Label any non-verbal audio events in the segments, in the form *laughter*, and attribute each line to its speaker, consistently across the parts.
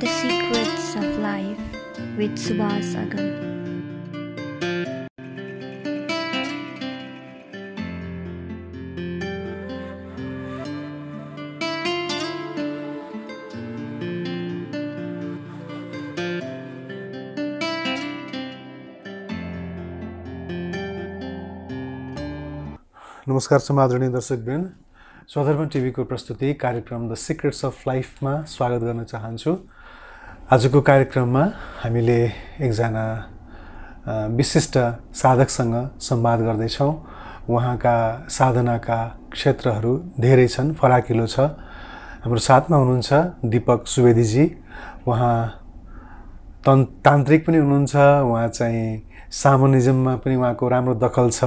Speaker 1: The Secrets of Life with Subhas Agam.
Speaker 2: नमस्कार समादरणीय दर्शकवृन्द स्वधर्म टिभीको प्रस्तुति कार्यक्रम द सिक्रेट्स अफ लाइफमा स्वागत गर्न चाहन्छु आजको कार्यक्रममा हामीले एकजना विशिष्ट साधकसँग संवाद गर्दैछौँ उहाँका साधनाका क्षेत्रहरू धेरै छन् फराकिलो छ हाम्रो साथमा हुनुहुन्छ दिपक सुवेदीजी उहाँ तन् तान्त्रिक पनि हुनुहुन्छ उहाँ चाहिँ सामानिजममा पनि उहाँको राम्रो दखल छ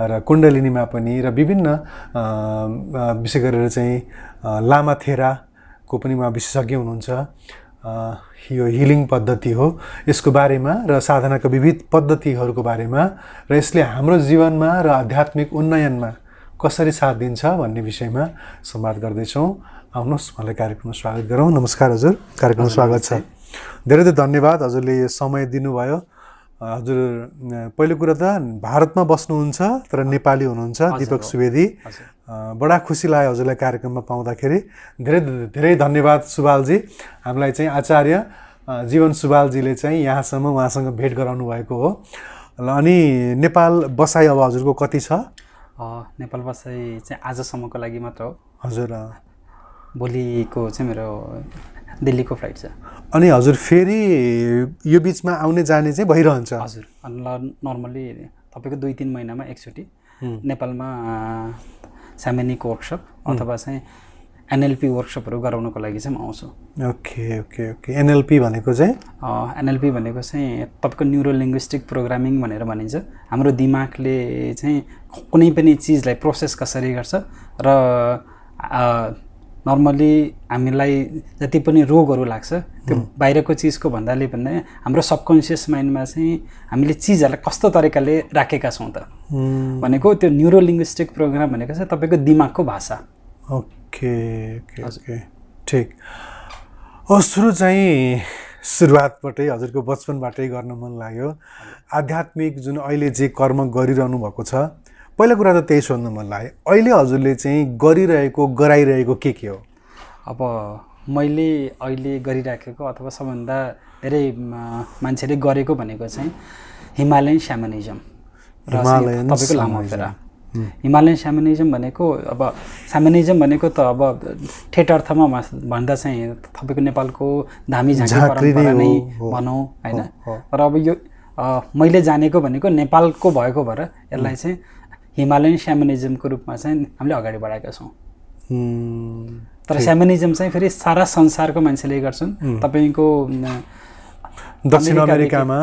Speaker 2: र कुण्डलिनीमा पनि र विभिन्न विशेष गरेर चाहिँ लामा थेराको पनि उहाँ विशेषज्ञ हुनुहुन्छ यो हिलिङ पद्धति हो यसको बारेमा र साधनाका विविध पद्धतिहरूको बारेमा र यसले हाम्रो जीवनमा र आध्यात्मिक उन्नयनमा कसरी साथ दिन्छ भन्ने विषयमा संवाद गर्दैछौँ आउनुहोस् मलाई कार्यक्रममा स्वागत गरौँ नमस्कार हजुर कार्यक्रममा स्वागत छ धेरै धेरै धन्यवाद हजुरले यो समय दिनुभयो हजुर पहिलो कुरा त भारतमा बस्नुहुन्छ तर नेपाली हुनुहुन्छ दिपक सुवेदी बडा खुसी लाग्यो हजुरलाई कार्यक्रममा पाउँदाखेरि धेरै धेरै धन्यवाद सुबालजी हामीलाई चाहिँ आचार्य जीवन सुबालजीले चाहिँ यहाँसम्म उहाँसँग भेट गराउनु भएको हो ल अनि नेपाल बसाइ अब हजुरको कति छ
Speaker 3: नेपाल बसाइ चाहिँ आजसम्मको लागि मात्र हो हजुर भोलिको चाहिँ मेरो दिल्लीको फ्लाइट छ
Speaker 2: अनि हजुर फेरि यो बिचमा आउने जाने चाहिँ भइरहन्छ हजुर
Speaker 3: नर्मल्ली तपाईँको दुई तिन महिनामा एकचोटि नेपालमा सामानिक वर्कसप अथवा चाहिँ एनएलपी वर्कसपहरू गराउनको लागि चाहिँ म आउँछु ओके ओके ओके एनएलपी भनेको चाहिँ एनएलपी भनेको चाहिँ तपाईँको न्युरो लिङ्ग्विस्टिक प्रोग्रामिङ भनेर भनिन्छ हाम्रो दिमागले चाहिँ कुनै पनि चिजलाई प्रोसेस कसरी गर्छ र नर्मली हामीलाई जति पनि रोगहरू लाग्छ त्यो बाहिरको चिजको भन्दाले भन्दा हाम्रो सबकन्सियस माइन्डमा चाहिँ हामीले चिजहरूलाई कस्तो तरिकाले राखेका छौँ त भनेको त्यो न्युरो प्रोग्राम भनेको चाहिँ तपाईँको दिमागको भाषा
Speaker 2: ओके ओके ओके ठिक सुरु चाहिँ सुरुवातबाटै हजुरको बचपनबाटै गर्न मन लाग्यो आध्यात्मिक जुन अहिले जे कर्म गरिरहनु भएको छ पहिलो कुरा त त्यही सोध्नु मन लाग्यो अहिले
Speaker 3: हजुरले चाहिँ
Speaker 2: गरिरहेको गराइरहेको के के हो अब
Speaker 3: मैले अहिले गरिराखेको अथवा सबभन्दा धेरै मान्छेले गरेको भनेको चाहिँ हिमालयन स्यामनिजम र तपाईँको लामो हिमालयन स्यामनिजम भनेको अब स्यामनिजम भनेको त अब ठेट अर्थमा भन्दा चाहिँ तपाईँको नेपालको धामी झाँक्री नै भनौँ होइन तर अब यो मैले जानेको भनेको नेपालको भएको भएर यसलाई चाहिँ हिमालयन स्यामनिजमको रूपमा चाहिँ हामीले अगाडि बढाएका छौँ तर स्यामनिजम चाहिँ फेरि सारा संसारको मान्छेले गर्छन् तपाईँको
Speaker 1: दक्षिण अमेरिकामा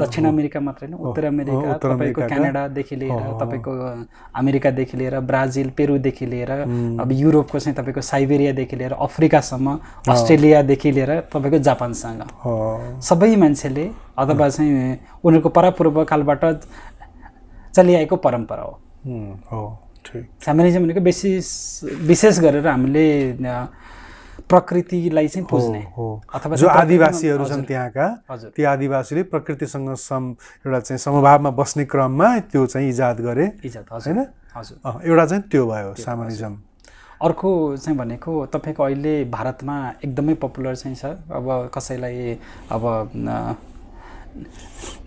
Speaker 1: दक्षिण
Speaker 3: अमेरिका मात्रै होइन उत्तर अमेरिका तपाईँको क्यानाडादेखि लिएर तपाईँको अमेरिकादेखि लिएर ब्राजिल पेरुदेखि लिएर अब युरोपको चाहिँ तपाईँको साइबेरियादेखि लिएर अफ्रिकासम्म अस्ट्रेलियादेखि लिएर तपाईँको जापानसँग सबै मान्छेले अथवा चाहिँ उनीहरूको परापूर्वकालबाट चलिआएको परम्परा हो
Speaker 2: हो ठिक
Speaker 3: भनेको बेसिस विशेष गरेर हामीले प्रकृतिलाई चाहिँ खोज्ने अथवा जो आदिवासीहरू छन् त्यहाँका
Speaker 2: ती आदिवासीले प्रकृतिसँग सम एउटा चाहिँ समभावमा बस्ने क्रममा त्यो चाहिँ इजाद गरे इजाद होइन
Speaker 3: एउटा
Speaker 2: चाहिँ त्यो भयो
Speaker 3: सामानिजम अर्को चाहिँ भनेको तपाईँको अहिले भारतमा एकदमै पपुलर चाहिँ छ अब कसैलाई अब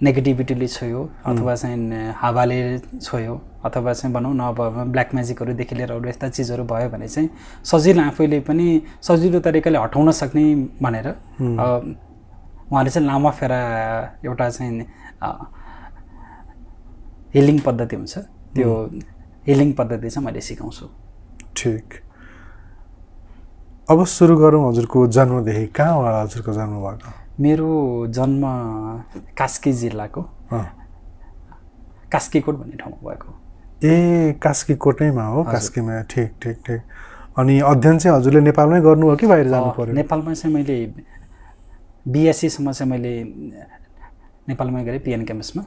Speaker 3: नेगेटिभिटीले छोयो अथवा चाहिँ हावाले छोयो अथवा चाहिँ भनौँ न अब ब्ल्याक म्याजिकहरूदेखि लिएर अरू यस्ता चिजहरू भयो भने चाहिँ सजिलो आफैले पनि सजिलो तरिकाले हटाउन सक्ने भनेर उहाँले चाहिँ लामा फेरा एउटा चाहिँ हिलिङ पद्धति हुन्छ त्यो हिलिङ पद्धति चाहिँ मैले सिकाउँछु
Speaker 2: ठिक अब सुरु गरौँ हजुरको जन्मदेखि
Speaker 3: कहाँ हजुरको जन्म भएको मेरो जन्म कास्की जिल्लाको कास्कीकोट भन्ने ठाउँमा भएको
Speaker 2: ए कास्कीकोट नैमा हो कास्कीमा ठिक ठिक ठिक अनि अध्ययन चाहिँ हजुरले नेपालमै गर्नु हो कि बाहिर जानु पर्यो
Speaker 3: नेपालमा चाहिँ मैले बिएससीसम्म चाहिँ मैले नेपालमै गरेँ पिएन क्याम्पसमा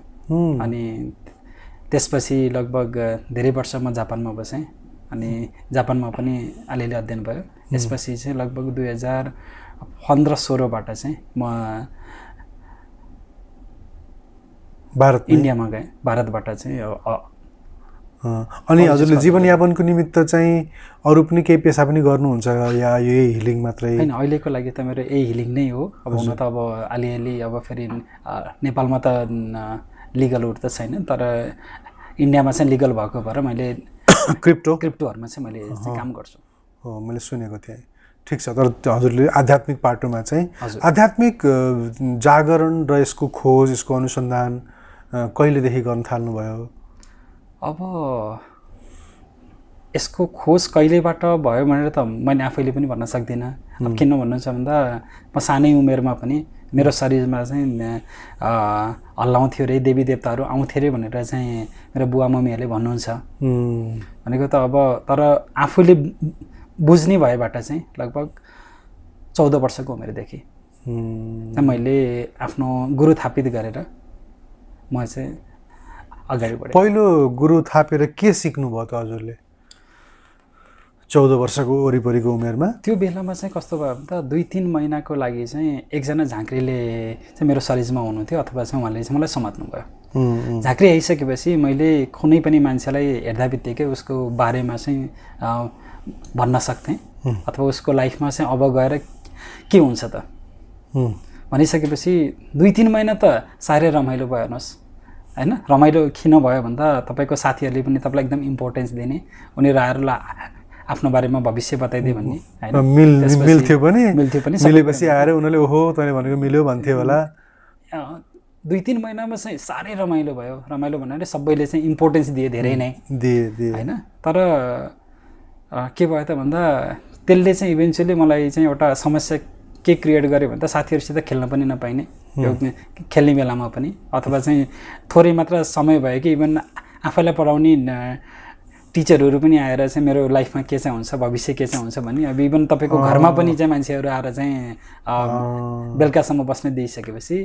Speaker 3: अनि त्यसपछि लगभग धेरै वर्ष म जापानमा बसेँ अनि जापानमा पनि अलिअलि अध्ययन भयो त्यसपछि चाहिँ लगभग दुई हजार पन्ध्र सोह्रबाट चाहिँ म भारत इन्डियामा गएँ भारतबाट चाहिँ
Speaker 2: अनि हजुरले जीवनयापनको निमित्त चाहिँ अरू पनि केही पेसा पनि गर्नुहुन्छ या यही हिलिङ मात्रै होइन
Speaker 3: अहिलेको लागि त मेरो यही हिलिङ नै हो अब हुन त अब अलिअलि अब फेरि नेपालमा त लिगल त छैन तर इन्डियामा चाहिँ लिगल भएको भएर मैले *coughs* क्रिप्टो क्रिप्टोहरूमा चाहिँ मैले काम गर्छु हो मैले सुनेको थिएँ
Speaker 2: ठिक छ तर हजुरले आध्यात्मिक पाटोमा चाहिँ आध्यात्मिक जागरण र यसको खोज यसको अनुसन्धान कहिलेदेखि गर्न थाल्नुभयो
Speaker 3: अब यसको खोज कहिलेबाट भयो भनेर त मैले आफैले पनि भन्न सक्दिनँ अब किन भन्नुहुन्छ भन्दा म सानै उमेरमा पनि मेरो शरीरमा चाहिँ हल्लाउँथ्यो अरे देवी देवताहरू आउँथ्यो अरे भनेर चाहिँ मेरो बुवा मम्मीहरूले भन्नुहुन्छ
Speaker 1: भनेको
Speaker 3: त अब तर आफूले बुझ्ने भएबाट चाहिँ लगभग चौध वर्षको उमेरदेखि मैले आफ्नो गुरु थापित गरेर म
Speaker 2: चाहिँ अगाडि बढेँ पहिलो गुरु थापेर के सिक्नुभयो त हजुरले
Speaker 3: चौध वर्षको वरिपरिको उमेरमा त्यो बेलामा चाहिँ कस्तो भयो भने त दुई तिन महिनाको लागि चाहिँ एकजना झाँक्रीले चाहिँ मेरो शरीरमा हुनुहुन्थ्यो अथवा चाहिँ उहाँले चाहिँ मलाई समात्नुभयो झाँक्री आइसकेपछि मैले कुनै पनि मान्छेलाई हेर्दा बित्तिकै उसको बारेमा चाहिँ भन्न सक्थेँ अथवा उसको लाइफमा चाहिँ अब गएर के हुन्छ त भनिसकेपछि दुई तिन महिना त साह्रै रमाइलो भयो हेर्नुहोस् होइन रमाइलो किन भयो भन्दा तपाईँको साथीहरूले पनि तपाईँलाई एकदम इम्पोर्टेन्स दिने उनीहरू आएर आफ्नो बारेमा भविष्य बताइदियो भन्ने मिल्थ्यो
Speaker 2: पनि मिल्थ्यो पनि मिलेपछि आएर उनीहरूले ओहो तैँले भनेको मिल्यो भन्थ्यो होला
Speaker 3: दुई तिन महिनामा चाहिँ साह्रै रमाइलो भयो रमाइलो भन्नाले सबैले चाहिँ इम्पोर्टेन्स दिए धेरै नै
Speaker 2: दिए दिए होइन
Speaker 3: तर के भयो त भन्दा त्यसले चाहिँ इभेन्चुली मलाई चाहिँ एउटा समस्या के क्रिएट गर्यो भने त साथीहरूसित खेल्न पनि नपाइने खेल्ने बेलामा पनि अथवा चाहिँ थोरै मात्र समय भयो कि इभन आफैलाई पढाउने टिचरहरू पनि आएर चाहिँ मेरो लाइफमा के चाहिँ हुन्छ भविष्य के चाहिँ हुन्छ भने अब इभन तपाईँको घरमा पनि चाहिँ मान्छेहरू आएर चाहिँ बेलुकासम्म बस्न दिइसकेपछि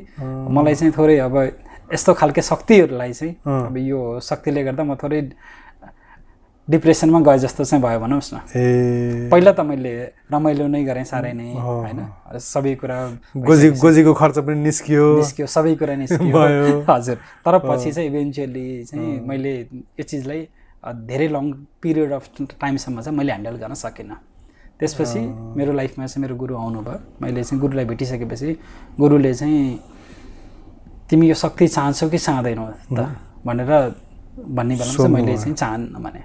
Speaker 3: मलाई चाहिँ थोरै अब यस्तो खालको शक्तिहरूलाई चाहिँ अब यो शक्तिले गर्दा म थोरै डिप्रेसनमा गए जस्तो चाहिँ भयो भनौँ न ए पहिला त मैले रमाइलो नै गरेँ साह्रै नै होइन सबै कुरा गोजी गोजीको
Speaker 2: खर्च पनि निस्कियो निस्कियो सबै कुरा निस्कियो हजुर तर पछि
Speaker 3: चाहिँ इभेन्चुअली चाहिँ मैले यो चिजलाई धेरै लङ पिरियड अफ टाइमसम्म चाहिँ मैले ह्यान्डल गर्न सकिनँ त्यसपछि मेरो लाइफमा चाहिँ मेरो गुरु आउनुभयो मैले चाहिँ गुरुलाई भेटिसकेपछि गुरुले चाहिँ तिमी यो शक्ति चाहन्छौ कि चाहँदैनौ त भनेर भन्ने बेलामा चाहिँ मैले चाहिँ चाहन्न भने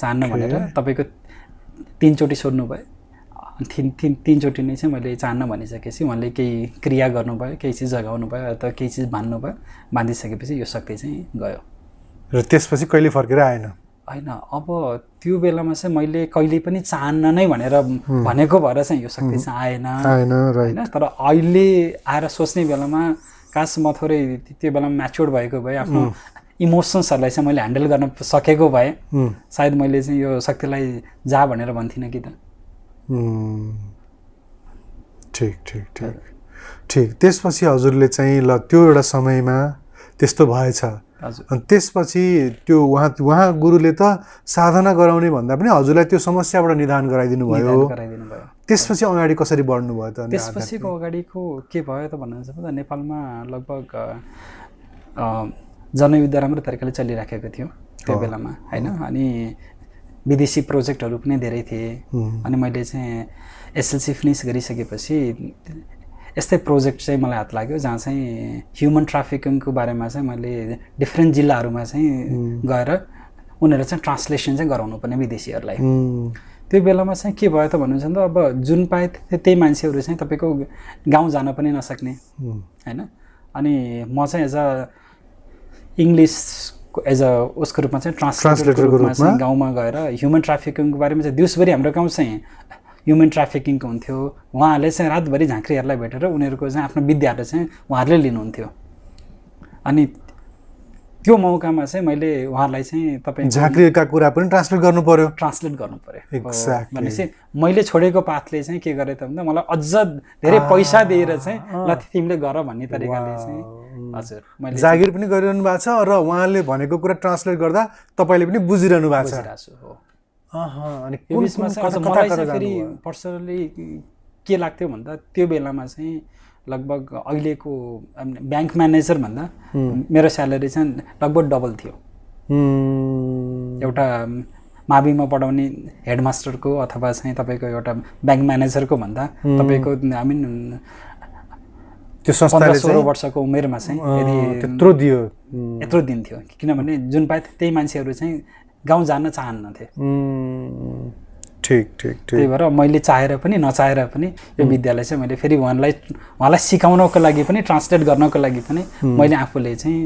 Speaker 3: चाहन्न भनेर तपाईँको तिनचोटि भयो तिन तिन तिनचोटि नै चाहिँ मैले चाहन्न भनिसकेपछि उहाँले केही क्रिया गर्नुभयो केही चिज जगाउनु भयो अथवा केही चिज भयो बाँधिसकेपछि यो शक्ति चाहिँ गयो
Speaker 2: र त्यसपछि कहिले फर्केर आएन
Speaker 3: होइन अब त्यो बेलामा चाहिँ मैले कहिले पनि चाहन्न नै भनेर भनेको भएर चाहिँ यो शक्ति चाहिँ आएन होइन तर अहिले आएर सोच्ने बेलामा कास म थोरै त्यो बेलामा म्याच्योर भएको भए आफ्नो इमोसन्सहरूलाई चाहिँ मैले ह्यान्डल गर्न सकेको भए सायद मैले चाहिँ यो शक्तिलाई जा भनेर भन्थिनँ कि त
Speaker 2: ठिक ठिक ठिक ठिक त्यसपछि हजुरले चाहिँ ल त्यो एउटा समयमा त्यस्तो भएछ अनि त्यसपछि त्यो उहाँ उहाँ गुरुले त साधना गराउने भन्दा पनि हजुरलाई त्यो समस्याबाट निदान गराइदिनु भयो त्यसपछि अगाडि कसरी बढ्नु भयो
Speaker 3: त त्यसपछिको अगाडिको के भयो त भन्नुहुन्छ नेपालमा लगभग जनयुद्ध राम्रो तरिकाले चलिराखेको थियो त्यो बेलामा होइन अनि विदेशी प्रोजेक्टहरू पनि धेरै थिए अनि मैले चाहिँ एसएलसी फिनिस गरिसकेपछि यस्तै प्रोजेक्ट चाहिँ मलाई हात लाग्यो जहाँ चाहिँ ह्युमन ट्राफिकिङको बारेमा चाहिँ मैले डिफ्रेन्ट जिल्लाहरूमा चाहिँ गएर उनीहरू चाहिँ ट्रान्सलेसन चाहिँ गराउनु पर्ने विदेशीहरूलाई त्यो बेलामा चाहिँ के भयो त भन्नुहुन्छ त अब जुन पाए त्यही मान्छेहरू चाहिँ तपाईँको गाउँ जान पनि नसक्ने होइन अनि म चाहिँ as a English as a उसको रूपमा चाहिँ ट्रान्सलेटरको रूपमा चाहिँ गाउँमा गएर ह्युमन ट्राफिकिङको बारेमा चाहिँ दिउँसभरि हाम्रो गाउँ चाहिँ ह्युमन ट्राफिकिङको हुन्थ्यो उहाँहरूले चाहिँ रातभरि झाँक्रीहरूलाई भेटेर उनीहरूको चाहिँ आफ्नो विद्याहरू चाहिँ उहाँहरूले लिनुहुन्थ्यो अनि त्यो मौकामा चाहिँ मैले उहाँलाई चाहिँ तपाईँ झाँक्रीका
Speaker 2: कुरा पनि ट्रान्सलेट गर्नु
Speaker 3: पर्यो ट्रान्सलेट गर्नु पर्यो भनेपछि मैले छोडेको पाथले चाहिँ के गरेँ त भन्दा मलाई अझ धेरै पैसा दिएर चाहिँ ल तिमीले गर भन्ने तरिकाले चाहिँ हजुर जागिर
Speaker 2: पनि गरिरहनु भएको छ र उहाँले भनेको कुरा ट्रान्सलेट गर्दा तपाईँले पनि बुझिरहनु भएको
Speaker 3: छ पर्सनली के लाग्थ्यो भन्दा त्यो बेलामा चाहिँ लगभग अहिलेको ब्याङ्क भन्दा मेरो स्यालेरी चाहिँ लगभग डबल थियो एउटा माविमा पढाउने हेडमास्टरको अथवा चाहिँ तपाईँको एउटा ब्याङ्क म्यानेजरको भन्दा तपाईँको आई मिन त्यो संस्थाले सोह्र वर्षको उमेरमा चाहिँ यदि त्यत्रो दियो यत्रो दिन्थ्यो किनभने जुन पाए त्यही मान्छेहरू चाहिँ गाउँ जान चाहन्नथे
Speaker 2: ठिक ठिक त्यही भएर
Speaker 3: मैले चाहेर पनि नचाहेर पनि यो विद्यालय चाहिँ मैले फेरि उहाँलाई उहाँलाई सिकाउनको लागि पनि ट्रान्सलेट गर्नको लागि पनि मैले आफूले चाहिँ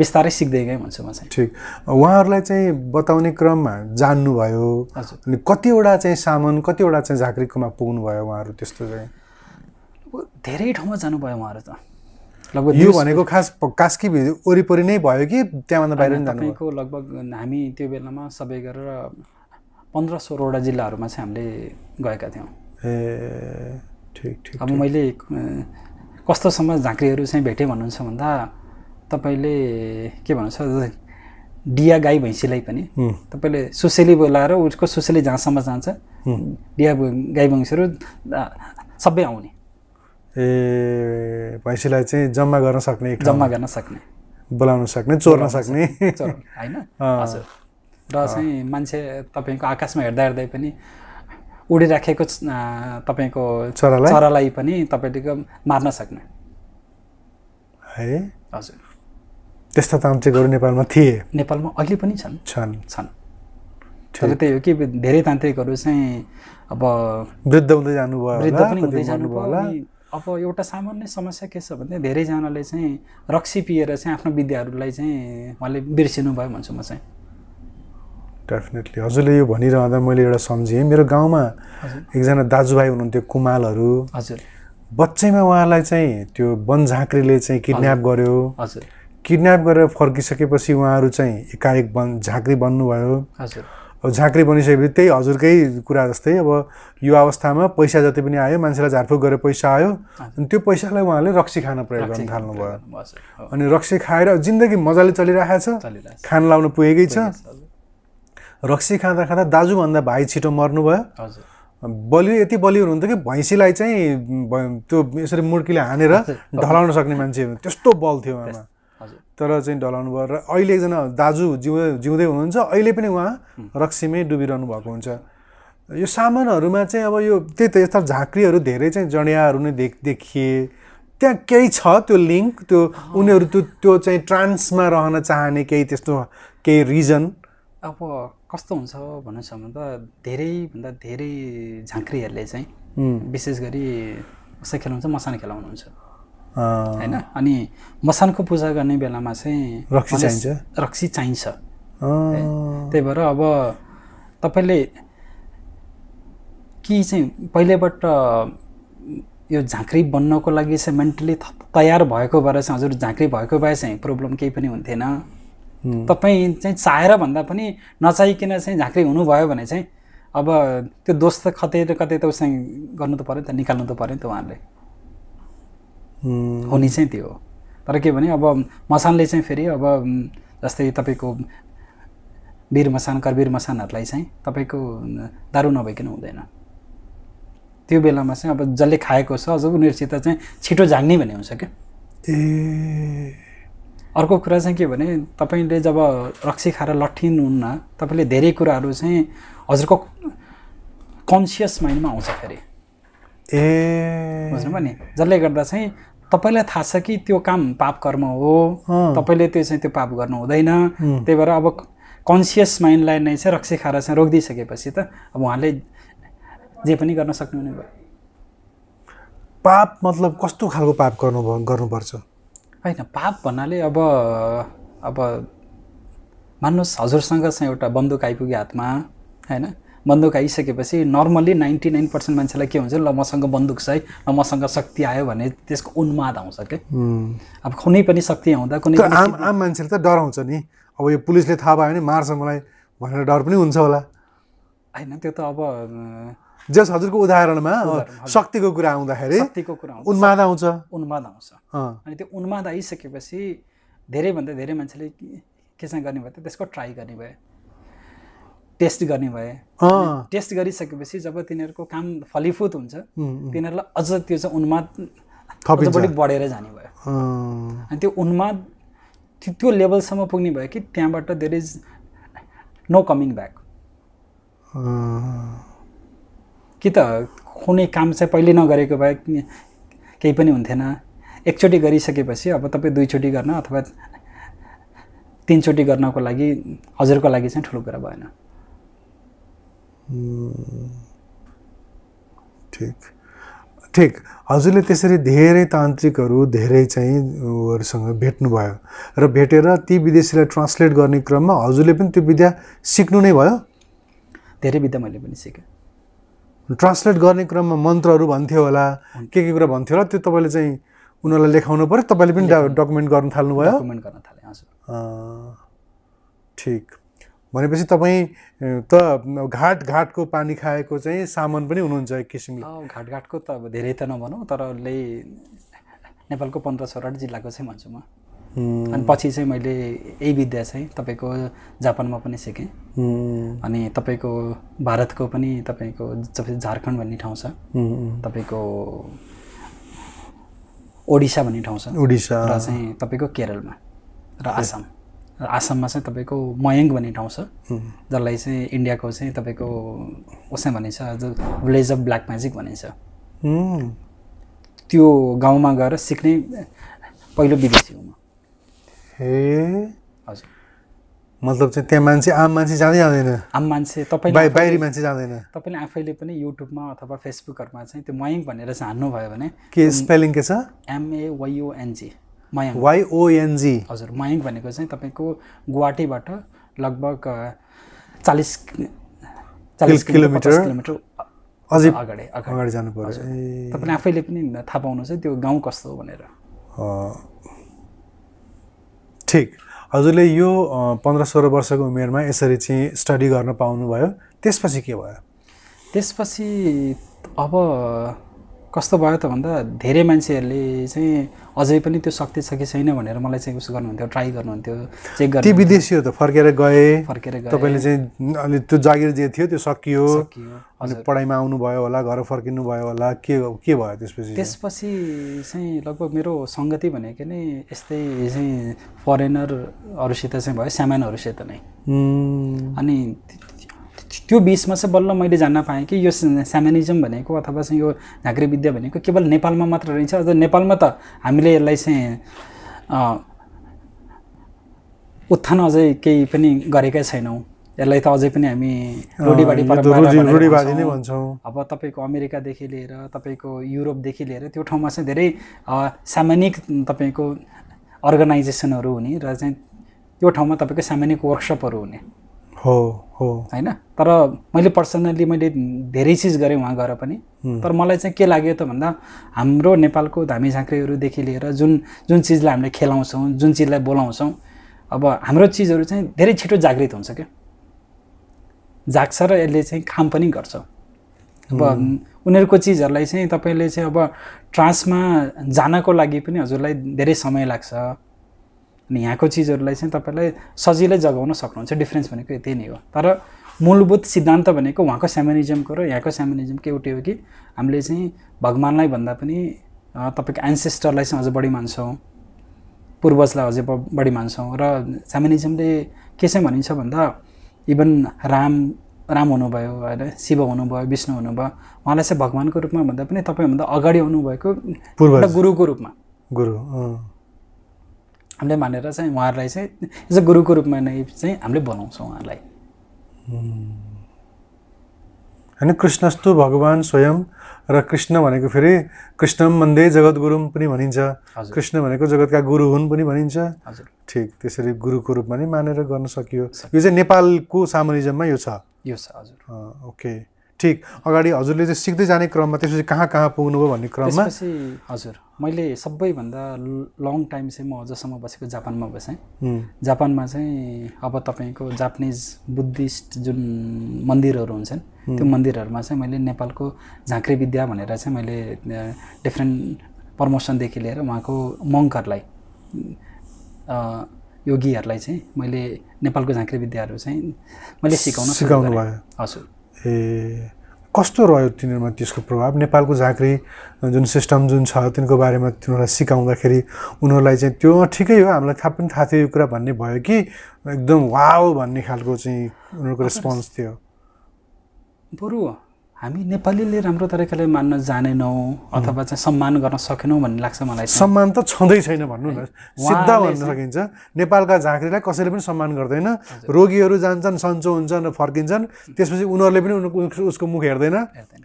Speaker 3: बिस्तारै सिक्दै गएँ भन्छु म चाहिँ
Speaker 2: ठिक उहाँहरूलाई चाहिँ बताउने क्रममा जान्नुभयो अनि कतिवटा चाहिँ सामान कतिवटा चाहिँ झाँक्रीकोमा पुग्नुभयो उहाँहरू त्यस्तो चाहिँ
Speaker 3: धेरै ठाउँमा जानुभयो उहाँहरू त
Speaker 2: लगभग यो भनेको खास कास्की वरिपरि नै भयो कि त्यहाँभन्दा बाहिर तपाईँको
Speaker 3: लगभग हामी त्यो बेलामा सबै गरेर पन्ध्र सोह्रवटा जिल्लाहरूमा चाहिँ हामीले गएका थियौँ ए ठिक ठिक अब मैले कस्तोसम्म झाँक्रीहरू चाहिँ भेटेँ भन्नुहुन्छ भन्दा तपाईँले के भन्नुहुन्छ डिया गाई भैँसीलाई पनि तपाईँले सुसेली बोलाएर उसको सुसेली जहाँसम्म जान्छ डिया गाई भैँसीहरू सबै आउने ए भैँसीलाई चाहिँ जम्मा गर्न सक्ने जम्मा गर्न सक्ने
Speaker 2: बोलाउन सक्ने चोर्न सक्ने होइन
Speaker 3: हजुर र चाहिँ मान्छे तपाईँको आकाशमा हेर्दा हेर्दै पनि उडिराखेको तपाईँको चरालाई चरालाई पनि तपाईँले मार्न सक्ने है हजुर
Speaker 2: त्यस्ता तान्त्रिकहरू नेपालमा थिए
Speaker 3: नेपालमा अहिले पनि छन् छन् छन् तर त्यही हो कि धेरै तान्त्रिकहरू चाहिँ अब वृद्ध हुँदै जानुभयो वृद्ध पनि हुँदै जानुभयो अब एउटा सामान्य समस्या के छ भने धेरैजनाले चाहिँ रक्सी पिएर चाहिँ आफ्नो विद्याहरूलाई चाहिँ उहाँले बिर्सिनु भयो भन्छु म चाहिँ
Speaker 2: डेफिनेटली हजुरले यो भनिरहँदा मैले एउटा सम्झेँ मेरो गाउँमा एकजना दाजुभाइ हुनुहुन्थ्यो कुमालहरू हजुर बच्चैमा उहाँलाई चाहिँ त्यो वन झाँक्रीले चाहिँ किडन्याप गर्यो हजुर किडन्याप गरेर फर्किसकेपछि उहाँहरू चाहिँ एकाएक वन झाँक्री बन्नुभयो हजुर अब झाँक्री बनिसकेपछि त्यही हजुरकै कुरा जस्तै अब यो अवस्थामा पैसा जति पनि आयो मान्छेलाई झारफुक गरेर पैसा आयो अनि त्यो पैसालाई उहाँले रक्सी खान प्रयोग गर्न थाल्नुभयो अनि रक्सी खाएर जिन्दगी मजाले चलिरहेको छ खान लाउन पुगेकै छ रक्सी खाँदा खाँदा दाजुभन्दा भाइ छिटो मर्नुभयो बलियो यति बलियो हुनुहुन्थ्यो कि भैँसीलाई चाहिँ त्यो यसरी मुर्कीले हानेर ढलाउन सक्ने मान्छे त्यस्तो बल थियो उहाँमा तर चाहिँ ढलाउनु भयो र अहिले एकजना दाजु जिउ जिउँदै हुनुहुन्छ अहिले पनि उहाँ रक्सीमै डुबिरहनु भएको हुन्छ यो सामानहरूमा चाहिँ अब यो त्यही त यस्ता झाँक्रीहरू धेरै चाहिँ जडियाहरू नै देख देखिए त्यहाँ केही छ त्यो लिङ्क त्यो उनीहरू त्यो त्यो चाहिँ ट्रान्समा रहन चाहने केही त्यस्तो केही रिजन
Speaker 3: अब कस्तो हुन्छ भने त धेरैभन्दा धेरै झाँक्रीहरूले चाहिँ विशेष गरी कसै खेलाउँछ मसान खेलाउनुहुन्छ होइन अनि मसानको पूजा गर्ने बेलामा चाहिँ रक्सी चाहिन्छ रक्सी चाहिन्छ त्यही भएर अब तपाईँले कि चाहिँ पहिलेबाट यो झाँक्री बन्नको लागि चाहिँ मेन्टली तयार भएको भएर चाहिँ हजुर झाँक्री भएको भए चाहिँ प्रब्लम केही पनि हुन्थेन तपाईँ चाहिँ चाहेर भन्दा पनि नचाहिकन चाहिँ झाँक्री हुनुभयो भने चाहिँ अब त्यो दोष कतै न कतै त उसँग गर्नु त पऱ्यो नि त निकाल्नु त पऱ्यो नि त उहाँहरूले हुने चाहिँ त्यो हो तर के भने अब मसानले चाहिँ फेरि अब जस्तै तपाईँको वीर मसान करवीर मसानहरूलाई चाहिँ तपाईँको दारू नभइकन हुँदैन त्यो बेलामा चाहिँ अब जसले खाएको छ अझ उनीहरूसित चाहिँ छिटो झाग्ने भन्ने हुन्छ क्या ए अर्को कुरा चाहिँ के भने तपाईँले जब रक्सी खाएर लट्ठिनुहुन्न तपाईँले धेरै कुराहरू चाहिँ हजुरको कन्सियस माइन्डमा आउँछ फेरि ए बुझ्नुभयो नि जसले गर्दा चाहिँ तपाईँलाई थाहा छ कि त्यो काम पाप कर्म हो तपाईँले त्यो चाहिँ त्यो पाप गर्नु हुँदैन त्यही भएर अब कन्सियस माइन्डलाई नै चाहिँ रक्सी खाएर चाहिँ रोकिदिइसकेपछि त अब उहाँले जे पनि गर्न सक्नुहुने भयो
Speaker 2: पाप मतलब कस्तो खालको पाप गर्नु गर्नुपर्छ
Speaker 3: होइन पाप भन्नाले अब अब मान्नुहोस् हजुरसँग चाहिँ एउटा बन्दुक आइपुग्यो हातमा होइन बन्दुक आइसकेपछि नर्मल्ली नाइन्टी नाइन पर्सेन्ट मान्छेलाई के हुन्छ ल मसँग बन्दुक छ है ल मसँग शक्ति आयो भने त्यसको उन्माद आउँछ
Speaker 2: क्या
Speaker 3: अब कुनै पनि शक्ति आउँदा कुनै आम
Speaker 2: आम मान्छेले त डराउँछ नि अब यो पुलिसले थाहा भयो भने मार्छ मलाई भनेर डर पनि हुन्छ होला
Speaker 3: होइन त्यो त अब जस हजुरको उदाहरणमा शक्तिको कुरा आउँदाखेरि शक्तिको कुरा उन्माद आउँछ उन्माद आउँछ अनि त्यो उन्माद आइसकेपछि धेरैभन्दा धेरै मान्छेले के चाहिँ गर्ने भयो त त्यसको ट्राई गर्ने भयो टेस्ट गर्ने भए टेस्ट गरिसकेपछि जब तिनीहरूको काम फलिफुत हुन्छ तिनीहरूलाई अझ त्यो चाहिँ उन्माद थपिपट्टि बढेर जाने भयो अनि त्यो उन्माद त्यो लेभलसम्म पुग्ने भयो कि त्यहाँबाट there is no coming back कि त कुनै काम चाहिँ पहिले नगरेको भए केही पनि हुन्थेन एकचोटि गरिसकेपछि अब तपाईँ दुईचोटि गर्न अथवा तिनचोटि गर्नको लागि हजुरको लागि चाहिँ ठुलो कुरा भएन
Speaker 2: ठिक ठिक हजुरले त्यसरी धेरै तान्त्रिकहरू धेरै चाहिँ उहरूसँग भेट्नुभयो र भेटेर ती विदेशीलाई ट्रान्सलेट गर्ने क्रममा हजुरले पनि त्यो विद्या सिक्नु नै भयो धेरै विद्या मैले पनि सिकेँ ट्रान्सलेट गर्ने क्रममा मन्त्रहरू भन्थ्यो होला के के कुरा भन्थ्यो होला त्यो तपाईँले चाहिँ उनीहरूलाई लेखाउनु पऱ्यो तपाईँले पनि डकुमेन्ट गर्न थाल्नुभयो डकुमेन्ट गर्न थालेँ हजुर ठिक भनेपछि तपाईँ त
Speaker 3: घाट घाटको पानी खाएको चाहिँ सामान पनि हुनुहुन्छ एक किसिमले घाट घाटको त अब धेरै त नभनौँ तर नेपालको पन्ध्र सोह्रवटा जिल्लाको चाहिँ भन्छु म अनि पछि चाहिँ मैले यही विद्या चाहिँ तपाईँको जापानमा पनि सिकेँ अनि तपाईँको भारतको पनि तपाईँको जस्तै झारखण्ड भन्ने ठाउँ छ तपाईँको ओडिसा भन्ने ठाउँ छ ओडिसा र चाहिँ तपाईँको केरलमा र आसाम आसाममा चाहिँ तपाईँको मयङ भन्ने ठाउँ छ जसलाई चाहिँ इन्डियाको चाहिँ तपाईँको उसै भनिन्छ भिलेज अफ ब्ल्याक म्याजिक भनिन्छ त्यो गाउँमा गएर सिक्ने पहिलो विदेशी हुँ ए हजुर मतलब चाहिँ त्यहाँ मान्छे आम मान्छे जाँदै जाँदैन आम मान्छे तपाईँ बाहिरी मान्छे जाँदैन तपाईँले आफैले पनि युट्युबमा अथवा फेसबुकहरूमा चाहिँ त्यो मयङ भनेर चाहिँ हान्नुभयो भने के स्पेलिङ के छ एमएवाइओएनजी मायाङ वाइओएनजी हजुर मायाङ भनेको चाहिँ तपाईँको गुवाहाटीबाट लगभग चालिस
Speaker 2: चालिस किलोमिटर किलोमिटर
Speaker 3: अझै अगाडि अगाडि जानु पर्छ तपाईँले आफैले पनि थाहा है त्यो गाउँ कस्तो हो भनेर
Speaker 2: ठिक हजुरले यो पन्ध्र सोह्र वर्षको उमेरमा यसरी चाहिँ स्टडी गर्न पाउनुभयो
Speaker 3: त्यसपछि के भयो त्यसपछि अब कस्तो भयो त भन्दा धेरै मान्छेहरूले चाहिँ अझै पनि त्यो शक्ति छ कि छैन भनेर मलाई चाहिँ उस गर्नुहुन्थ्यो ट्राई गर्नुहुन्थ्यो चेक गर्नु ती
Speaker 2: विदेशीहरू त फर्केर गए फर्केर गए तपाईँले
Speaker 3: चाहिँ अनि त्यो जागिर
Speaker 2: जे थियो त्यो सकियो अनि पढाइमा आउनुभयो होला घर फर्किनु भयो होला के के भयो त्यसपछि
Speaker 3: त्यसपछि चाहिँ लगभग मेरो सङ्गति भनेको नै यस्तै चाहिँ फरेनरहरूसित चाहिँ भयो सामानहरूसित नै अनि त्यो बिचमा चाहिँ बल्ल मैले जान्न पाएँ कि यो स्यामानिजम भनेको अथवा चाहिँ यो झाँक्री विद्या भनेको केवल नेपालमा मात्र रहन्छ अझ नेपालमा त हामीले यसलाई चाहिँ उत्थान अझै केही पनि गरेकै छैनौँ यसलाई त अझै पनि हामी रोडीबाडी नै भन्छौँ अब तपाईँको अमेरिकादेखि लिएर तपाईँको युरोपदेखि लिएर त्यो ठाउँमा चाहिँ धेरै सामान्यिक तपाईँको अर्गनाइजेसनहरू हुने र चाहिँ त्यो ठाउँमा तपाईँको सामान्यिक वर्कसपहरू हुने
Speaker 2: हो हो
Speaker 3: होइन तर मैले पर्सनल्ली मैले धेरै चिज गरेँ उहाँ गएर पनि तर मलाई चाहिँ के लाग्यो त भन्दा हाम्रो नेपालको धामी झाँक्रीहरूदेखि लिएर जुन जुन चिजलाई हामीले खेलाउँछौँ जुन चिजलाई बोलाउँछौँ अब हाम्रो चिजहरू चाहिँ धेरै छिटो जागृत हुन्छ क्या जाग्छ र यसले चाहिँ काम पनि गर्छ
Speaker 1: अब
Speaker 3: उनीहरूको चिजहरूलाई चाहिँ तपाईँले चाहिँ अब ट्रान्समा जानको लागि पनि हजुरलाई धेरै समय लाग्छ अनि यहाँको चिजहरूलाई चाहिँ तपाईँलाई सजिलै जगाउन सक्नुहुन्छ डिफ्रेन्स भनेको यति नै हो तर मूलभूत सिद्धान्त भनेको उहाँको स्यामनिजमको र यहाँको के एउटै हो कि हामीले चाहिँ भगवान्लाई भन्दा पनि तपाईँको एन्सेस्टरलाई चाहिँ अझ बढी मान्छौँ पूर्वजलाई अझै बढी मान्छौँ र स्यामनिजमले के चाहिँ भनिन्छ भन्दा इभन राम राम हुनुभयो होइन शिव हुनुभयो विष्णु हुनुभयो उहाँलाई चाहिँ भगवान्को रूपमा भन्दा पनि तपाईँभन्दा अगाडि आउनुभएको पूर्व गुरुको रूपमा गुरु हामीले मानेर चाहिँ उहाँहरूलाई चाहिँ एज अ गुरुको रूपमा नै चाहिँ हामीले बनाउँछौँ उहाँहरूलाई
Speaker 2: होइन कृष्णस्तु भगवान् स्वयं र कृष्ण भनेको फेरि कृष्ण मन्दे जगत गुरु पनि भनिन्छ कृष्ण भनेको जगतका गुरु हुन् पनि भनिन्छ ठिक त्यसरी गुरुको रूपमा नै मानेर गर्न सकियो यो चाहिँ नेपालको सामरिजममा यो छ यो छ हजुर ओके ठिक अगाडि हजुरले चाहिँ सिक्दै जाने क्रममा त्यसपछि कहाँ कहाँ पुग्नुभयो भन्ने क्रममा
Speaker 3: हजुर मैले सबैभन्दा लङ टाइम चाहिँ म अझसम्म बसेको जापानमा बसेँ जापानमा चाहिँ अब तपाईँको जापानिज बुद्धिस्ट जुन मन्दिरहरू हुन्छन् त्यो मन्दिरहरूमा चाहिँ मैले नेपालको झाँक्री विद्या भनेर चाहिँ मैले डिफ्रेन्ट प्रमोसनदेखि लिएर उहाँको मङ्कहरूलाई योगीहरूलाई चाहिँ मैले नेपालको झाँक्री विद्याहरू चाहिँ मैले सिकाउन सिकाउनु भयो हजुर
Speaker 2: ए कस्तो रह्यो तिनीहरूमा त्यसको प्रभाव नेपालको झाँक्री जुन सिस्टम जुन छ तिनको बारेमा तिनीहरूलाई सिकाउँदाखेरि उनीहरूलाई चाहिँ त्यो ठिकै हो हामीलाई थाहा पनि थाहा थियो यो कुरा भन्ने भयो कि एकदम वाव भन्ने खालको चाहिँ उनीहरूको रेस्पोन्स थियो
Speaker 3: बरु हामी नेपालीले राम्रो तरिकाले मान्न जानेनौँ अथवा चाहिँ सम्मान गर्न सकेनौँ भन्ने लाग्छ मलाई सम्मान त छँदै छैन भन्नु न सिधा भन्न सकिन्छ
Speaker 2: नेपालका झाँक्रीलाई कसैले पनि सम्मान गर्दैन रोगीहरू जान्छन् सन्चो हुन्छन् र फर्किन्छन् त्यसपछि उनीहरूले पनि उसको मुख हेर्दैन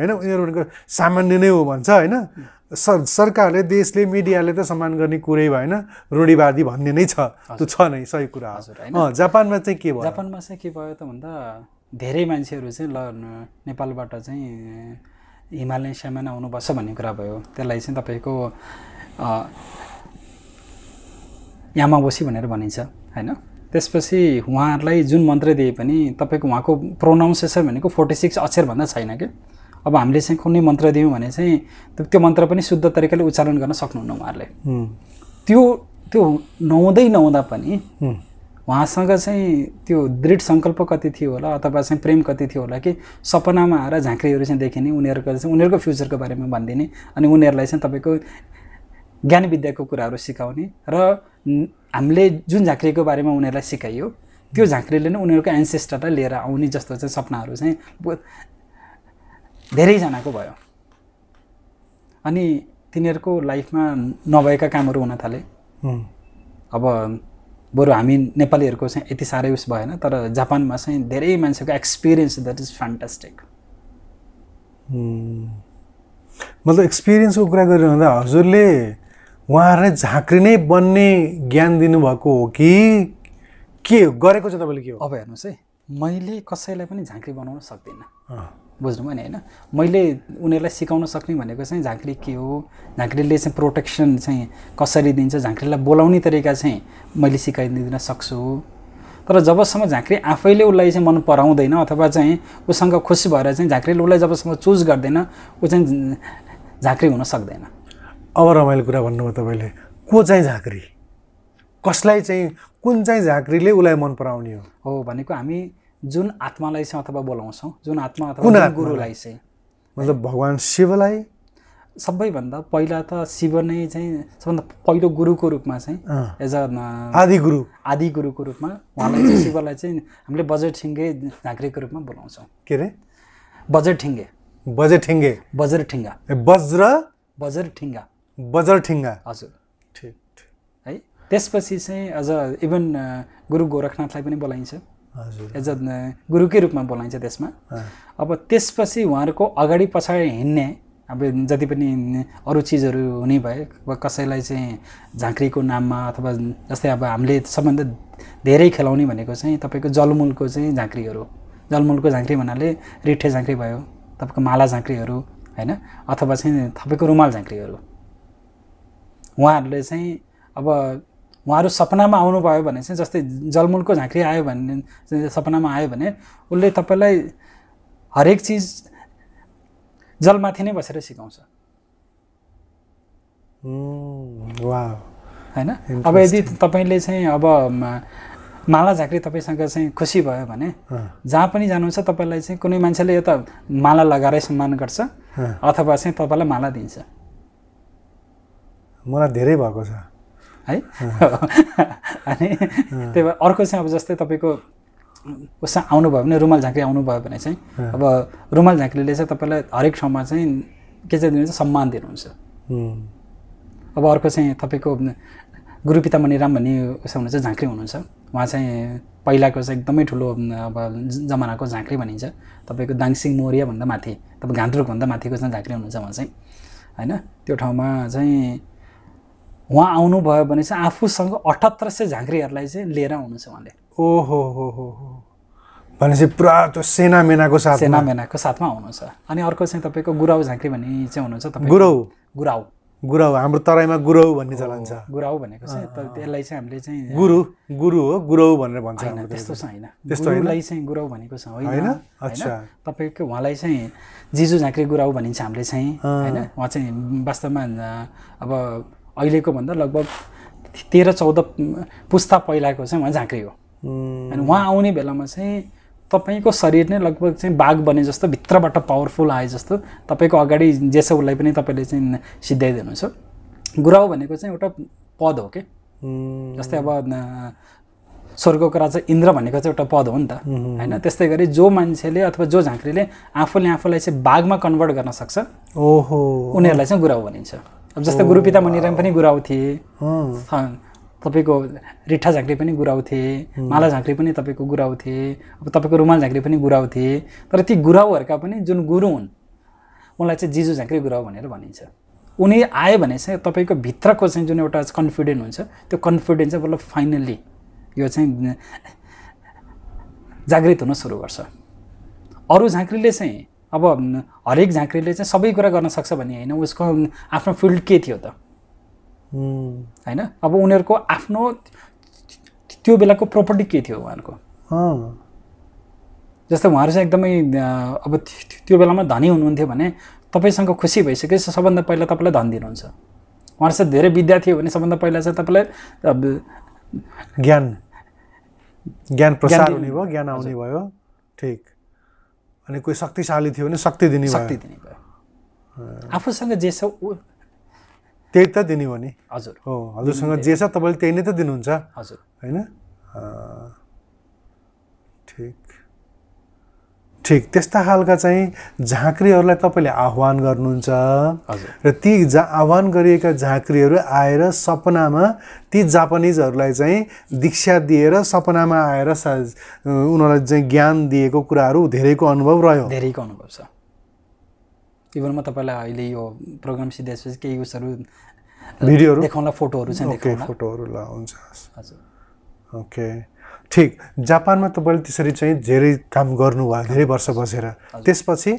Speaker 2: होइन उनीहरू भनेको सामान्य नै हो भन्छ होइन सर सरकारले देशले मिडियाले त सम्मान गर्ने कुरै भएन रूढिवादी भन्ने नै छ त्यो छ
Speaker 3: नै सही कुरा हजुर जापानमा चाहिँ के भयो जापानमा चाहिँ के भयो त भन्दा धेरै मान्छेहरू चाहिँ ल नेपालबाट चाहिँ हिमालयन सेमा आउनुपर्छ भन्ने कुरा भयो त्यसलाई चाहिँ तपाईँको यामावसी भनेर भनिन्छ होइन त्यसपछि उहाँहरूलाई जुन मन्त्र दिए पनि तपाईँको उहाँको प्रोनाउन्सिएसन भनेको फोर्टी सिक्स अक्षरभन्दा छैन कि अब हामीले चाहिँ कुनै मन्त्र दियौँ भने चाहिँ त्यो मन्त्र पनि शुद्ध तरिकाले उच्चारण गर्न सक्नुहुन्न उहाँहरूले त्यो त्यो नहुँदै नहुँदा पनि उहाँसँग चाहिँ त्यो दृढ सङ्कल्प कति थियो होला अथवा चाहिँ प्रेम कति थियो होला कि सपनामा आएर झाँक्रीहरू चाहिँ देखिने उनीहरूको चाहिँ उनीहरूको फ्युचरको बारेमा भनिदिने अनि उनीहरूलाई चाहिँ तपाईँको ज्ञान विद्याको कुराहरू सिकाउने र हामीले जुन झाँक्रीको बारेमा उनीहरूलाई सिकाइयो त्यो झाँक्रीले नै उनीहरूको एन्सेस्टरलाई लिएर आउने जस्तो चाहिँ सपनाहरू चाहिँ धेरैजनाको भयो अनि तिनीहरूको लाइफमा नभएका कामहरू हुन थाले अब बरु हामी नेपालीहरूको चाहिँ यति साह्रै उस भएन तर जापानमा चाहिँ धेरै मान्छेको एक्सपिरियन्स द्याट इज फ्यान्टास्टिक
Speaker 2: मतलब एक्सपिरियन्सको कुरा गरिरहँदा हजुरले उहाँहरूलाई झाँक्री नै बन्ने ज्ञान दिनुभएको हो कि
Speaker 3: के गरेको छ तपाईँले के हो अब हेर्नुहोस् है मैले कसैलाई पनि झाँक्री बनाउन सक्दिनँ बुझ्नुभयो नि होइन मैले उनीहरूलाई सिकाउन सक्ने भनेको चाहिँ झाँक्री के हो झाँक्रीले चाहिँ प्रोटेक्सन चाहिँ कसरी दिन्छ झाँक्रीलाई बोलाउने तरिका चाहिँ मैले सिकाइदिन सक्छु तर जबसम्म झाँक्री आफैले उसलाई चाहिँ मन पराउँदैन अथवा चाहिँ उसँग खुसी भएर चाहिँ झाँक्रीले उसलाई जबसम्म चुज गर्दैन ऊ चाहिँ झाँक्री हुन सक्दैन अब रमाइलो कुरा भन्नुभयो तपाईँले को चाहिँ झाँक्री कसलाई चाहिँ कुन चाहिँ झाँक्रीले उसलाई मन पराउने हो भनेको हामी जुन आत्मालाई चाहिँ अथवा बोलाउँछौँ जुन आत्मा अथवा गुरुलाई चाहिँ मतलब भगवान् शिवलाई सबैभन्दा पहिला त शिव नै चाहिँ सबभन्दा पहिलो गुरुको रूपमा चाहिँ एज अ आदि गुरु आदि गुरुको रूपमा उहाँलाई चाहिँ शिवलाई चाहिँ हामीले बजेट ठिङ्गे झाँक्रीको रूपमा बोलाउँछौँ के अरे बजेट ठिङ्गे बजर ठिङ्गे बजर ठिङ्गा बज्र बजर ठिङ्गा बजर ठिङ्गा
Speaker 2: हजुर ठिक
Speaker 3: है त्यसपछि चाहिँ अझ इभन गुरु गोरखनाथलाई पनि बोलाइन्छ एज अ uh, गुरुकै रूपमा बोलाइन्छ त्यसमा अब त्यसपछि उहाँहरूको अगाडि पछाडि हिँड्ने अब जति पनि अरू चिजहरू हुने भए कसैलाई चाहिँ झाँक्रीको नाममा अथवा जस्तै अब हामीले सबभन्दा धेरै खेलाउने भनेको चाहिँ तपाईँको जलमुलको चाहिँ झाँक्रीहरू जलमुलको झाँक्री भन्नाले रिठे झाँक्री भयो तपाईँको माला झाँक्रीहरू होइन अथवा चाहिँ तपाईँको रुमाल झाँक्रीहरू उहाँहरूले चाहिँ अब उहाँहरू सपनामा आउनुभयो भने चाहिँ जस्तै जलमूलको झाँक्री आयो भने सपनामा आयो भने उसले तपाईँलाई हरेक चिज जलमाथि नै बसेर सिकाउँछ होइन अब यदि तपाईँले चाहिँ अब माला झाँक्री तपाईँसँग चाहिँ खुसी भयो भने जहाँ पनि जानुहुन्छ तपाईँलाई चाहिँ कुनै मान्छेले यता माला लगाएरै सम्मान गर्छ अथवा चाहिँ तपाईँलाई माला दिन्छ
Speaker 2: मलाई धेरै भएको छ
Speaker 3: है *laughs* अनि त्यही भएर अर्को चाहिँ अब जस्तै तपाईँको उस आउनुभयो भने रुमाल झाँक्री आउनुभयो भने चाहिँ अब रुमाल झाँक्रीले चाहिँ तपाईँलाई हरेक ठाउँमा चाहिँ के चाहिँ दिनुहुन्छ सम्मान दिनुहुन्छ अब अर्को चाहिँ तपाईँको गुरुपिता मणिराम राम भन्ने उसो हुनुहुन्छ झाँक्री हुनुहुन्छ उहाँ चाहिँ पहिलाको चाहिँ एकदमै ठुलो अब जमानाको झाँक्री भनिन्छ तपाईँको दाङसिङ मोरियाभन्दा माथि तपाईँ घान्द्रुकभन्दा माथिको चाहिँ झाँक्री हुनुहुन्छ उहाँ चाहिँ होइन त्यो ठाउँमा चाहिँ उहाँ आउनुभयो भने चाहिँ आफूसँग अठहत्तर सय झाँक्रीहरूलाई चाहिँ लिएर आउनुहुन्छ उहाँले ओहो हो हो हो
Speaker 2: भनेपछि पुरा त्यो सेना मेनाको साथ सेना मेनाको
Speaker 3: साथमा आउनुहुन्छ अनि अर्को चाहिँ तपाईँको गुराउ झाँक्री भन्ने चाहिँ हुनुहुन्छ तपाईँ गुराउ गुराउ
Speaker 2: गुराउ हाम्रो तराईमा गुराउ भन्ने चलन
Speaker 3: छ गुराउ भनेको चाहिँ त्यसलाई चाहिँ हामीले चाहिँ गुरु गुरु हो गुराउ भनेर भन्छ त्यस्तो छ होइन त्यसलाई चाहिँ गुराउ भनेको छ होइन अच्छा तपाईँको उहाँलाई चाहिँ जिजु झाँक्री गुराउ भनिन्छ हामीले चाहिँ होइन उहाँ चाहिँ वास्तवमा अब अहिलेको भन्दा लगभग तेह्र चौध पुस्ता पहिलाको चाहिँ उहाँ झाँक्री हो अनि उहाँ आउने बेलामा चाहिँ तपाईँको शरीर नै लगभग चाहिँ बाघ बने जस्तो भित्रबाट पावरफुल आए जस्तो तपाईँको अगाडि जे छ उसलाई पनि तपाईँले चाहिँ सिद्ध्याइदिनुहुन्छ गुराउ भनेको चाहिँ एउटा पद हो कि जस्तै अब स्वर्गको राजा इन्द्र भनेको चाहिँ एउटा पद हो नि त होइन त्यस्तै गरी जो मान्छेले अथवा जो झाँक्रीले आफूले आफूलाई चाहिँ बाघमा कन्भर्ट गर्न सक्छ ओहो उनीहरूलाई चाहिँ गुराउ भनिन्छ अब जस्तै गुरुपिता मणिराम पनि गुराउँथे तपाईँको रिठा झाँक्री पनि गुराउँथे hmm. माला झाँक्री पनि तपाईँको गुराउँथे अब तपाईँको रुमाल झाँक्री पनि गुराउँथे तर ती गुराउहरूका पनि जुन गुरु हुन् उनलाई चाहिँ जिजु झाँक्री गुराउ भनेर भनिन्छ उनी आयो भने चाहिँ तपाईँको भित्रको चाहिँ जुन एउटा कन्फिडेन्ट हुन्छ त्यो कन्फिडेन्ट चाहिँ मतलब फाइनल्ली यो चाहिँ जागृत हुन सुरु गर्छ अरू झाँक्रीले चाहिँ अब हरेक झाँक्रीले चाहिँ सबै कुरा गर्न सक्छ भन्ने होइन उसको आफ्नो फिल्ड के थियो त होइन अब उनीहरूको आफ्नो त्यो बेलाको प्रपर्टी के थियो उहाँहरूको जस्तै उहाँहरू चाहिँ एकदमै अब त्यो बेलामा धनी हुनुहुन्थ्यो भने तपाईँसँग खुसी भइसकेपछि सबभन्दा पहिला तपाईँलाई धन दिनुहुन्छ उहाँहरू चाहिँ धेरै विद्या थियो भने सबभन्दा पहिला चाहिँ तपाईँलाई
Speaker 2: ज्ञान ज्ञान प्रसार हुने
Speaker 3: भयो ज्ञान आउने भयो ठिक अनि
Speaker 2: कोही शक्तिशाली थियो भने शक्ति दिने शक्ति दिने भयो आफूसँग जे छ ऊ त्यही त दिने हो नि हजुर हो हजुरसँग जे छ तपाईँले त्यही नै त दिनुहुन्छ हजुर होइन ठिक ठिक त्यस्ता खालका चाहिँ झाँक्रीहरूलाई तपाईँले आह्वान गर्नुहुन्छ र ती जा आह्वान गरिएका झाँक्रीहरू आएर सपनामा ती जापानिजहरूलाई चाहिँ दीक्षा दिएर सपनामा आएर सा उनीहरूलाई चाहिँ ज्ञान दिएको कुराहरू धेरैको अनुभव रह्यो
Speaker 3: धेरैको अनुभव छ इभन म तपाईँलाई अहिले यो प्रोग्राम सिधै केही उसहरू भिडियोहरू देखाउँला फोटोहरू चाहिँ
Speaker 2: फोटोहरू ल हुन्छ हजुर ओके ठिक जापानमा तपाईँले त्यसरी चाहिँ धेरै काम गर्नुभयो धेरै वर्ष बसेर
Speaker 3: त्यसपछि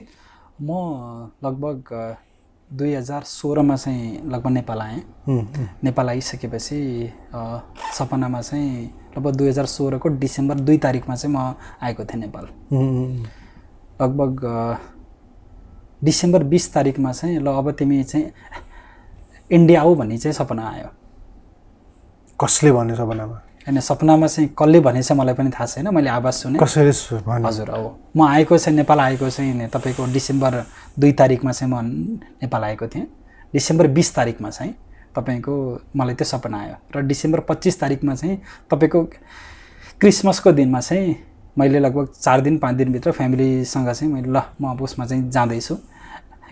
Speaker 3: म लगभग दुई हजार सोह्रमा चाहिँ लगभग नेपाल आएँ नेपाल आइसकेपछि सपनामा चाहिँ लगभग दुई हजार सोह्रको डिसेम्बर दुई तारिकमा चाहिँ म आएको थिएँ नेपाल लगभग डिसेम्बर बिस तारिकमा चाहिँ ल अब तिमी चाहिँ इन्डिया आऊ भन्ने चाहिँ सपना आयो कसले भन्यो सपनामा होइन सपनामा चाहिँ कसले भने चाहिँ मलाई पनि थाहा छैन मैले आवाज सुने कसैले हजुर अब म आएको चाहिँ नेपाल आएको चाहिँ तपाईँको डिसेम्बर दुई तारिकमा चाहिँ म नेपाल आएको थिएँ डिसेम्बर बिस तारिकमा चाहिँ तपाईँको मलाई त्यो सपना आयो र डिसेम्बर पच्चिस तारिकमा चाहिँ तपाईँको क्रिसमसको दिनमा चाहिँ मैले लगभग चार दिन पाँच दिनभित्र फ्यामिलीसँग चाहिँ मैले ल म अब उसमा चाहिँ जाँदैछु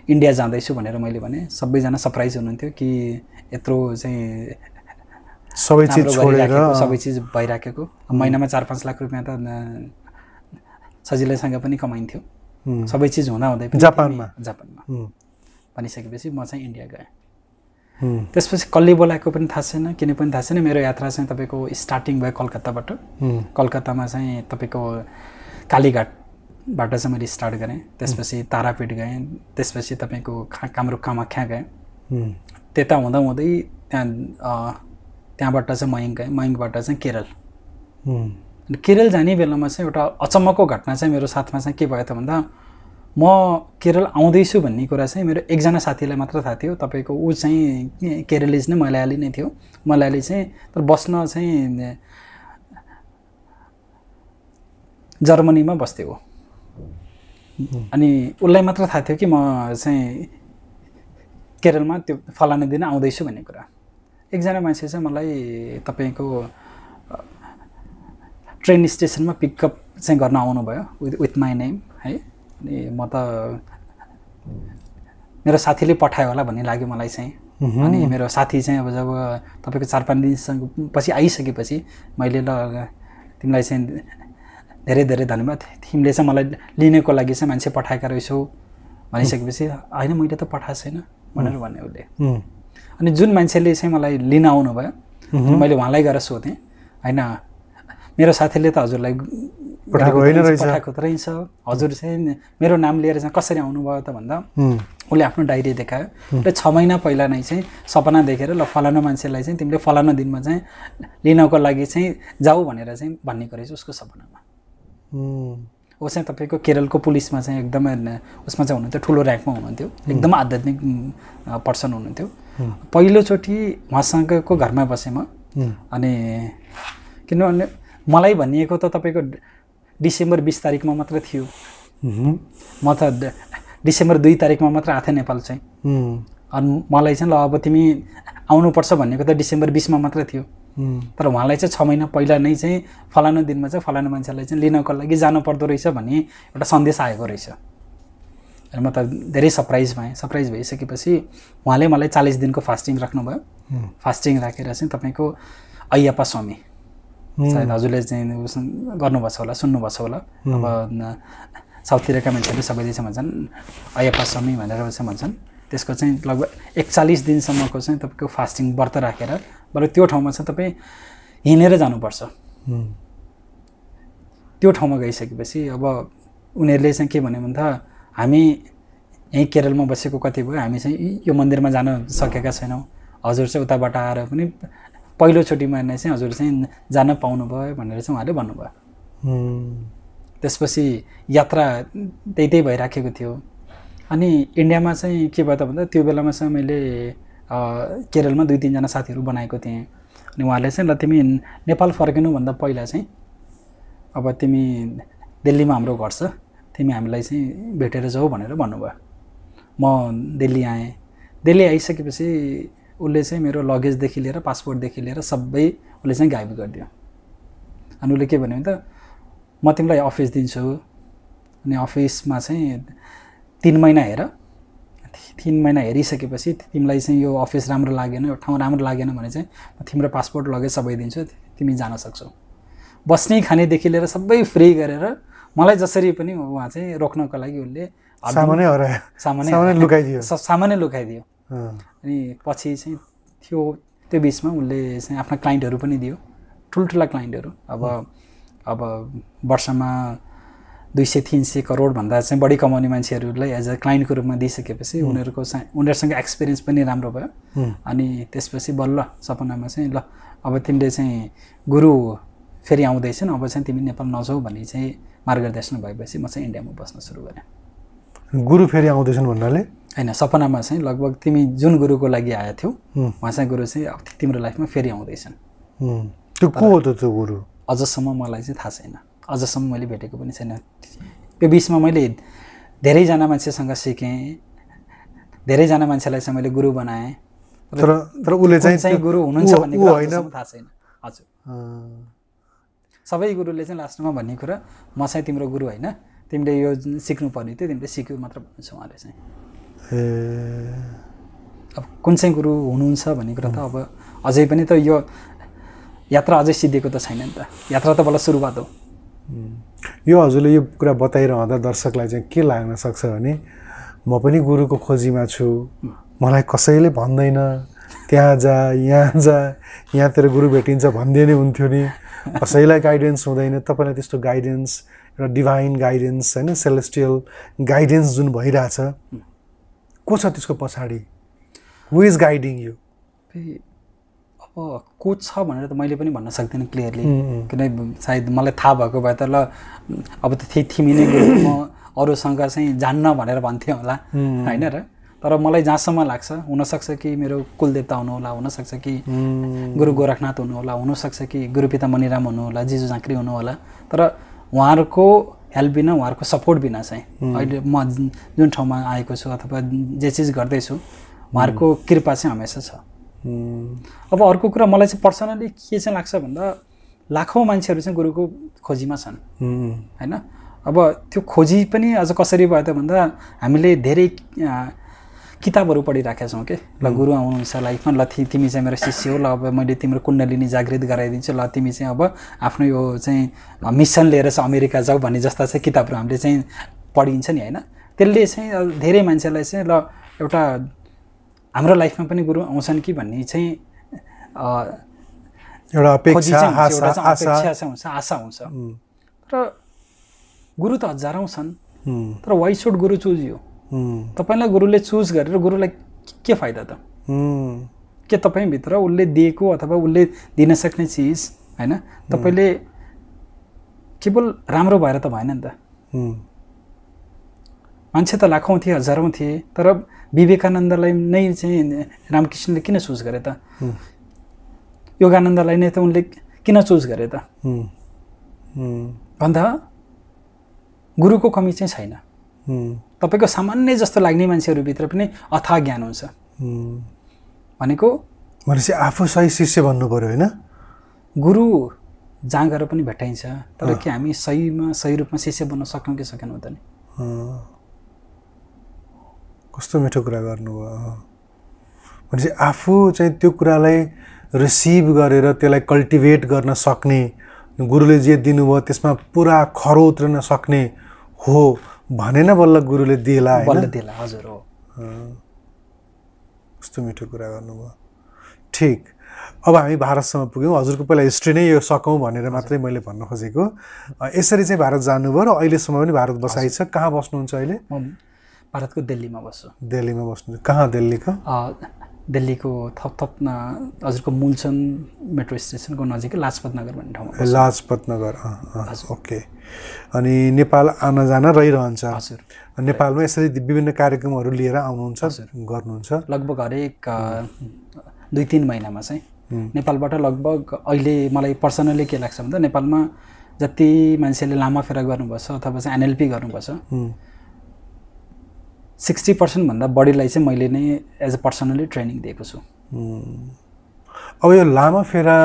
Speaker 3: इन्डिया जाँदैछु भनेर मैले भने सबैजना सरप्राइज हुनुहुन्थ्यो कि यत्रो चाहिँ सबै चिज छोडेर सबै चिज भइराखेको महिनामा चार पाँच लाख रुपियाँ त सजिलैसँग पनि कमाइन्थ्यो सबै चिज हुँदा हुँदै जापानमा जापानमा भनिसकेपछि म चाहिँ इन्डिया गएँ त्यसपछि कसले बोलाएको पनि थाहा छैन किन पनि थाहा छैन मेरो यात्रा चाहिँ तपाईँको स्टार्टिङ भयो कलकत्ताबाट कलकत्तामा चाहिँ तपाईँको कालीघाटबाट चाहिँ मैले स्टार्ट गरेँ त्यसपछि तारापीठ गएँ त्यसपछि तपाईँको खा कामरुख कामाख्या गएँ त्यता हुँदा हुँदै त्यहाँ त्यहाँबाट चाहिँ मयङ्क मयङबाट चाहिँ केरल अनि केरल जाने बेलामा चाहिँ एउटा अचम्मको घटना चाहिँ मेरो साथमा चाहिँ के भयो त भन्दा म केरल आउँदैछु भन्ने कुरा चाहिँ मेरो एकजना साथीलाई मात्र थाहा थियो तपाईँको ऊ चाहिँ केरलिज नै मलयाली नै थियो मलयाली चाहिँ तर बस्न चाहिँ जर्मनीमा बस्थ्यो अनि उसलाई मात्र थाहा थियो कि म चाहिँ केरलमा त्यो फलाने दिन आउँदैछु भन्ने कुरा एकजना मान्छे चाहिँ मलाई तपाईँको ट्रेन स्टेसनमा पिकअप चाहिँ गर्न आउनुभयो विथ विथ माई नेम है अनि म त मेरो साथीले पठायो होला भन्ने लाग्यो मलाई चाहिँ अनि मेरो साथी चाहिँ अब जब तपाईँको चार पाँच दिनसँग पछि आइसकेपछि मैले ल तिमीलाई चाहिँ धेरै धेरै धन्यवाद तिमीले चाहिँ मलाई लिनेको लागि चाहिँ मान्छे पठाएका रहेछौ भनिसकेपछि होइन मैले त पठाएको छैन भनेर भन्यो उसले अनि जुन मान्छेले चाहिँ मलाई लिन आउनुभयो मैले उहाँलाई गएर सोधेँ होइन मेरो साथीले त हजुरलाई पठाएको त रहेछ हजुर चाहिँ मेरो नाम लिएर चाहिँ कसरी आउनुभयो त भन्दा उसले आफ्नो डायरी देखायो र छ महिना पहिला नै चाहिँ सपना देखेर ल फलानु मान्छेलाई चाहिँ तिमीले फलानु दिनमा चाहिँ लिनको लागि चाहिँ जाऊ भनेर चाहिँ भन्ने रहेछ उसको सपनामा ऊ चाहिँ तपाईँको केरलको पुलिसमा चाहिँ एकदमै उसमा चाहिँ हुनुहुन्थ्यो ठुलो ऱ्याङ्कमा हुनुहुन्थ्यो एकदम आध्यात्मिक पर्सन हुनुहुन्थ्यो पहिलोचोटि उहाँसँगको घरमा बसेँ म अनि किनभने मलाई भनिएको त तपाईँको डिसेम्बर बिस तारिकमा मात्र थियो म त डिसेम्बर दुई तारिकमा मात्र आएको थिएँ नेपाल चाहिँ अनि मलाई चाहिँ ल अब तिमी आउनुपर्छ भनेको त डिसेम्बर बिसमा मात्र थियो तर उहाँलाई चाहिँ छ महिना पहिला नै चाहिँ फलानु दिनमा चाहिँ फलानु मान्छेलाई चाहिँ लिनको लागि जानु पर्दो रहेछ भन्ने एउटा सन्देश आएको रहेछ र म त धेरै सरप्राइज भएँ सरप्राइज भइसकेपछि उहाँले मलाई चालिस दिनको फास्टिङ राख्नुभयो फास्टिङ राखेर चाहिँ तपाईँको अय्यप्पा स्वामी सायद हजुरले चाहिँ गर्नुभएको छ होला सुन्नुभएको छ होला अब साउथतिरका मान्छेहरू सबैले चाहिँ भन्छन् अय्यप्पा स्वामी भनेर चाहिँ भन्छन् त्यसको चाहिँ लगभग एकचालिस दिनसम्मको चाहिँ तपाईँको फास्टिङ व्रत राखेर बरु त्यो ठाउँमा चाहिँ तपाईँ हिँडेर जानुपर्छ त्यो ठाउँमा गइसकेपछि अब उनीहरूले चाहिँ के भन्यो भने त हामी यहीँ केरलमा बसेको कति भयो हामी चाहिँ यो मन्दिरमा जान सकेका छैनौँ हजुर चाहिँ उताबाट आएर पनि पहिलोचोटिमा नै चाहिँ हजुर चाहिँ जान पाउनु भयो भनेर चाहिँ उहाँले भन्नुभयो त्यसपछि यात्रा त्यही त्यही भइराखेको थियो अनि इन्डियामा चाहिँ के भयो त भन्दा त्यो बेलामा चाहिँ मैले केरलमा दुई तिनजना साथीहरू बनाएको थिएँ अनि उहाँले चाहिँ ल तिमी नेपाल फर्किनुभन्दा पहिला चाहिँ अब तिमी दिल्लीमा हाम्रो घर छ तिमी हामीलाई चाहिँ भेटेर जाऊ भनेर भन्नुभयो म दिल्ली आएँ दिल्ली आइसकेपछि उसले चाहिँ मेरो लगेजदेखि लिएर पासपोर्टदेखि लिएर सबै उसले चाहिँ गायब गरिदियो अनि उसले के भन्यो भने त म तिमीलाई अफिस दिन्छु अनि अफिसमा चाहिँ तिन महिना हेर तिन महिना हेरिसकेपछि तिमीलाई चाहिँ यो अफिस राम्रो लागेन यो ठाउँ राम्रो लागेन भने चाहिँ म तिम्रो पासपोर्ट लगेज सबै दिन्छु तिमी जान सक्छौ बस्ने खानेदेखि लिएर सबै फ्री गरेर मलाई जसरी पनि उहाँ चाहिँ रोक्नको लागि उसले सामान्य सामान्य सामान्य लुकाइदियो सामान्य लुकाइदियो अनि पछि चाहिँ त्यो त्यो बिचमा उसले चाहिँ आफ्ना क्लाइन्टहरू पनि दियो ठुल्ठुला क्लाइन्टहरू अब अब वर्षमा दुई सय तिन सय करोडभन्दा चाहिँ बढी कमाउने मान्छेहरूलाई एज अ क्लाइन्टको रूपमा दिइसकेपछि उनीहरूको उनीहरूसँग एक्सपिरियन्स पनि राम्रो भयो अनि त्यसपछि बल्ल सपनामा चाहिँ ल अब तिमीले चाहिँ गुरु फेरि आउँदैछन् अब चाहिँ तिमी नेपाल नजाऊ भन्ने चाहिँ मार्गदर्शन भएपछि म चाहिँ इन्डियामा बस्न सुरु गरेँ
Speaker 2: गुरु फेरि आउँदैछन् भन्नाले
Speaker 3: होइन सपनामा चाहिँ लगभग तिमी जुन गुरुको लागि आएको थियौ उहाँ चाहिँ गुरु चाहिँ तिम्रो लाइफमा फेरि आउँदैछन् त्यो को हो त त्यो गुरु अझसम्म मलाई चाहिँ थाहा छैन अझसम्म मैले भेटेको पनि छैन त्यो बिचमा मैले धेरैजना मान्छेसँग सिकेँ धेरैजना मान्छेलाई चाहिँ मैले गुरु बनाएँ तर तर उसले चाहिँ गुरु हुनुहुन्छ भन्ने थाहा छैन हजुर सबै गुरुले चाहिँ लास्टमा भन्ने कुरा म चाहिँ तिम्रो गुरु होइन तिमीले यो सिक्नु पर्ने थियो तिमीले सिक्यो मात्र भन्नुहुन्छ उहाँले चाहिँ अब कुन चाहिँ गुरु हुनुहुन्छ भन्ने कुरा त अब अझै पनि त यो यात्रा अझै सिद्धिएको त छैन नि त यात्रा त बल्ल सुरुवात हो
Speaker 2: यो हजुरले यो कुरा बताइरहँदा दर्शकलाई चाहिँ के लाग्न सक्छ भने म पनि गुरुको खोजीमा छु मलाई कसैले भन्दैन त्यहाँ जा यहाँ जा यहाँतिर गुरु भेटिन्छ भनिदिए नै हुन्थ्यो नि *laughs* कसैलाई गाइडेन्स हुँदैन तपाईँलाई त्यस्तो गाइडेन्स र डिभाइन गाइडेन्स होइन सेलेस्टियल
Speaker 3: गाइडेन्स जुन भइरहेछ को छ त्यसको पछाडि हु इज गाइडिङ यु अब को छ भनेर त मैले पनि भन्न सक्दिनँ क्लियरली किनभने सायद मलाई थाहा भएको भए त ल अब त थिमी नै म अरूसँग चाहिँ जान्न भनेर भन्थेँ होला होइन र तर मलाई जहाँसम्म लाग्छ हुनसक्छ कि मेरो कुलदेवता हुनुहोला हुनसक्छ कि गुरु गोरखनाथ हुनुहोला हुनसक्छ कि गुरु पिता मणिराम हुनुहोला जिजु झाँक्री हुनुहोला तर उहाँहरूको हेल्प बिना उहाँहरूको सपोर्ट बिना चाहिँ अहिले म जुन ठाउँमा आएको छु अथवा जे चिज गर्दैछु उहाँहरूको कृपा चाहिँ हमेसा छ अब अर्को कुरा मलाई चाहिँ पर्सनली के चाहिँ लाग्छ भन्दा लाखौँ मान्छेहरू चाहिँ गुरुको खोजीमा छन् होइन अब त्यो खोजी पनि अझ कसरी भयो त भन्दा हामीले धेरै किताबहरू पढिराखेका छौँ कि ल गुरु आउनुहुन्छ लाइफमा ल तिमी चाहिँ मेरो शिष्य हो ल अब मैले तिम्रो कुण्डलिनी जागृत गराइदिन्छु ल तिमी चाहिँ अब आफ्नो यो चाहिँ मिसन लिएर चाहिँ अमेरिका जाऊ भन्ने जस्ता चाहिँ किताबहरू हामीले चाहिँ पढिन्छ नि होइन त्यसले चाहिँ धेरै मान्छेलाई चाहिँ ल एउटा हाम्रो लाइफमा पनि गुरु आउँछन् कि भन्ने चाहिँ एउटा अपेक्षा हुन्छ आशा हुन्छ तर गुरु त हजारौँ छन् तर why should guru choose you
Speaker 1: तपाईँलाई
Speaker 3: गुरुले चुज गरेर गुरुलाई के फाइदा त के तपाईँभित्र उसले दिएको अथवा उसले दिन सक्ने चिज होइन तपाईँले केवल राम्रो भएर त भएन नि त मान्छे त लाखौँ थिए हजारौँ थिए तर विवेकानन्दलाई नै चाहिँ रामकृष्णले किन चुज गरे त योगानन्दलाई नै त उनले किन चुज गरे त भन्दा गुरुको कमी चाहिँ छैन तपाईँको सामान्य जस्तो लाग्ने मान्छेहरूभित्र पनि अथा ज्ञान हुन्छ
Speaker 2: भनेको भनेपछि आफू सही शिष्य
Speaker 3: भन्नु पऱ्यो होइन गुरु जहाँ गएर पनि भेटाइन्छ तर कि हामी सहीमा सही रूपमा शिष्य बन्न सक्यौँ कि सकेनौँ त नि
Speaker 2: कस्तो मिठो कुरा गर्नुभयो भनेपछि आफू चाहिँ त्यो कुरालाई रिसिभ गरेर त्यसलाई कल्टिभेट गर्न सक्ने गुरुले जे दिनुभयो त्यसमा पुरा खरो उत्रन सक्ने हो भनेन बल्ल गुरुले दिएला बल्ल दिएला हजुर हो कस्तो मिठो कुरा गर्नुभयो ठिक अब हामी भारतसम्म पुग्यौँ हजुरको पहिला हिस्ट्री नै यो सकौँ भनेर मात्रै मैले भन्न खोजेको यसरी चाहिँ भारत जानुभयो र अहिलेसम्म पनि भारत बसाइ छ कहाँ बस्नुहुन्छ अहिले
Speaker 3: भारतको दिल्लीमा बस्छु दिल्लीमा बस्नु कहाँ दिल्लीको दिल्लीको थप थपथप हजुरको मुलसन मेट्रो स्टेसनको नजिकै लाजपत नगर भन्ने ठाउँमा लाजपत
Speaker 2: नगर ओके अनि नेपाल आन जान रहिरहन्छ हजुर
Speaker 3: नेपालमा यसरी विभिन्न कार्यक्रमहरू लिएर आउनुहुन्छ हजुर गर्नुहुन्छ लगभग हरेक दुई तिन महिनामा चाहिँ नेपालबाट लगभग अहिले मलाई पर्सनली के लाग्छ भन्दा नेपालमा जति मान्छेले लामा फेरा गर्नुपर्छ अथवा चाहिँ एनएलपी गर्नुपर्छ सिक्सटी पर्सेन्टभन्दा बढीलाई चाहिँ मैले नै एज अ पर्सनली ट्रेनिङ दिएको छु
Speaker 2: अब यो लामा फेरा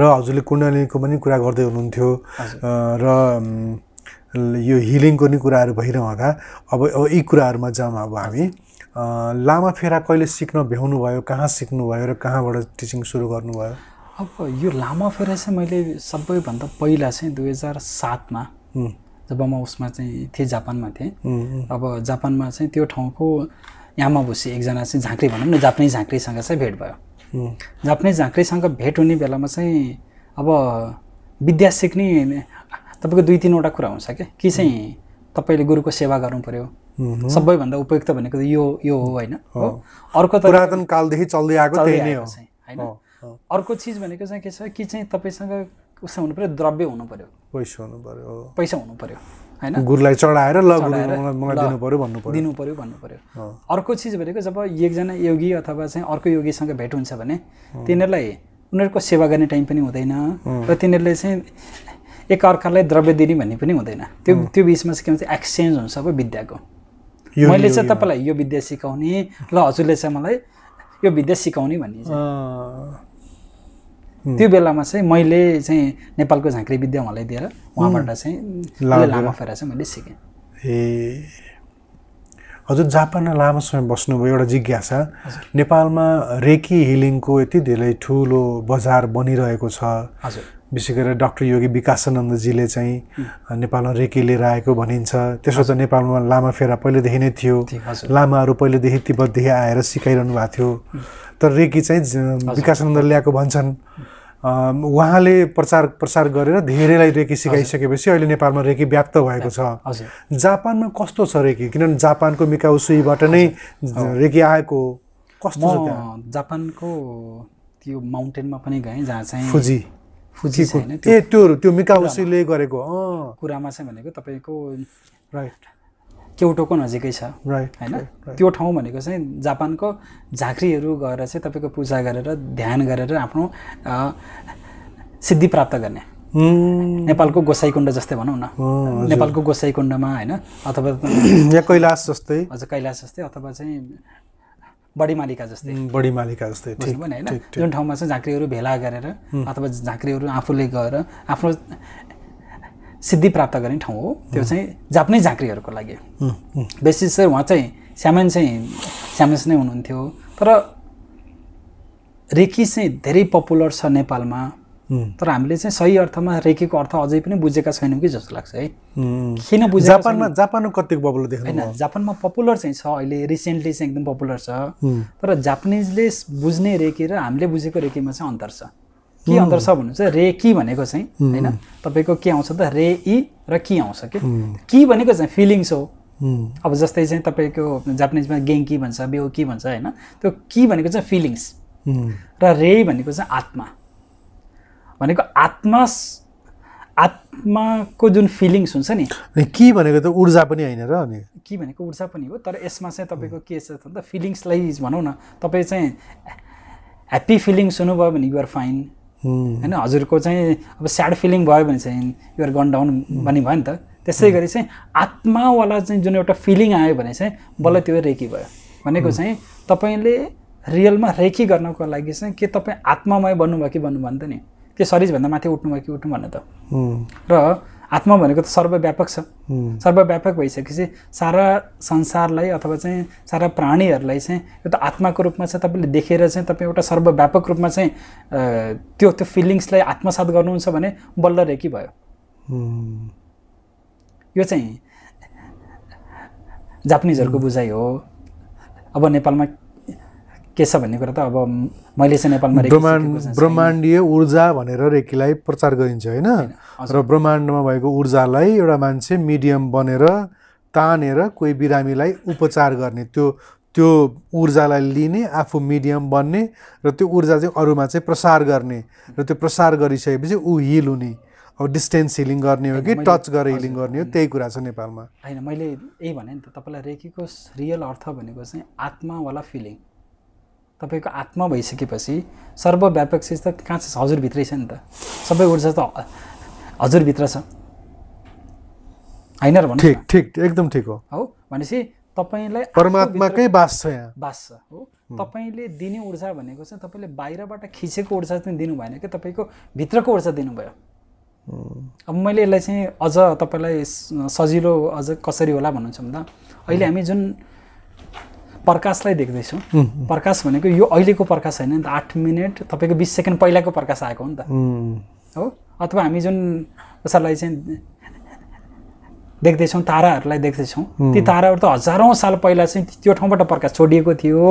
Speaker 2: र हजुरले कुण्डलीको पनि कुरा गर्दै हुनुहुन्थ्यो र यो हिलिङको नि कुराहरू भइरहँदा अब अब यी कुराहरूमा जाउँ अब हामी लामा फेरा कहिले सिक्न भ्याउनु भयो कहाँ
Speaker 3: सिक्नुभयो र कहाँबाट टिचिङ सुरु गर्नुभयो अब यो लामा फेरा चाहिँ मैले सबैभन्दा पहिला चाहिँ दुई हजार सातमा जब म उसमा चाहिँ थिएँ जापानमा थिएँ अब जापानमा चाहिँ त्यो ठाउँको यामा भुसी एकजना चाहिँ झाँक्री भनौँ न जापानी झाँक्रीसँग चाहिँ भेट
Speaker 1: भयो
Speaker 3: जापानी झाँक्रीसँग भेट हुने बेलामा चाहिँ अब विद्या सिक्ने तपाईँको दुई तिनवटा कुरा हुन्छ क्या कि चाहिँ तपाईँले गुरुको सेवा गर्नु पऱ्यो सबैभन्दा उपयुक्त भनेको त यो यो हो होइन अर्को त पुरातन कालदेखि चल्दै आएको होइन अर्को चिज भनेको चाहिँ के छ कि चाहिँ तपाईँसँग उसमा हुनु पऱ्यो द्रव्य हुनु पऱ्यो पैसा हुनु पऱ्यो पैसा हुनु पऱ्यो होइन गुरुलाई चढाएर ल दिनु पऱ्यो भन्नु पऱ्यो दिनु पऱ्यो भन्नु पऱ्यो अर्को चिज भनेको जब एकजना योगी अथवा चाहिँ अर्को योगीसँग भेट हुन्छ भने तिनीहरूलाई उनीहरूको सेवा गर्ने टाइम पनि हुँदैन र तिनीहरूले चाहिँ एकअर्कालाई द्रव्य दिने भन्ने पनि हुँदैन त्यो त्यो बिचमा चाहिँ के भन्छ एक्सचेन्ज हुन्छ अब विद्याको मैले चाहिँ तपाईँलाई यो विद्या सिकाउने ल हजुरले चाहिँ मलाई यो विद्या सिकाउने भन्ने त्यो बेलामा चाहिँ मैले चाहिँ नेपालको झाँक्री विद्या उहाँलाई दिएर उहाँबाट चाहिँ लामो फेरा चाहिँ मैले सिकेँ
Speaker 2: ए हजुर जापानमा लामो समय बस्नुभयो एउटा जिज्ञासा नेपालमा रेकी हिलिङको यति धेरै ठुलो बजार बनिरहेको छ हजुर विशेष गरेर डक्टर योगी विकासानन्दजीले चाहिँ नेपालमा रेकी लिएर आएको भनिन्छ त्यसो त नेपालमा लामा फेरा पहिलेदेखि नै थियो लामाहरू पहिलेदेखि तिब्बतदेखि आएर सिकाइरहनु भएको थियो तर रेकी चाहिँ विकासानन्द ल्याएको भन्छन् उहाँले प्रचार प्रसार गरेर धेरैलाई रेकी सिकाइसकेपछि अहिले नेपालमा रेकी व्याप्त भएको छ जापानमा कस्तो छ रेकी किनभने जापानको मिकाउसुईबाट नै रेकी आएको कस्तो छ
Speaker 3: जापानको त्यो माउन्टेनमा पनि गएँ जहाँ चाहिँ फुजी ए त्यो त्यो गरेको कुरामा चाहिँ भनेको तपाईँको राइट नजिकै छ राइट होइन त्यो ठाउँ भनेको चाहिँ जापानको झाँक्रीहरू गएर चाहिँ तपाईँको पूजा गरेर ध्यान गरेर आफ्नो सिद्धि प्राप्त गर्ने नेपालको गोसाइकुण्ड जस्तै भनौँ न नेपालको गोसाइकुण्डमा होइन अथवा *clears throat* या कैलाश जस्तै हजुर कैलाश जस्तै अथवा चाहिँ बढी मालिका जस्तै बढी मालिका जस्तै होइन जुन ठाउँमा चाहिँ झाँक्रीहरू भेला गरेर अथवा झाँक्रीहरू आफूले गएर आफ्नो सिद्धि प्राप्त गर्ने ठाउँ हो त्यो चाहिँ जाप्ने झाँक्रीहरूको लागि बेसी चाहिँ उहाँ चाहिँ स्यामान चाहिँ स्यामेन्स नै हुनुहुन्थ्यो तर रेकी चाहिँ धेरै पपुलर छ नेपालमा तर हामीले चाहिँ सही अर्थमा रेकीको अर्थ अझै पनि बुझेका छैनौँ कि जस्तो लाग्छ है
Speaker 1: किन बुझे जापानमा
Speaker 3: जापानमा कतिको पपुलर देख्नु होइन जापानमा पपुलर चाहिँ छ अहिले रिसेन्टली चाहिँ एकदम पपुलर छ तर जापानिजले बुझ्ने रेकी र हामीले बुझेको रेकीमा चाहिँ अन्तर छ के अन्तर छ भन्नु चाहिँ रेकी भनेको चाहिँ होइन तपाईँको के आउँछ त रे इ र कि आउँछ कि कि भनेको चाहिँ फिलिङ्स हो अब जस्तै चाहिँ तपाईँको जापानिजमा गेङ्की भन्छ बेउ कि भन्छ होइन त्यो कि भनेको चाहिँ फिलिङ्स र रे भनेको चाहिँ आत्मा भनेको आत्मा आत्माको जुन फिलिङ्स हुन्छ नि के भनेको त ऊर्जा पनि होइन र अनि के भनेको ऊर्जा पनि हो तर यसमा चाहिँ तपाईँको के छ त फिलिङ्सलाई भनौँ न तपाईँ चाहिँ ह्याप्पी फिलिङ्स हुनुभयो भने युआर फाइन होइन हजुरको चाहिँ अब स्याड फिलिङ भयो भने चाहिँ युआर गन डाउन भन्ने भयो नि त त्यसै गरी चाहिँ आत्मावाला चाहिँ जुन एउटा फिलिङ आयो भने चाहिँ बल्ल त्यो रेकी भयो भनेको चाहिँ तपाईँले रियलमा रेकी गर्नको लागि चाहिँ के तपाईँ आत्मामय बन्नुभयो कि बन्नुभयो नि त नि त्यो शरीरभन्दा माथि उठ्नु भयो कि उठ्नु भन्नु त र आत्मा भनेको त सर्वव्यापक छ सर्वव्यापक भइसकेपछि सारा संसारलाई अथवा चाहिँ सारा प्राणीहरूलाई चाहिँ यो त आत्माको रूपमा चाहिँ तपाईँले देखेर चाहिँ तपाईँ एउटा सर्वव्यापक रूपमा चाहिँ त्यो त्यो फिलिङ्सलाई आत्मसात गर्नुहुन्छ भने बल्ल रेकी भयो यो चाहिँ जापानिजहरूको बुझाइ हो अब नेपालमा के छ भन्ने कुरा त अब मैले चाहिँ नेपालमा ब्रह्माण्ड ब्रह्माण्डीय
Speaker 2: ऊर्जा भनेर रेकीलाई प्रचार गरिन्छ होइन र ब्रह्माण्डमा भएको ऊर्जालाई एउटा मान्छे मिडियम बनेर तानेर कोही बिरामीलाई उपचार गर्ने त्यो त्यो ऊर्जालाई लिने आफू मिडियम बन्ने र त्यो ऊर्जा चाहिँ अरूमा चाहिँ प्रसार गर्ने र त्यो प्रसार गरिसकेपछि ऊ हिल हुने अब डिस्टेन्स हिलिङ गर्ने हो कि टच गरेर हिलिङ गर्ने हो त्यही कुरा छ नेपालमा
Speaker 3: होइन मैले यही भने नि त तपाईँलाई रेकीको रियल अर्थ भनेको चाहिँ आत्मावाला फिलिङ तपाईँको आत्मा भइसकेपछि सर्वव्यापक चिज त कहाँ छ हजुरभित्रै छ नि त सबै ऊर्जा त हजुरभित्र छ होइन र भन्नु ठिक ठिक एकदम ठिक हो हो भनेपछि तपाईँलाई परमात्माकै बास छ यहाँ बास छ हो तपाईँले दिने ऊर्जा भनेको चाहिँ तपाईँले बाहिरबाट खिचेको ऊर्जा चाहिँ दिनु भएन कि तपाईँको भित्रको ऊर्जा दिनुभयो अब मैले यसलाई चाहिँ अझ तपाईँलाई सजिलो अझ कसरी होला भन्नुहुन्छ भन्दा अहिले हामी जुन प्रकाशलाई देख्दैछौँ प्रकाश भनेको यो अहिलेको प्रकाश होइन नि त आठ मिनट तपाईँको बिस सेकेन्ड पहिलाको प्रकाश आएको हो नि त हो अथवा हामी जुन कसैलाई चाहिँ देख्दैछौँ ताराहरूलाई देख्दैछौँ ती ताराहरू त हजारौँ साल पहिला चाहिँ त्यो ठाउँबाट प्रकाश छोडिएको थियो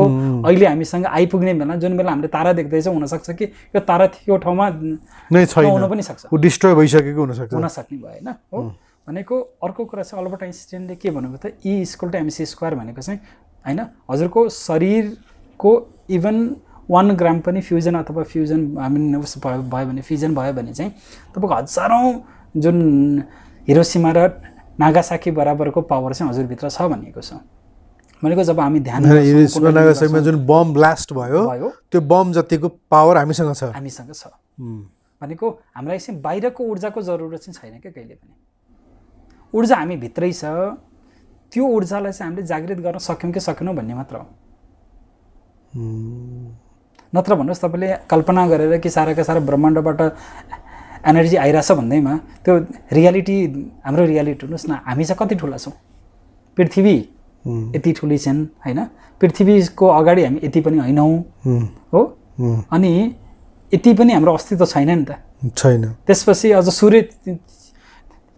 Speaker 3: अहिले हामीसँग आइपुग्ने बेला जुन बेला हामीले तारा देख्दैछौँ हुनसक्छ कि यो तारा त्यो ठाउँमा नै हुन पनि सक्छ
Speaker 2: डिस्ट्रोय भइसकेको
Speaker 3: हुनसक्छ हुनसक्ने भयो होइन हो भनेको अर्को कुरा चाहिँ अल्बर्ट आइन्सटेनले के भनेको त E equal to MC square भनेको चाहिँ होइन हजुरको शरीरको इभन वान ग्राम पनि फ्युजन अथवा फ्युजन हामी उस भयो भयो भने फ्युजन भयो भने चाहिँ तपाईँको हजारौँ जुन हिरोसीमा र नागासाकी बराबरको पावर चाहिँ हजुरभित्र छ भनेको छ भनेको जब हामी ध्यान *laughs* नागासाकीमा जुन बम ब्लास्ट भयो त्यो बम
Speaker 2: जतिको पावर हामीसँग छ
Speaker 3: हामीसँग छ भनेको हामीलाई चाहिँ बाहिरको ऊर्जाको जरुरत चाहिँ छैन क्या कहिले पनि ऊर्जा हामी भित्रै छ त्यो ऊर्जालाई चाहिँ हामीले जागृत गर्न सक्यौँ कि सकेनौँ भन्ने मात्र हो नत्र भन्नुहोस् तपाईँले कल्पना गरेर कि साराका सारा ब्रह्माण्डबाट एनर्जी आइरहेछ भन्दैमा त्यो रियालिटी हाम्रो रियालिटी हुनुहोस् न हामी चाहिँ कति ठुला छौँ पृथ्वी यति ठुली छन् होइन पृथ्वीको अगाडि हामी यति पनि होइनौँ हो अनि यति पनि हाम्रो अस्तित्व छैन नि त छैन त्यसपछि अझ सूर्य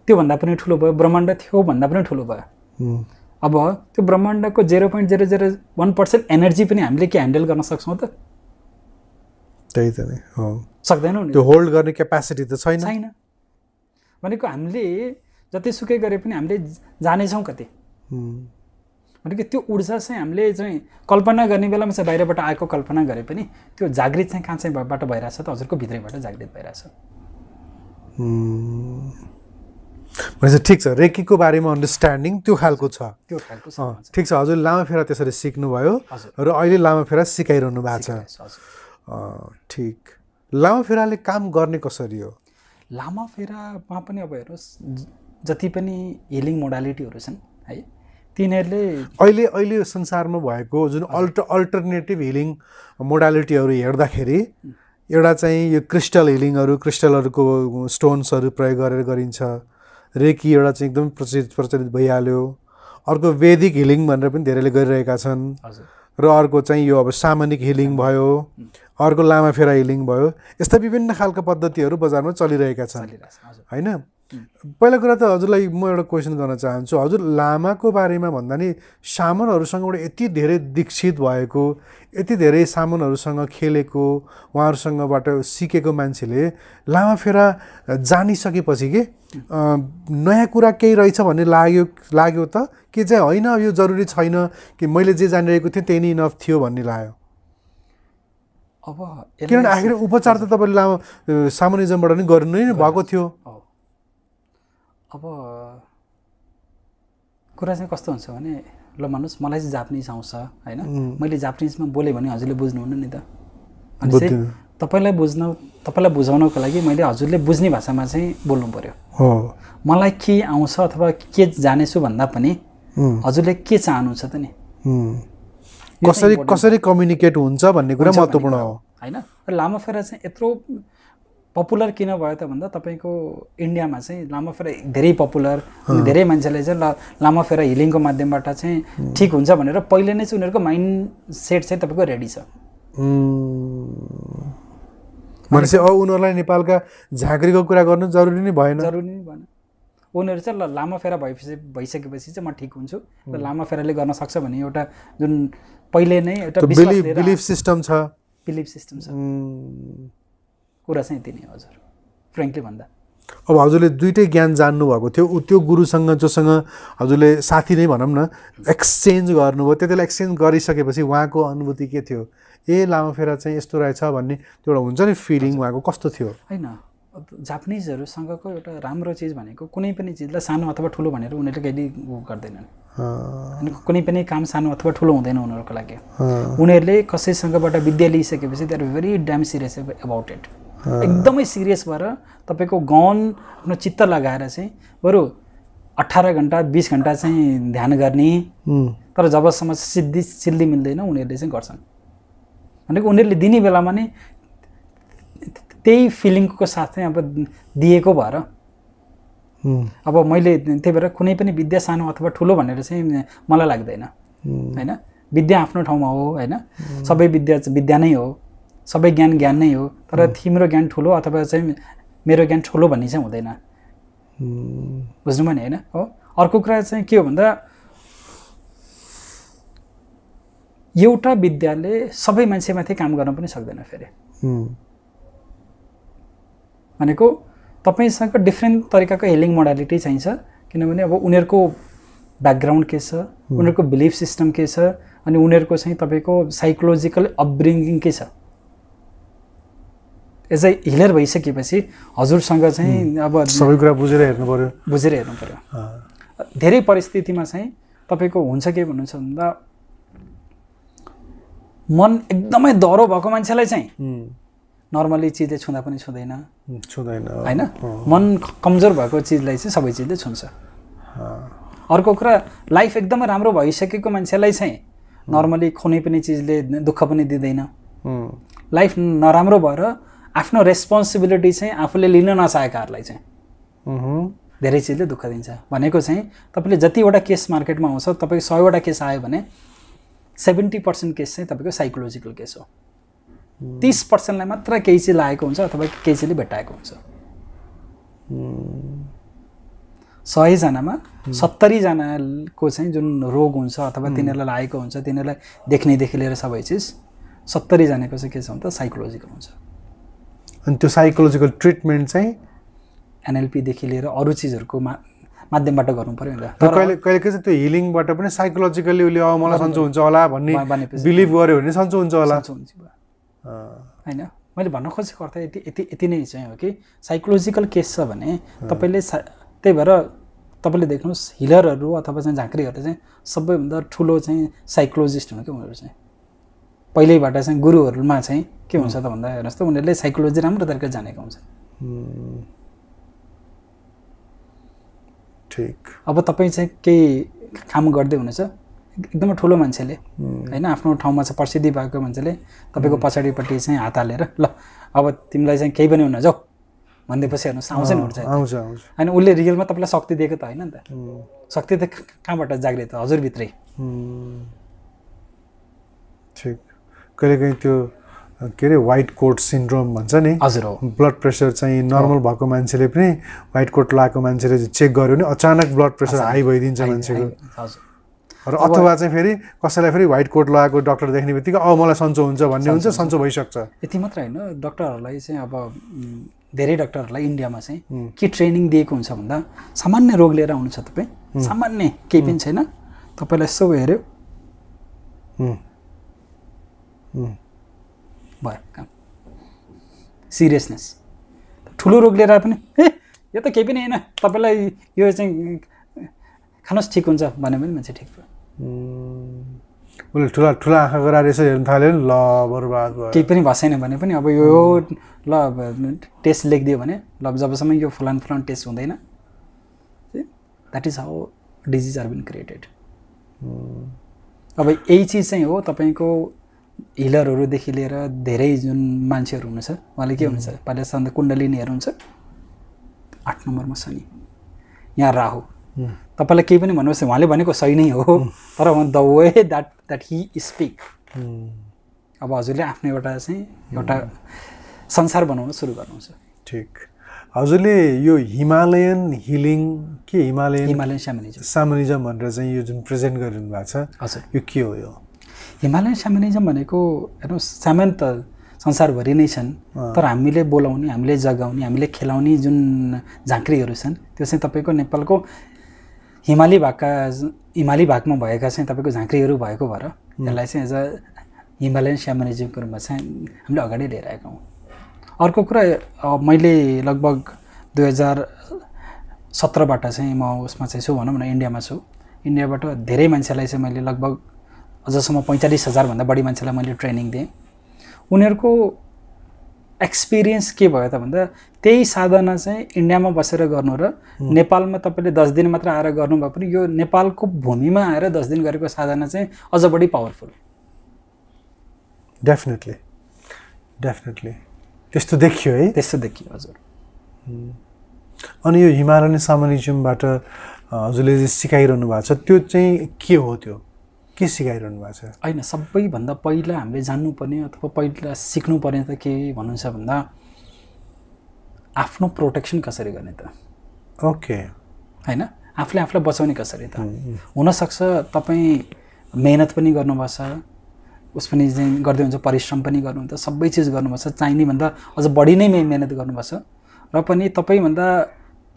Speaker 3: त्योभन्दा पनि ठुलो भयो ब्रह्माण्ड थियो भन्दा पनि ठुलो भयो
Speaker 2: अब
Speaker 3: त्यो ब्रह्माण्डको zero point zero zero one percent energy पनि हामीले के ह्यान्डल गर्न सक्छौँ त त्यही त नि सक्दैनौँ त्यो होल्ड गर्ने क्यापासिटी त छैन छैन भनेको हामीले जतिसुकै गरे पनि हामीले जानेछौँ कति भनेको त्यो ऊर्जा चाहिँ हामीले चाहिँ कल्पना गर्ने बेलामा चाहिँ बाहिरबाट आएको कल्पना गरे पनि त्यो जागृत चाहिँ कहाँ चाहिँ बाट भइरहेछ त हजुरको भित्रैबाट जागृत भइरहेछ
Speaker 2: भनेपछि ठिक छ रेकीको बारेमा अन्डरस्ट्यान्डिङ त्यो खालको छ त्यो खालको ठिक छ हजुर लामा फेरा त्यसरी सिक्नुभयो र अहिले लामा फेरा सिकाइरहनु भएको छ
Speaker 3: ठिक लामा फेराले काम गर्ने कसरी हो लामा फेरामा पनि अब हेर्नुहोस् जति पनि हिलिङ मोडालिटीहरू छन् है तिनीहरूले
Speaker 2: अहिले अहिले संसारमा भएको जुन अल्ट अल्टरनेटिभ हिलिङ मोडालिटीहरू हेर्दाखेरि एउटा चाहिँ यो क्रिस्टल हिलिङहरू क्रिस्टलहरूको स्टोन्सहरू प्रयोग गरेर गरिन्छ रेकी एउटा चाहिँ एकदम प्रचलित प्रचलित भइहाल्यो अर्को वैदिक हिलिङ भनेर पनि धेरैले गरिरहेका छन् र अर्को चाहिँ यो अब सामानिक हिलिङ भयो अर्को फेरा हिलिङ भयो यस्ता विभिन्न खालका पद्धतिहरू बजारमा चलिरहेका छन् होइन पहिला कुरा त हजुरलाई म एउटा क्वेसन गर्न चाहन्छु हजुर लामाको बारेमा भन्दा नि सामानहरूसँग एउटा यति धेरै दीक्षित भएको यति धेरै सामानहरूसँग खेलेको उहाँहरूसँगबाट सिकेको मान्छेले लामा फेरा जानिसकेपछि के नयाँ कुरा केही रहेछ भन्ने लाग्यो लाग्यो त के चाहिँ होइन यो जरुरी छैन कि मैले जे जानिरहेको थिएँ त्यही नै इनफ थियो भन्ने लाग्यो
Speaker 3: अब किनभने आखिर
Speaker 2: उपचार त तपाईँले लामा सामान्यजमबाट नै गर्नु नै भएको थियो
Speaker 3: अब कुरा चाहिँ कस्तो हुन्छ भने ल भन्नुहोस् मलाई चाहिँ जापानिज आउँछ होइन मैले जापानिजमा बोलेँ भने हजुरले बुझ्नुहुन्न नि त भनेपछि तपाईँलाई बुझ्न तपाईँलाई बुझाउनको लागि मैले हजुरले बुझ्ने भाषामा चाहिँ बोल्नु पऱ्यो मलाई के आउँछ अथवा के जानेछु भन्दा पनि हजुरले के चाहनुहुन्छ त नि कसरी कसरी कम्युनिकेट हुन्छ भन्ने कुरा महत्त्वपूर्ण हो होइन लामो फेरा चाहिँ यत्रो पपुलर किन भयो त भन्दा तपाईँको इन्डियामा चाहिँ फेरा धेरै पपुलर धेरै मान्छेले चाहिँ ल फेरा हिलिङको माध्यमबाट चाहिँ ठिक हुन्छ भनेर पहिले नै चाहिँ उनीहरूको माइन्ड सेट चाहिँ तपाईँको रेडी छ
Speaker 2: भनेपछि अब उनीहरूलाई नेपालका झाँक्रीको कुरा गर्नु जरुरी नै भएन जरुरी
Speaker 3: नै भएन उनीहरू चाहिँ ल फेरा भएपछि भइसकेपछि चाहिँ म ठिक हुन्छु र फेराले गर्न सक्छ भने एउटा जुन पहिले नै एउटा बिलिफ सिस्टम छ बिलिफ सिस्टम छ कुरा चाहिँ यति नै हजुर फ्रेङ्कली भन्दा
Speaker 2: अब हजुरले दुइटै ज्ञान जान्नुभएको थियो त्यो गुरुसँग जोसँग हजुरले साथी नै भनौँ न एक्सचेन्ज गर्नुभयो त्यतिलाई एक्सचेन्ज गरिसकेपछि उहाँको अनुभूति के थियो ए लामा फेरा चाहिँ यस्तो रहेछ भन्ने त्यो एउटा हुन्छ नि फिलिङ उहाँको कस्तो थियो
Speaker 3: होइन जापानिजहरूसँगको एउटा राम्रो चिज भनेको कुनै पनि चिजलाई सानो अथवा ठुलो भनेर उनीहरूले कहिले उ
Speaker 2: गर्दैनन्
Speaker 3: कुनै पनि काम सानो अथवा ठुलो हुँदैन उनीहरूको लागि उनीहरूले कसैसँगबाट विद्या लिइसकेपछि they are very damn serious about it एकदमै सिरियस भएर तपाईँको गौन आफ्नो चित्त लगाएर चाहिँ बरु अठार घन्टा बिस घन्टा चाहिँ ध्यान गर्ने तर जबसम्म सिद्धि सिद्धि मिल्दैन उनीहरूले चाहिँ गर्छन् भनेको उनीहरूले दिने बेलामा नै त्यही फिलिङको साथ चाहिँ अब दिएको भएर अब मैले त्यही भएर कुनै पनि विद्या सानो अथवा ठुलो भनेर चाहिँ मलाई लाग्दैन होइन विद्या आफ्नो ठाउँमा हो होइन सबै विद्या विद्या नै हो सबै ज्ञान ज्ञान नै हो तर तिम्रो ज्ञान ठुलो अथवा चाहिँ मेरो ज्ञान ठुलो भन्ने चाहिँ हुँदैन बुझ्नुभयो नि होइन हो अर्को कुरा चाहिँ के हो भन्दा एउटा विद्याले सबै मान्छेमाथि काम गर्न पनि सक्दैन फेरि भनेको तपाईँसँग डिफ्रेन्ट तरिकाको हिलिङ मोडालिटी चाहिन्छ किनभने अब उनीहरूको ब्याकग्राउन्ड के छ उनीहरूको बिलिफ सिस्टम के छ अनि उनीहरूको चाहिँ तपाईँको साइकोलोजिकल अपब्रिङ्गिङ के छ एज अ हिलर भइसकेपछि हजुरसँग चाहिँ अब सबै कुरा बुझेर हेर्नु पऱ्यो बुझेर हेर्नु
Speaker 2: पऱ्यो
Speaker 3: धेरै परिस्थितिमा चाहिँ तपाईँको हुन्छ के भन्नुहुन्छ भन्दा मन एकदमै दह्रो भएको मान्छेलाई चाहिँ नर्मली चिजले छुँदा पनि छुँदैन छुँदैन होइन मन कमजोर भएको चिजलाई चाहिँ सबै चिजले छुन्छ अर्को कुरा लाइफ एकदमै राम्रो भइसकेको मान्छेलाई चाहिँ नर्मली कुनै पनि चिजले दुःख पनि दिँदैन लाइफ नराम्रो भएर आफ्नो रेस्पोन्सिबिलिटी चाहिँ आफूले लिन नचाहेकाहरूलाई चाहिँ धेरै चिजले दुःख दिन्छ भनेको चाहिँ तपाईँले जतिवटा केस मार्केटमा आउँछ तपाईँको सयवटा केस आयो भने सेभेन्टी पर्सेन्ट केस चाहिँ तपाईँको साइकोलोजिकल केस हो तिस पर्सेन्टलाई मात्र केही चिज लागेको हुन्छ अथवा केही चिजले भेटाएको हुन्छ सयजनामा सत्तरीजनाको चाहिँ जुन रोग हुन्छ अथवा तिनीहरूलाई लागेको हुन्छ तिनीहरूलाई देख्नेदेखि लिएर सबै चिज सत्तरीजनाको चाहिँ के छ भने त साइकोलोजिकल हुन्छ अनि त्यो साइकोलोजिकल ट्रिटमेन्ट चाहिँ एनएलपीदेखि लिएर अरू चिजहरूको मा माध्यमबाट गर्नु पऱ्यो तर कहिले
Speaker 2: कहिले चाहिँ त्यो हिलिङबाट पनि साइकोलोजिकल्ली उसले अब मलाई सन्चो हुन्छ होला भन्ने बिलिभ गऱ्यो भने सन्चो हुन्छ होला
Speaker 3: होइन मैले भन्न खोजेको अर्थ यति यति यति नै चाहिँ हो कि साइकोलोजिकल केस छ भने तपाईँले सा त्यही भएर तपाईँले देख्नुहोस् हिलरहरू अथवा चाहिँ झाँक्रीहरू चाहिँ सबैभन्दा ठुलो चाहिँ साइकोलोजिस्ट हुनु क्या उनीहरू चाहिँ पहिल्यैबाट चाहिँ गुरुहरूमा चाहिँ के हुन्छ त भन्दा हेर्नुहोस् त उनीहरूले साइकोलोजी राम्रो तरिका जानेको हुन्छ ठिक अब तपाईँ चाहिँ केही काम गर्दै हुनुहुन्छ एकदमै ठुलो मान्छेले होइन आफ्नो ठाउँमा चाहिँ प्रसिद्धि भएको मान्छेले तपाईँको पछाडिपट्टि चाहिँ हात हालेर ल अब तिमीलाई चाहिँ केही पनि हुन जाऊ भनिदिएपछि हेर्नुहोस् आउँछ नि आउँछ होइन उसले रियलमा तपाईँलाई शक्ति दिएको त होइन नि त शक्ति त कहाँबाट जाग्रे त हजुरभित्रै
Speaker 2: ठिक कहिलेकाहीँ त्यो के अरे वाइट कोट सिन्ड्रोम भन्छ नि हजुर हो ब्लड प्रेसर चाहिँ नर्मल भएको मान्छेले पनि वाइट कोट लगाएको मान्छेले चेक गर्यो भने अचानक ब्लड प्रेसर हाई भइदिन्छ मान्छेको र अथवा चाहिँ फेरि कसैलाई फेरि वाइट कोट लगाएको डक्टर देख्ने बित्तिकै अब मलाई सन्चो हुन्छ भन्ने हुन्छ सन्चो भइसक्छ
Speaker 3: यति मात्र होइन डक्टरहरूलाई चाहिँ अब धेरै डक्टरहरूलाई इन्डियामा चाहिँ के ट्रेनिङ दिएको हुन्छ भन्दा सामान्य रोग लिएर आउनु छ तपाईँ सामान्य केही पनि छैन तपाईँलाई यसो हेऱ्यो भयो काम सिरियसनेस ठुलो रोग लिएर पनि ए यो त केही पनि होइन तपाईँलाई यो चाहिँ खानुहोस् ठिक हुन्छ भने पनि मान्छे ठिक भयो उसले ठुला ठुला आँखा गराएर यसो हेर्नु थाल्यो नि ल बर्बाद भयो केही पनि भएको भने पनि अब यो ल टेस्ट लेखिदियो भने ल जबसम्म यो फुलान फुलान टेस्ट हुँदैन that is how disease are been created अब यही चिज चाहिँ हो तपाईँको हिलरहरूदेखि लिएर धेरै जुन मान्छेहरू हुनुहुन्छ उहाँले के हुनुहुन्छ पहिला कुण्डली कुण्डलिनीहरू हुन्छ आठ नम्बरमा शनि यहाँ राहु तपाईँलाई केही पनि भन्नुहोस् उहाँले भनेको सही नै हो तर the way that that he speak अब हजुरले आफ्नो एउटा चाहिँ एउटा संसार बनाउन सुरु गर्नुहुन्छ ठिक हजुरले यो हिमालयन
Speaker 2: हिलिङ के हिमालयन हिमालयन सामानिजम सामानिजम भनेर चाहिँ यो जुन प्रेजेन्ट गरिनु भएको छ
Speaker 3: हजुर यो के हो यो हिमालयन सेमिनिजम भनेको हेर्नुहोस् सामान त संसारभरि नै छन् तर हामीले बोलाउने हामीले जगाउने हामीले खेलाउने जुन झाँक्रीहरू छन् त्यो चाहिँ तपाईँको नेपालको हिमाली भागका हिमाली भागमा भएका चाहिँ तपाईँको झाँक्रीहरू भएको भएर यसलाई चाहिँ एज अ हिमालयन स्यामनिजमको रूपमा चाहिँ हामीले अगाडि लिएर आएका हौँ अर्को कुरा मैले लगभग दुई हजार सत्रबाट चाहिँ म उसमा चाहिँ छु भनौँ न इन्डियामा छु इन्डियाबाट धेरै मान्छेलाई चाहिँ मैले लगभग अझसम्म पैँतालिस हजारभन्दा बढी मान्छेलाई मैले ट्रेनिङ दिएँ उनीहरूको एक्सपिरियन्स के भयो त भन्दा त्यही साधना चाहिँ इन्डियामा बसेर गर्नु र नेपालमा तपाईँले दस दिन मात्र आएर गर्नुभयो पनि यो नेपालको भूमिमा आएर दस दिन गरेको साधना चाहिँ अझ बढी पावरफुल
Speaker 2: डेफिनेटली डेफिनेटली त्यस्तो देखियो है त्यस्तो देखियो हजुर अनि यो हिमालयन सामान्यजिमबाट हजुरले सिकाइरहनु भएको छ त्यो चाहिँ के हो त्यो
Speaker 3: के सिकाइरहनु भएको छ होइन सबैभन्दा पहिला हामीले जान्नुपर्ने अथवा पहिला सिक्नुपर्ने त के भन्नुहुन्छ भन्दा आफ्नो प्रोटेक्सन कसरी गर्ने त ओके होइन आफूले आफूलाई बचाउने कसरी त हुनसक्छ तपाईँ मेहनत पनि गर्नुपर्छ उस पनि गर्दै हुन्छ परिश्रम पनि गर्नुहुन्छ सबै चिज गर्नुपर्छ चाहिने भन्दा अझ बढी नै मेहनत गर्नुपर्छ र पनि तपाईँभन्दा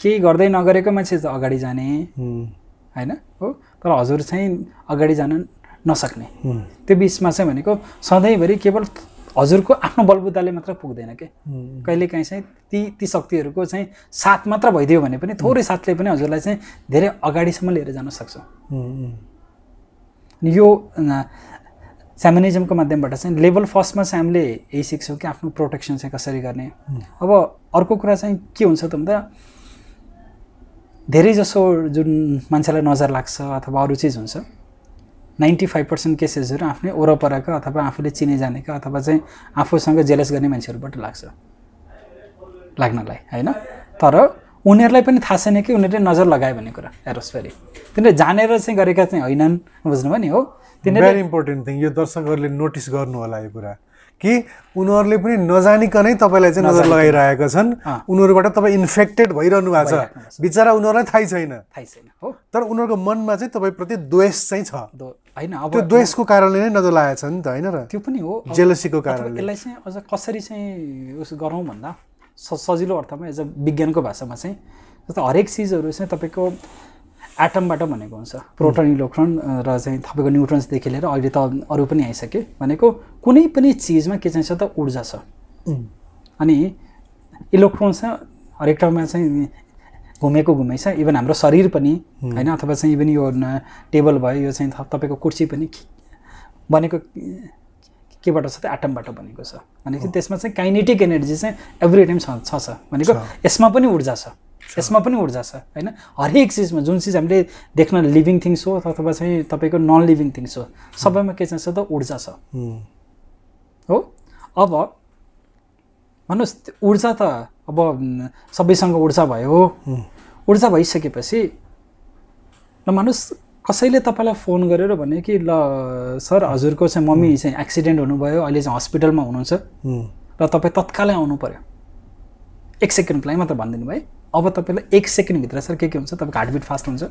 Speaker 3: केही गर्दै नगरेको मान्छे अगाडि जाने
Speaker 1: होइन
Speaker 3: हो तर हजुर चाहिँ अगाडि जान नसक्ने त्यो बिचमा चाहिँ भनेको सधैँभरि केवल हजुरको आफ्नो बलबुद्धाले मात्र पुग्दैन के कहिलेकाहीँ चाहिँ ती ती शक्तिहरूको चाहिँ साथ मात्र भइदियो भने पनि थोरै साथले पनि हजुरलाई चाहिँ धेरै अगाडिसम्म लिएर जान सक्छ यो स्यामनिजमको माध्यमबाट चाहिँ लेभल फर्स्टमा चाहिँ हामीले यही सिक्छौँ कि आफ्नो प्रोटेक्सन चाहिँ कसरी गर्ने अब अर्को कुरा चाहिँ के हुन्छ त भन्दा धेरैजसो जुन मान्छेलाई नजर लाग्छ अथवा अरू चिज हुन्छ नाइन्टी फाइभ पर्सेन्ट केसेसहरू आफ्नै वरपरका अथवा आफूले चिने जानेका अथवा चाहिँ आफूसँग जेलेस गर्ने मान्छेहरूबाट लाग्छ लाग्नलाई होइन तर उनीहरूलाई पनि थाहा छैन कि उनीहरूले नजर लगायो भन्ने कुरा फेरि तिनीहरूले जानेर चाहिँ गरेका चाहिँ होइनन् बुझ्नुभयो नि हो भेरी
Speaker 2: इम्पोर्टेन्ट थिङ यो दर्शकहरूले नोटिस गर्नु होला यो कुरा
Speaker 3: कि उनीहरूले पनि
Speaker 2: नजानिकनै तपाईँलाई चाहिँ नजर लगाइरहेका छन् उनीहरूबाट तपाईँ इन्फेक्टेड भइरहनु भएको छ बिचरा उनीहरूलाई थाहै छैन थाहै छैन हो तर उनीहरूको मनमा चाहिँ तपाईँप्रति द्वेष चाहिँ छ
Speaker 3: होइन अब त्यो द्वेषको
Speaker 2: कारणले नै नजर लागेको छ नि त होइन र त्यो पनि हो जेलसीको कारणले
Speaker 3: त्यसलाई चाहिँ अझ कसरी चाहिँ उस गरौँ भन्दा सजिलो अर्थमा एज अ विज्ञानको भाषामा चाहिँ जस्तो हरेक चिजहरू चाहिँ तपाईँको एटमबाट भनेको हुन्छ प्रोटोन इलेक्ट्रोन र चाहिँ तपाईँको न्युट्रोन्सदेखि लिएर अहिले त अरू पनि आइसके भनेको कुनै पनि चिजमा के चाहिन्छ त ऊर्जा छ अनि इलेक्ट्रोन्स छ हरेक ठाउँमा चाहिँ घुमेको छ इभन हाम्रो शरीर पनि होइन अथवा चाहिँ इभन यो टेबल भयो यो चाहिँ तपाईँको कुर्सी पनि बनेको केबाट छ त एटमबाट बनेको छ भनेपछि त्यसमा चाहिँ काइनेटिक एनर्जी चाहिँ एभ्री टाइम छ छ भनेको यसमा पनि ऊर्जा छ यसमा पनि ऊर्जा छ होइन हरेक चिजमा जुन चिज हामीले देख्न लिभिङ थिङ्स हो अथवा चाहिँ तपाईँको नन लिभिङ थिङ्स हो सबैमा के चाहिँ छ त ऊर्जा छ हो अब भन्नुहोस् ऊर्जा त अब सबैसँग ऊर्जा भयो ऊर्जा भइसकेपछि ल भन्नुहोस् कसैले तपाईँलाई फोन गरेर भन्यो कि ल सर हजुरको चाहिँ मम्मी चाहिँ एक्सिडेन्ट हुनुभयो अहिले चाहिँ हस्पिटलमा हुनुहुन्छ र तपाईँ तत्कालै आउनु पऱ्यो एक सेकेन्डको लागि मात्र भनिदिनु भाइ अब तपाईँलाई एक सेकेन्डभित्र सर के के हुन्छ तपाईँको हार्टबिट फास्ट हुन्छ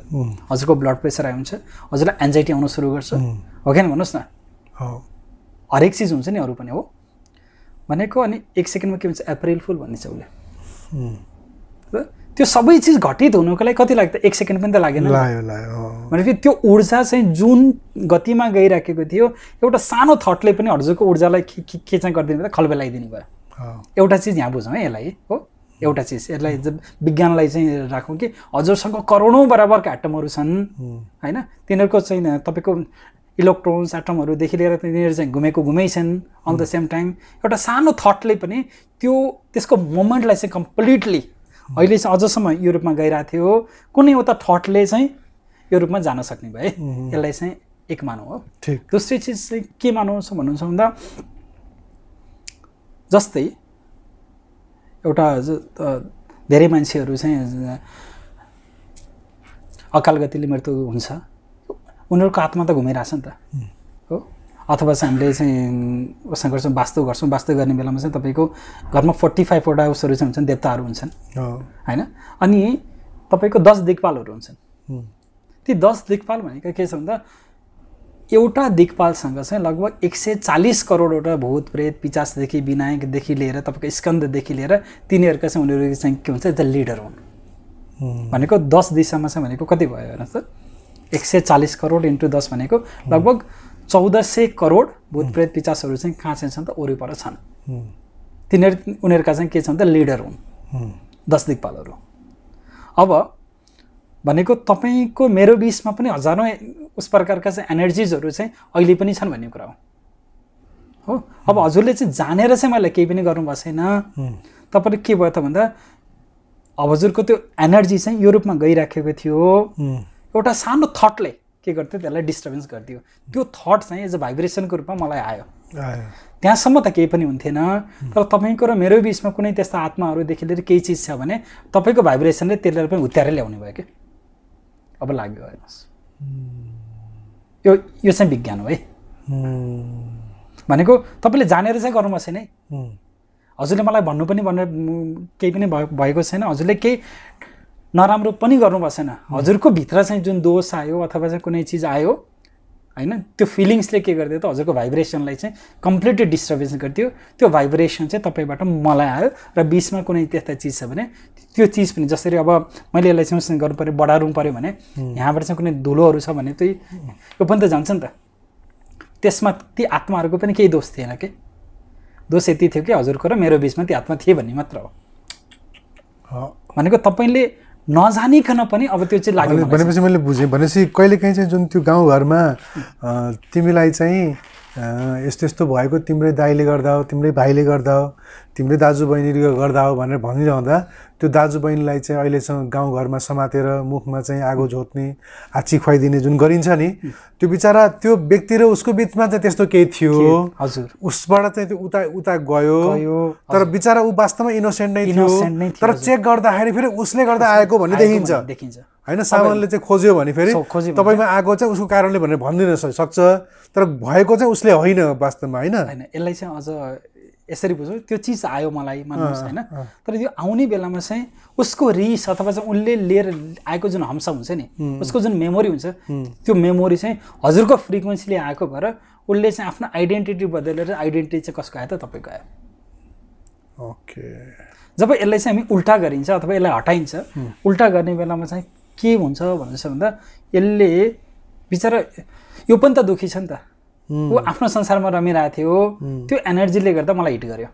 Speaker 3: हजुरको ब्लड प्रेसर आइ हुन्छ हजुरलाई एन्जाइटी आउन सुरु गर्छ हो कि भन्नुहोस् न हरेक चिज हुन्छ नि अरू पनि हो भनेको अनि एक सेकेन्डमा के हुन्छ एप्रिल फुल भन्ने छ उसले त्यो सबै चिज घटित हुनुको लागि कति लाग्छ एक सेकेन्ड पनि त लागेन
Speaker 2: भनेपछि
Speaker 3: त्यो ऊर्जा चाहिँ जुन गतिमा गइराखेको थियो एउटा सानो थटले पनि हजुरको ऊर्जालाई के के चाहिँ गरिदिनु खलबेलाइदिनु भयो एउटा चिज यहाँ बुझौँ है यसलाई हो एउटा चिज यसलाई विज्ञानलाई चाहिँ राखौँ कि हजुरसँग करोडौँ बराबरको एटमहरू छन् होइन तिनीहरूको चाहिँ तपाईँको इलेक्ट्रोन्स एटमहरूदेखि लिएर तिनीहरू चाहिँ घुमेको घुमै छन् अन द सेम टाइम एउटा सानो थटले पनि त्यो त्यसको मोमेन्टलाई चाहिँ कम्प्लिटली अहिले चाहिँ अझसम्म युरोपमा गइरहेको थियो कुनै एउटा थटले चाहिँ युरोपमा जान सक्ने भए यसलाई चाहिँ एक मानौँ हो ठिक दोस्रो चिज चाहिँ के मानौँ भन्नुहुन्छ भन्दा जस्तै एउटा धेरै मान्छेहरू चाहिँ अकाल गतिले मृत्यु हुन्छ उनीहरूको आत्मा त घुमिरहेछ नि त हो अथवा चाहिँ हामीले चाहिँ उसमा गर्छौँ वास्तु गर्छौँ वास्तु गर्ने बेलामा चाहिँ तपाईँको घरमा फोर्टी फाइभवटा उसहरू चाहिँ हुन्छन् देवताहरू हुन्छन् होइन अनि तपाईँको दस दिगपालहरू हुन्छन् ती दस दिगपाल भनेको के छ भन्दा एउटा दिगपालसँग चाहिँ लगभग एक सय चालिस करोडवटा भूत प्रेत पिचासदेखि विनायकदेखि लिएर तपाईँको स्कन्ददेखि लिएर तिनीहरूका चाहिँ उनीहरू चाहिँ के हुन्छ द लिडर हुन् भनेको दस दिशामा चाहिँ भनेको कति भयो हेर्नुहोस् त एक सय चालिस करोड इन्टु दस भनेको लगभग चौध सय करोड भूतप्रेत प्रेत पिचासहरू चाहिँ कहाँ चाहिँ छन् त वरिपर छन् तिनीहरू उनीहरूका चाहिँ के छन् त लिडर
Speaker 1: हुन्
Speaker 3: दस दिगपालहरू अब भनेको तपाईँको मेरो बिचमा पनि हजारौँ उस प्रकारका चाहिँ एनर्जिजहरू चाहिँ अहिले पनि छन् भन्ने कुरा हो हो अब हजुरले चाहिँ जानेर चाहिँ मैले केही पनि गर्नुभएको छैन तपाईँले के भयो त भन्दा अब हजुरको त्यो एनर्जी चाहिँ यो रूपमा गइराखेको थियो एउटा सानो थटले के गर्थ्यो त्यसलाई डिस्टर्बेन्स गरिदियो त्यो थट चाहिँ एज अ भाइब्रेसनको रूपमा मलाई आयो त्यहाँसम्म त केही पनि हुन्थेन तर तपाईँको र मेरो बिचमा कुनै त्यस्ता आत्माहरूदेखि लिएर केही चिज छ भने तपाईँको भाइब्रेसनले त्यसलाई पनि हुत्यारै ल्याउने भयो कि अब लाग्यो हेर्नुहोस् यो यो चाहिँ विज्ञान हो है भनेको तपाईँले जानेर चाहिँ गर्नुपर्छ है हजुरले मलाई भन्नु पनि भनेर केही पनि भएको छैन हजुरले केही नराम्रो पनि गर्नुपर्छ छैन हजुरको भित्र चाहिँ जुन दोष आयो अथवा चाहिँ कुनै चिज आयो होइन त्यो फिलिङ्सले के गरिदियो त हजुरको भाइब्रेसनलाई चाहिँ कम्प्लिटली डिस्टर्बेन्स गरिदियो त्यो भाइब्रेसन चाहिँ तपाईँबाट मलाई आयो र बिचमा कुनै त्यस्ता चिज छ भने त्यो चिज पनि जसरी अब मैले यसलाई संरक्षण गर्नु पऱ्यो बढाउनु पऱ्यो भने यहाँबाट चाहिँ कुनै धुलोहरू छ भने त्यही यो पनि त जान्छ नि त त्यसमा ती आत्माहरूको पनि केही दोष थिएन कि दोष यति थियो कि हजुरको र मेरो बिचमा ती आत्मा थिए भन्ने मात्र हो भनेको तपाईँले नजानिकन पनि अब त्यो चाहिँ लाग्यो भनेपछि मैले
Speaker 2: बुझेँ भनेपछि कहिलेकाहीँ चाहिँ जुन त्यो गाउँघरमा तिमीलाई चाहिँ यस्तो यस्तो भएको तिम्रै दाईले गर्दा हो तिम्रै भाइले गर्दा हो तिम्रै बहिनीले गर्दा हो भनेर भनिरहँदा त्यो दाजु बहिनीलाई चाहिँ अहिलेसम्म गाउँघरमा समातेर मुखमा चाहिँ आगो झोत्ने हाची खुवाइदिने जुन गरिन्छ नि त्यो बिचरा त्यो व्यक्ति र उसको बिचमा चाहिँ त्यस्तो केही थियो हजुर उसबाट चाहिँ त्यो उता उता गयो तर बिचरा ऊ वास्तवमा इनोसेन्ट नै थियो तर चेक गर्दाखेरि फेरि उसले गर्दा आएको भन्ने देखिन्छ
Speaker 3: देखिन्छ होइन सामानले
Speaker 2: चाहिँ खोज्यो भने फेरि तपाईँमा आएको चाहिँ उसको कारणले भनेर भनिदिन सक्छ तर भएको चाहिँ उसले होइन वास्तवमा होइन
Speaker 3: यसलाई चाहिँ अझ यसरी बुझौँ त्यो चिज आयो मलाई मान्नुहोस् होइन तर यो आउने बेलामा चाहिँ उसको रिस अथवा चाहिँ उसले लिएर आएको जुन हम्स हुन्छ नि उसको जुन मेमोरी हुन्छ त्यो मेमोरी चाहिँ हजुरको फ्रिक्वेन्सीले आएको भएर उसले चाहिँ आफ्नो आइडेन्टिटी बदलेर आइडेन्टिटी चाहिँ कसको आयो त तपाईँको आयो ओके जब यसलाई चाहिँ हामी उल्टा गरिन्छ अथवा यसलाई हटाइन्छ उल्टा गर्ने बेलामा चाहिँ के हुन्छ भन्नुहोस् भन्दा यसले बिचरा यो पनि त दुखी छ नि त ऊ आफ्नो संसारमा रमिरहेको थियो त्यो एनर्जीले गर्दा मलाई हिट गर्यो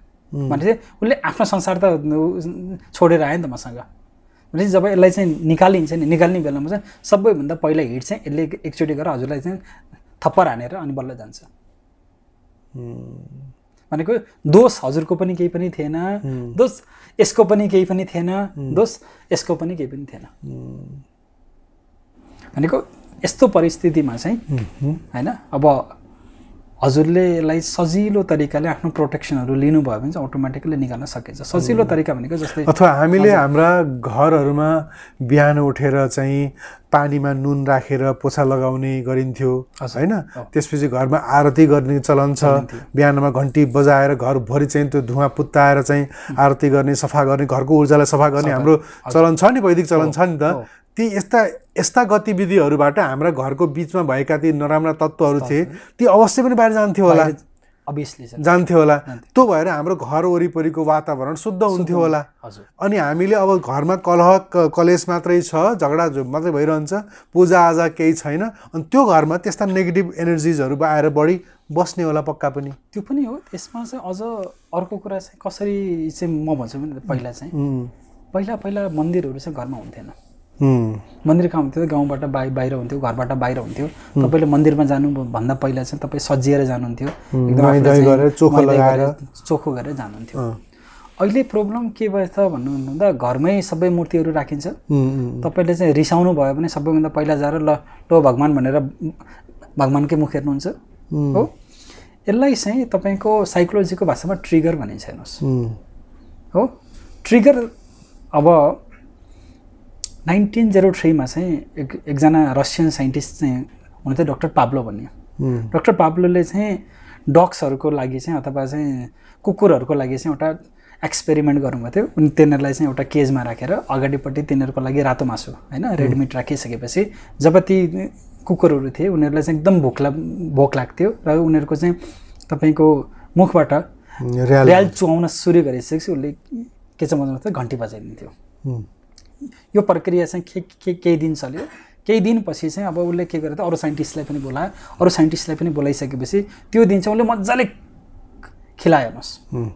Speaker 3: भनेपछि उसले आफ्नो संसार त छोडेर आयो नि त मसँग भनेपछि जब यसलाई चाहिँ निकालिन्छ नि निकाल्ने बेलामा चाहिँ सबैभन्दा पहिला हिट चाहिँ यसले एकचोटि गरेर हजुरलाई चाहिँ थप्पर हानेर अनि बल्ल जान्छ भनेको दोष हजुरको पनि केही पनि थिएन दोष यसको पनि केही पनि थिएन दोष यसको पनि केही पनि थिएन भनेको यस्तो परिस्थितिमा चाहिँ होइन अब हजुरले यसलाई सजिलो तरिकाले आफ्नो प्रोटेक्सनहरू लिनुभयो भने चाहिँ अटोमेटिकली निकाल्न सकिन्छ सजिलो तरिका भनेको जस्तै अथवा हामीले
Speaker 2: हाम्रा घरहरूमा बिहान उठेर चाहिँ पानीमा नुन राखेर रा, पोछा लगाउने गरिन्थ्यो होइन त्यसपछि घरमा आरती गर्ने चलन छ बिहानमा घन्टी बजाएर घरभरि चाहिँ त्यो धुवा पुत्ताएर चाहिँ आरती गर्ने सफा गर्ने घरको ऊर्जालाई सफा गर्ने हाम्रो चलन छ नि वैदिक चलन छ नि त ती यस्ता यस्ता गतिविधिहरूबाट हाम्रा घरको बिचमा भएका ती नराम्रा तत्त्वहरू थिए ती अवश्य पनि बाहिर जान्थ्यो होला अभियसली जान्थ्यो होला त्यो भएर हाम्रो घर वरिपरिको वातावरण शुद्ध हुन्थ्यो होला अनि हामीले अब घरमा कलह कलेस मात्रै छ झगडा मात्रै भइरहन्छ पूजाआजा केही छैन अनि त्यो घरमा त्यस्ता नेगेटिभ एनर्जिजहरू आएर बढी बस्ने होला पक्का पनि
Speaker 3: त्यो पनि हो यसमा चाहिँ अझ अर्को कुरा चाहिँ कसरी चाहिँ म भन्छु पहिला चाहिँ पहिला पहिला मन्दिरहरू चाहिँ घरमा हुन्थेन मन्दिर कहाँ हुन्थ्यो गाउँबाट बाहि बाहिर हुन्थ्यो घरबाट बाहिर हुन्थ्यो तपाईँले मन्दिरमा जानुभन्दा पहिला चाहिँ तपाईँ सजिएर जानुहुन्थ्यो एकदम चोखो गरेर जानुहुन्थ्यो अहिले प्रब्लम के भएछ त घरमै सबै मूर्तिहरू राखिन्छ तपाईँले चाहिँ रिसाउनु भयो भने सबैभन्दा पहिला जाएर ल लो भगवान् भनेर भगवान्कै मुख हेर्नुहुन्छ हो यसलाई चाहिँ तपाईँको साइकोलोजीको भाषामा ट्रिगर भनिन्छ हेर्नुहोस् हो ट्रिगर अब नाइन्टिन जेरो थ्रीमा चाहिँ एक एकजना रसियन साइन्टिस्ट चाहिँ त डक्टर पाब्लो भन्ने डक्टर पाब्लोले चाहिँ डग्सहरूको लागि चाहिँ अथवा चाहिँ कुकुरहरूको लागि चाहिँ एउटा एक्सपेरिमेन्ट गर्नुभएको थियो उनी तिनीहरूलाई चाहिँ एउटा केजमा राखेर अगाडिपट्टि तिनीहरूको लागि रातो मासु होइन रेडिमेड राखिसकेपछि जब ती कुकुरहरू थिए उनीहरूलाई चाहिँ एकदम भोक भोक लाग्थ्यो र उनीहरूको चाहिँ तपाईँको मुखबाट
Speaker 1: ऱ्याल
Speaker 3: चुहाउन सुरु गरिसकेपछि उसले के चाहिँ मजा घन्टी बजाइदिन्थ्यो यो प्रक्रिया चाहिँ के के केही दिन चल्यो केही दिनपछि चाहिँ अब उसले के गर्यो त अरू साइन्टिस्टलाई पनि बोलायो अरू साइन्टिस्टलाई पनि बोलाइसकेपछि त्यो दिन चाहिँ उसले मजाले खिलायो हेर्नुहोस्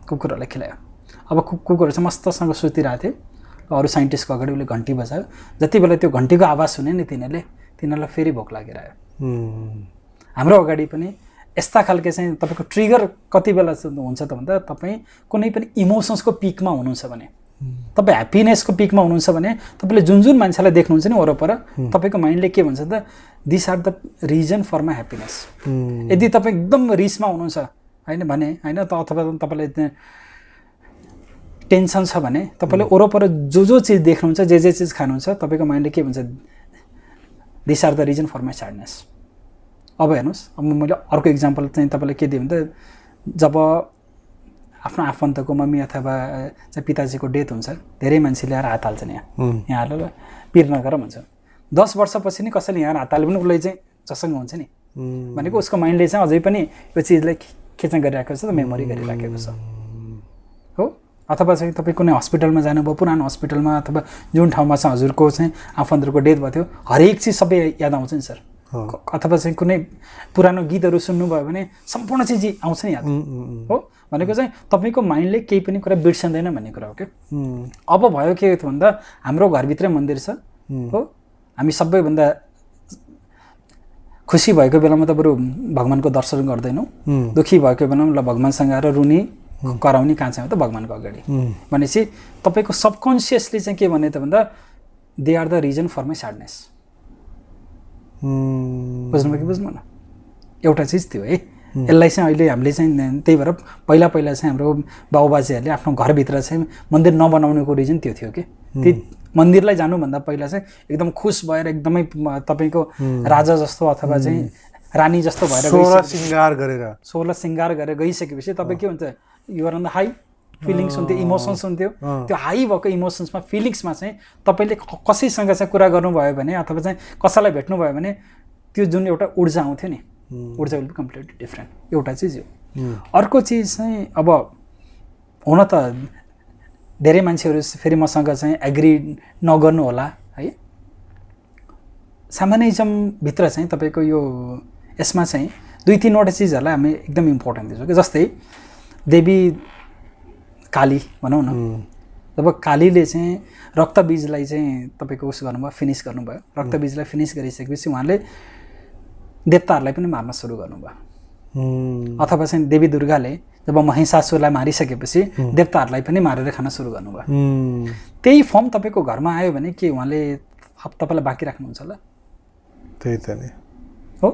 Speaker 3: कुकुरहरूलाई खिलायो अब कुकुर चाहिँ मस्तसँग सुतिरहेको थियो अरू साइन्टिस्टको अगाडि उसले घन्टी बजायो जति बेला त्यो घन्टीको आवाज सुने नि तिनीहरूले तिनीहरूलाई फेरि भोक लागेर आयो हाम्रो अगाडि पनि यस्ता खालके चाहिँ तपाईँको ट्रिगर कति बेला हुन्छ त भन्दा तपाईँ कुनै पनि इमोसन्सको पिकमा हुनुहुन्छ भने तपाईँ ह्याप्पिनेसको पिकमा हुनुहुन्छ भने तपाईँले जुन जुन मान्छेलाई देख्नुहुन्छ नि वरपर तपाईँको माइन्डले के भन्छ त this are the reason for my happiness यदि तपाईँ एकदम रिसमा हुनुहुन्छ होइन भने होइन त अथवा तपाईँलाई टेन्सन छ भने तपाईँले वरपर जो जो चिज देख्नुहुन्छ जे जे चिज खानुहुन्छ तपाईँको माइन्डले के भन्छ this are the reason for my sadness अब हेर्नुहोस् अब मैले अर्को इक्जाम्पल चाहिँ तपाईँलाई के दिएँ भने त जब आफ्नो आफन्तको मम्मी अथवा चाहिँ पिताजीको डेथ हुन्छ धेरै मान्छे ल्याएर हात हाल्छन् यहाँ यहाँहरूलाई पिर नगर भन्छ दस वर्षपछि नि कसैले यहाँ हात हाल्यो भने उसलाई चाहिँ जसँग हुन्छ नि भनेको उसको माइन्डले चाहिँ अझै पनि यो चिजलाई खेचाङ गरिरहेको छ मेमोरी गरिराखेको छ हो अथवा चाहिँ तपाईँ कुनै हस्पिटलमा जानुभयो पुरानो हस्पिटलमा अथवा जुन ठाउँमा चाहिँ हजुरको चाहिँ आफन्तहरूको डेथ भएको थियो हरेक चिज सबै याद आउँछ नि सर अथवा चाहिँ कुनै पुरानो गीतहरू सुन्नुभयो भने सम्पूर्ण चिज आउँछ नि याद हो भनेको चाहिँ तपाईँको माइन्डले केही पनि कुरा बिर्सिँदैन भन्ने कुरा हो
Speaker 1: क्या
Speaker 3: अब भयो के भन्दा हाम्रो घरभित्रै मन्दिर छ हो हामी सबैभन्दा खुसी भएको बेलामा त बरु भगवान्को दर्शन गर्दैनौँ दुःखी भएको बेलामा ल भगवान्सँग आएर रुनी कराउने कहाँ चाहिँ त भगवान्को अगाडि भनेपछि तपाईँको सबकन्सियसली चाहिँ के भने त भन्दा they are the reason for my sadness बुझ्नुभयो कि बुझ्नु न एउटा चिज थियो है यसलाई चाहिँ अहिले हामीले चाहिँ त्यही भएर पहिला पहिला चाहिँ हाम्रो बाबुबाजेहरूले आफ्नो घरभित्र चाहिँ मन्दिर नबनाउनुको रिजन त्यो थियो कि त्यही मन्दिरलाई जानुभन्दा पहिला चाहिँ एकदम खुस भएर एकदमै तपाईँको राजा जस्तो अथवा चाहिँ रानी जस्तो भएर सिङ्गार गरेर सोह्र सिङ्गार गरेर गइसकेपछि तपाईँ के हुन्छ you're on the high feelings हुन्थ्यो इमोसन्स हुन्थ्यो त्यो हाई भएको इमोसन्समा फिलिङ्समा चाहिँ तपाईँले कसैसँग चाहिँ कुरा गर्नुभयो भने अथवा चाहिँ कसैलाई भेट्नुभयो भने त्यो जुन एउटा ऊर्जा आउँथ्यो नि ऊर्जा विल बी कम्प्लिटली डिफ्रेन्ट एउटा चिज हो अर्को चिज चाहिँ अब हुन त धेरै मान्छेहरू फेरि मसँग चाहिँ एग्री नगर्नु होला है सामान्यजमभित्र चाहिँ तपाईँको यो यसमा चाहिँ दुई तिनवटा चिजहरूलाई हामी एकदम इम्पोर्टेन्ट दिन्छौँ कि जस्तै देवी काली भनौँ न hmm. जब कालीले चाहिँ रक्तबीजलाई चाहिँ तपाईँको उस गर्नुभयो फिनिस गर्नुभयो रक्तबीजलाई hmm. फिनिस गरिसकेपछि उहाँले देवताहरूलाई पनि मार्न सुरु
Speaker 1: गर्नुभयो
Speaker 3: अथवा चाहिँ देवी दुर्गाले जब महिषासुरलाई मारिसकेपछि देवताहरूलाई पनि मारेर खान सुरु
Speaker 2: गर्नुभयो
Speaker 3: त्यही फर्म तपाईँको घरमा आयो भने के उहाँले तपाईँलाई बाँकी राख्नुहुन्छ होला त्यही त नि हो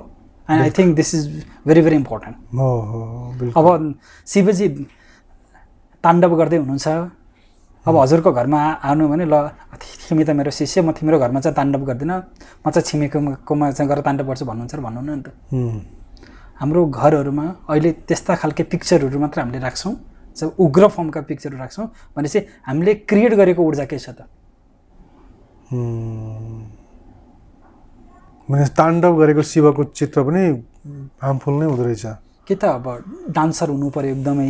Speaker 3: and I think this is very very important अब शिवजी ताण्डव गर्दै हुनुहुन्छ अब हजुरको घरमा आउनु भने ल तिमी त मेरो शिष्य म तिम्रो घरमा चाहिँ ताण्डव गर्दिनँ म चाहिँ छिमेकीकोमा चाहिँ गएर ताण्डव गर्छु भन्नुहुन्छ र भन्नुहुन्न नि त हाम्रो घरहरूमा अहिले त्यस्ता खालके पिक्चरहरू मात्र हामीले राख्छौँ जब उग्र फर्मका पिक्चरहरू राख्छौँ भनेपछि हामीले क्रिएट गरेको ऊर्जा के छ त
Speaker 2: ताण्डव गरेको शिवको चित्र पनि हार्मफुल नै हुँदो रहेछ
Speaker 3: के त अब डान्सर हुनु पऱ्यो एकदमै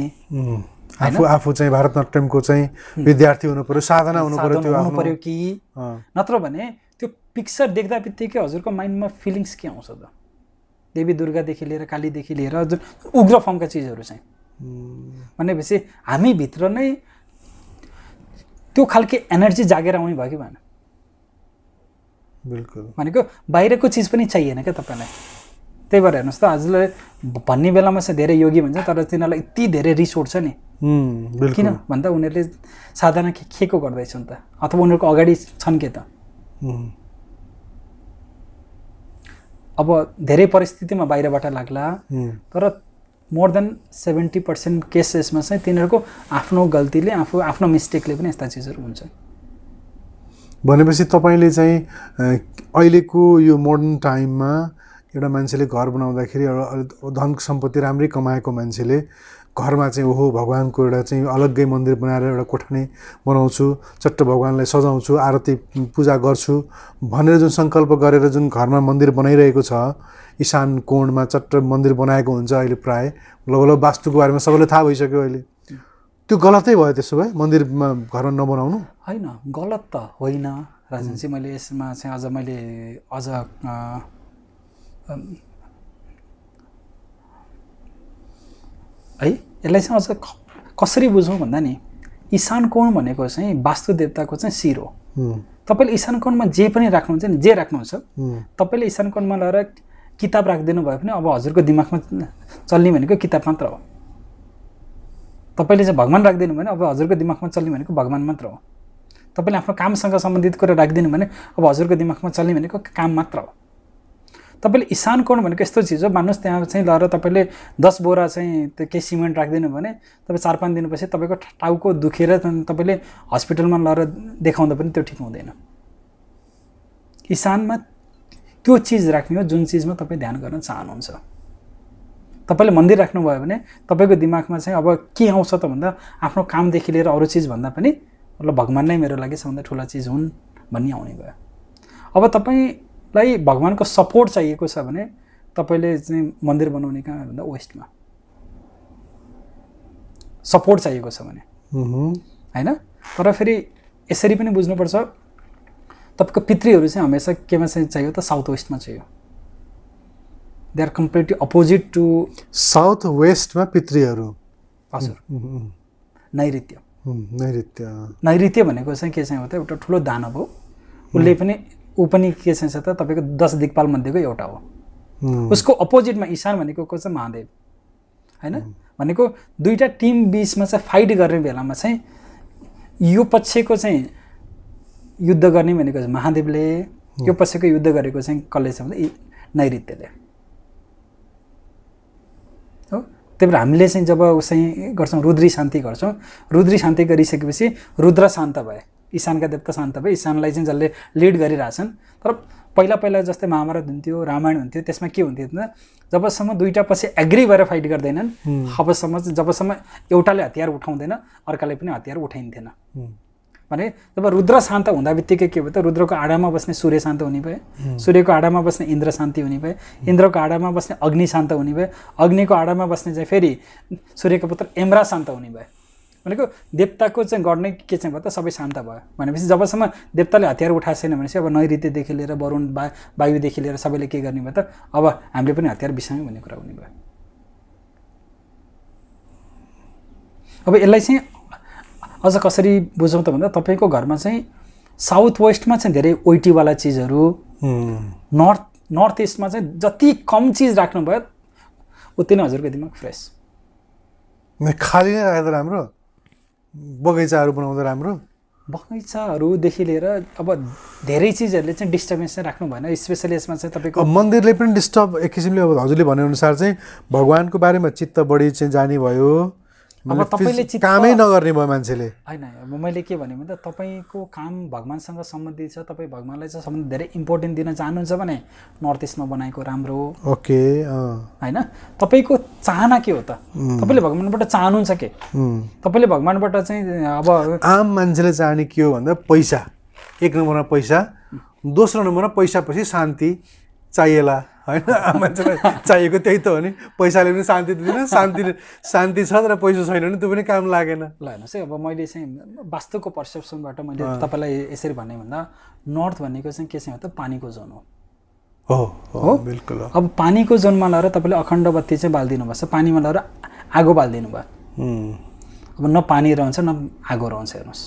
Speaker 3: आफू
Speaker 2: आफू चाहिँ भारतनाट्यमको चाहिँ विद्यार्थी हुनु पर्यो साधना हुनु पर्यो त्यो हुनु पर्यो
Speaker 3: कि नत्र भने त्यो पिक्चर देख्दा बित्तिकै हजुरको माइन्डमा फिलिङ्स के आउँछ त देवी दुर्गादेखि लिएर कालीदेखि लिएर जुन उग्र फर्मका चिजहरू चाहिँ भनेपछि हामीभित्र नै त्यो खालके एनर्जी जागेर आउने भयो कि भएन बिल्कुल भनेको बाहिरको चिज पनि चाहिएन क्या तपाईँलाई त्यही भएर हेर्नुहोस् त हजुरलाई भन्ने बेलामा चाहिँ धेरै योगी भन्छ तर तिनीहरूलाई यति धेरै रिसोर्ट छ नि
Speaker 1: किन
Speaker 3: भन्दा उनीहरूले साधना के खेको गर्दैछ नि त अथवा उनीहरूको अगाडि छन् के त अब धेरै परिस्थितिमा बाहिरबाट लाग्ला तर मोर देन सेभेन्टी पर्सेन्ट केसेसमा चाहिँ तिनीहरूको आफ्नो गल्तीले आफू आफ्नो मिस्टेकले पनि यस्ता चिजहरू हुन्छ
Speaker 2: भनेपछि तपाईँले चाहिँ अहिलेको यो मोडर्न टाइममा एउटा मान्छेले घर बनाउँदाखेरि एउटा धन सम्पत्ति राम्रै कमाएको मान्छेले घरमा चाहिँ ओहो भगवान्को एउटा चाहिँ अलग्गै मन्दिर बनाएर एउटा कोठा नै बनाउँछु चट्ट भगवान्लाई सजाउँछु आरती पूजा गर्छु भनेर जुन सङ्कल्प गरेर जुन घरमा मन्दिर बनाइरहेको छ इशान कोणमा चट्ट मन्दिर बनाएको हुन्छ अहिले प्राय लगभग वास्तुको बारेमा सबैलाई थाहा भइसक्यो अहिले त्यो गलतै भयो त्यसो भए मन्दिरमा घरमा नबनाउनु
Speaker 3: होइन गलत त होइन राजन चाहिँ मैले यसमा चाहिँ अझ मैले अझ है यसलाई चाहिँ अझ कसरी बुझौँ भन्दा नि इशान कोण भनेको चाहिँ वास्तुदेवताको चाहिँ शिर हो तपाईँले इशान कोणमा जे पनि राख्नुहुन्छ नि जे राख्नुहुन्छ तपाईँले इशान कोणमा लगाएर किताब राखिदिनु भयो भने अब हजुरको दिमागमा चल्ने भनेको किताब मात्र हो तपाईँले चाहिँ भगवान् राखिदिनु भने अब हजुरको दिमागमा चल्ने भनेको भगवान् मात्र हो तपाईँले आफ्नो कामसँग सम्बन्धित कुरा राखिदिनु भने अब हजुरको दिमागमा चल्ने भनेको काम मात्र हो तपाईँले इसान कोण भनेको यस्तो चिज हो मान्नुहोस् त्यहाँ चाहिँ लर तपाईँले दस बोरा चाहिँ त्यो केही सिमेन्ट राखिदिनु भने तपाईँ चार पाँच दिनपछि तपाईँको टाउको दुखेर तपाईँले हस्पिटलमा लगेर देखाउँदा पनि त्यो ठिक हुँदैन इसानमा त्यो चिज राख्ने हो जुन चिजमा तपाईँ ध्यान गर्न चाहनुहुन्छ तपाईँले मन्दिर राख्नुभयो भने तपाईँको दिमागमा चाहिँ अब के आउँछ त भन्दा आफ्नो कामदेखि लिएर अरू चिजभन्दा पनि मतलब भगवान् नै मेरो लागि सबभन्दा ठुला चिज हुन् भन्ने आउने भयो अब तपाईँ लाई भगवान्को सपोर्ट चाहिएको छ भने तपाईँले चाहिँ मन्दिर बनाउने कहाँ भन्दा वेस्टमा सपोर्ट चाहिएको छ भने होइन तर फेरि यसरी पनि बुझ्नुपर्छ तपाईँको पितृहरू चाहिँ हमेसा केमा चाहिँ चाहियो त साउथ वेस्टमा चाहियो they are completely opposite to south वेस्टमा पितृहरू हजुर नैऋत्य नैऋत्य नैऋत्य भनेको चाहिँ के चाहिँ हो त एउटा ठुलो दानव हो उसले पनि ऊ पनि के छ त तपाईँको दस दिगपाल मध्येको एउटा
Speaker 2: हो
Speaker 3: उसको अपोजिटमा इशान भनेको को चाहिँ महादेव होइन भनेको दुईवटा टिम बिचमा चाहिँ फाइट गर्ने बेलामा चाहिँ यो पक्षको चाहिँ युद्ध गर्ने भनेको महादेवले यो पछिको युद्ध गरेको चाहिँ कसले छ भने नैऋत्यले त्यही भएर हामीले चाहिँ जब उसै गर्छौँ रुद्री शान्ति गर्छौँ रुद्री शान्ति गरिसकेपछि रुद्र शान्त भए ईशानका देवता शान्त भए ईशानलाई चाहिँ जसले लिड गरिरहेछन् तर पहिला पहिला जस्तै महाभारत हुन्थ्यो रामायण हुन्थ्यो त्यसमा के हुन्थ्यो भन्दा जबसम्म दुइटा पछि एग्री भएर फाइट गर्दैनन् अबसम्म चाहिँ जबसम्म एउटाले हतियार उठाउँदैन अर्काले पनि हतियार उठाइन्थेन भने जब रुद्र शान्त हुँदा बित्तिकै के भयो त रुद्रको आडामा बस्ने सूर्य शान्त हुने भयो सूर्यको आडामा बस्ने इन्द्र शान्ति हुने भयो इन्द्रको आडामा बस्ने अग्नि शान्त हुने भयो अग्निको आडामा बस्ने चाहिँ फेरि सूर्यको पुत्र एम्रा शान्त हुने भयो भनेको देवताको चाहिँ गर्ने के चाहिँ भयो त सबै शान्त भयो भनेपछि जबसम्म देवताले हतियार उठाएको छैन भनेपछि अब नैऋत्यदेखि लिएर वरुण बा वायुदेखि लिएर सबैले के गर्ने भयो त अब हामीले पनि हतियार बिसायौँ भन्ने कुरा हुने भयो अब यसलाई चाहिँ अझ कसरी बुझौँ त भन्दा तपाईँको घरमा चाहिँ साउथ वेस्टमा चाहिँ धेरै ओइटीवाला चिजहरू नर्थ नर्थ इस्टमा चाहिँ जति कम चिज राख्नुभयो उति नै हजुरको दिमाग फ्रेस खाली नै राख्दा राम्रो बगैँचाहरू बनाउँदा राम्रो बगैँचाहरूदेखि लिएर अब धेरै चिजहरूले चाहिँ डिस्टर्बेन्स चाहिँ राख्नु भएन स्पेसली यसमा चाहिँ तपाईँको
Speaker 2: मन्दिरले पनि डिस्टर्ब एक किसिमले अब हजुरले भनेअनुसार चाहिँ भगवान्को बारेमा चित्त बढी चाहिँ जाने भयो अब तपाईँले कामै नगर्ने भयो मान्छेले
Speaker 3: होइन मैले के भने त तपाईँको काम भगवान्सँग सम्बन्धित छ तपाईँ भगवान्लाई चाहिँ सम्बन्ध धेरै इम्पोर्टेन्ट दिन चाहनुहुन्छ भने नर्थ इस्टमा बनाएको राम्रो हो ओके होइन तपाईँको चाहना के हो त तपाईँले भगवान्बाट चाहनुहुन्छ के तपाईँले भगवान्बाट चाहिँ अब आम मान्छेले चाहने के हो भन्दा पैसा एक नम्बरमा पैसा
Speaker 2: दोस्रो नम्बरमा पैसा पछि शान्ति चाहिएला होइन मान्छेलाई चाहिएको त्यही त हो नि पैसाले पनि शान्ति दिँदैन शान्ति शान्ति छ तर पैसा छैन भने त्यो पनि काम लागेन
Speaker 3: ल हेर्नुहोस् है अब मैले चाहिँ वास्तवको पर्सेप्सनबाट मैले तपाईँलाई यसरी भने भन्दा नर्थ भनेको चाहिँ के छ हो त पानीको जोन हो हो हो बिल्कुल अब पानीको जोनमा लगाएर तपाईँले अखण्ड बत्ती चाहिँ बालिदिनु भएको छ पानीमा लगेर आगो बालिदिनु भयो अब न पानी रहन्छ न आगो रहन्छ हेर्नुहोस्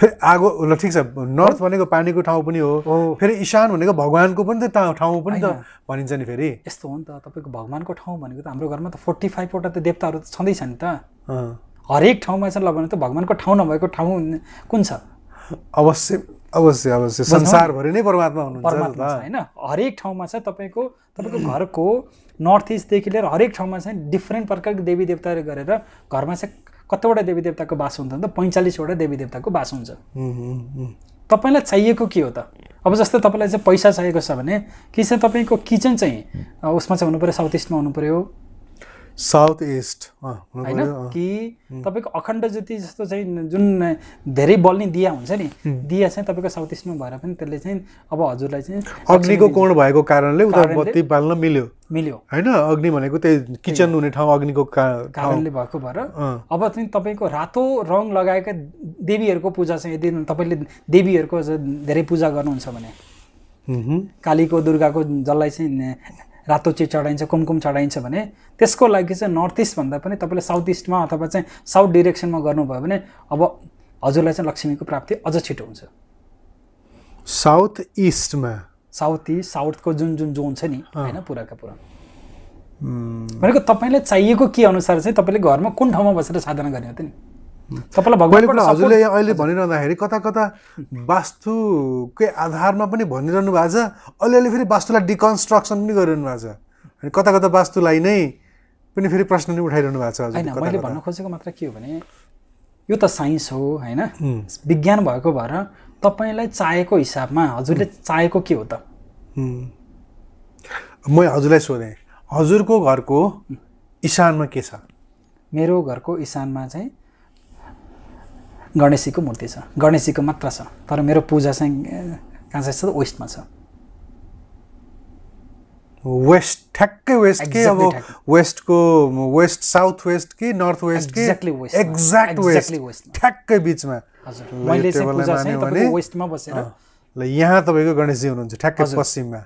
Speaker 3: फेरि आगो ल ठिक छ नर्थ भनेको पानीको ठाउँ पनि हो फेरि इशान भनेको भगवान्को पनि त ठाउँ पनि त भनिन्छ नि फेरि यस्तो हो नि त तपाईँको भगवान्को ठाउँ भनेको त हाम्रो घरमा त फोर्टी फाइभवटा त देवताहरू त छँदैछ नि त हरेक ठाउँमा चाहिँ ल त भगवान्को ठाउँ नभएको ठाउँ कुन छ
Speaker 2: अवश्य अवश्य अवश्य संसारभरि नै
Speaker 3: परमात्मा हुनुहुन्छ होइन हरेक ठाउँमा चाहिँ तपाईँको तपाईँको घरको नर्थ इस्टदेखि लिएर हरेक ठाउँमा चाहिँ डिफ्रेन्ट प्रकारको देवी देवताहरू गरेर घरमा चाहिँ कतिवटा देवी देवताको बास हुन्छ त पैँचालिसवटा देवी देवताको बास हुन्छ तपाईँलाई चाहिएको के हो त अब जस्तै तपाईँलाई चाहिँ पैसा चाहिएको छ भने कि चाहिँ तपाईँको किचन चाहिँ उसमा चाहिँ हुनु पऱ्यो साउथ इस्टमा हुनु पऱ्यो साउथ इस्ट होइन कि तपाईँको अखण्ड ज्योति जस्तो चाहिँ जुन धेरै बल्ने दिया हुन्छ नि दिया चाहिँ तपाईँको साउथ इस्टमा भएर पनि त्यसले चाहिँ अब हजुरलाई चाहिँ अग्निको
Speaker 2: कोण भएको कारणले उता बत्ती बाल्न मिल्यो मिल्यो होइन अग्नि भनेको त्यही किचन हुने ठाउँ अग्निको कारणले भएको भएर अब
Speaker 3: चाहिँ तपाईँको रातो रङ लगाएका देवीहरूको पूजा चाहिँ यदि तपाईँले देवीहरूको धेरै पूजा गर्नुहुन्छ भने कालीको दुर्गाको जसलाई चाहिँ रातो चिज चढाइन्छ कुमकुम चढाइन्छ भने त्यसको लागि चाहिँ नर्थ इस्ट भन्दा पनि तपाईँले साउथ इस्टमा अथवा चाहिँ साउथ डिरेक्सनमा गर्नुभयो भने अब हजुरलाई चाहिँ लक्ष्मीको प्राप्ति अझ छिटो हुन्छ साउथ इस्टमा साउथ इस्ट साउथको जुन जुन जोन छ नि होइन पुराका पुरा
Speaker 1: hmm।
Speaker 3: भनेको तपाईँलाई चाहिएको के अनुसार चाहिँ तपाईँले घरमा कुन ठाउँमा बसेर साधना गर्ने हो त नि तपाईँलाई हजुरले
Speaker 2: अहिले भनिरहँदाखेरि कता कता वास्तुकै आधारमा पनि भनिरहनु भएको छ अलिअलि फेरि वास्तुलाई डिकन्स्ट्रक्सन पनि गरिरहनु भएको छ अनि कता कता वास्तुलाई नै
Speaker 3: पनि फेरि प्रश्न नै उठाइरहनु भएको छ मैले भन्न खोजेको मात्र के हो भने यो त साइन्स हो होइन विज्ञान भएको भएर तपाईँलाई चाहेको हिसाबमा हजुरले चाहेको के हो त
Speaker 2: म हजुरलाई सोधेँ हजुरको घरको
Speaker 3: इसानमा के छ मेरो घरको इसानमा चाहिँ गणेशजीको मूर्ति छ गणेशजीको मात्र छ तर मेरो पूजा चाहिँ कहाँ चाहिँ छ वेस्टमा छ वेस्ट ठ्याक्कै वेस्ट कि अब
Speaker 2: वेस्टको वेस्ट साउथ वेस्ट कि नर्थ वेस्ट कि एक्ज्याक्ट वेस्ट ठ्याक्कै बिचमा वेस्टमा बसेर ल यहाँ तपाईँको गणेशजी हुनुहुन्छ ठ्याक्कै पश्चिममा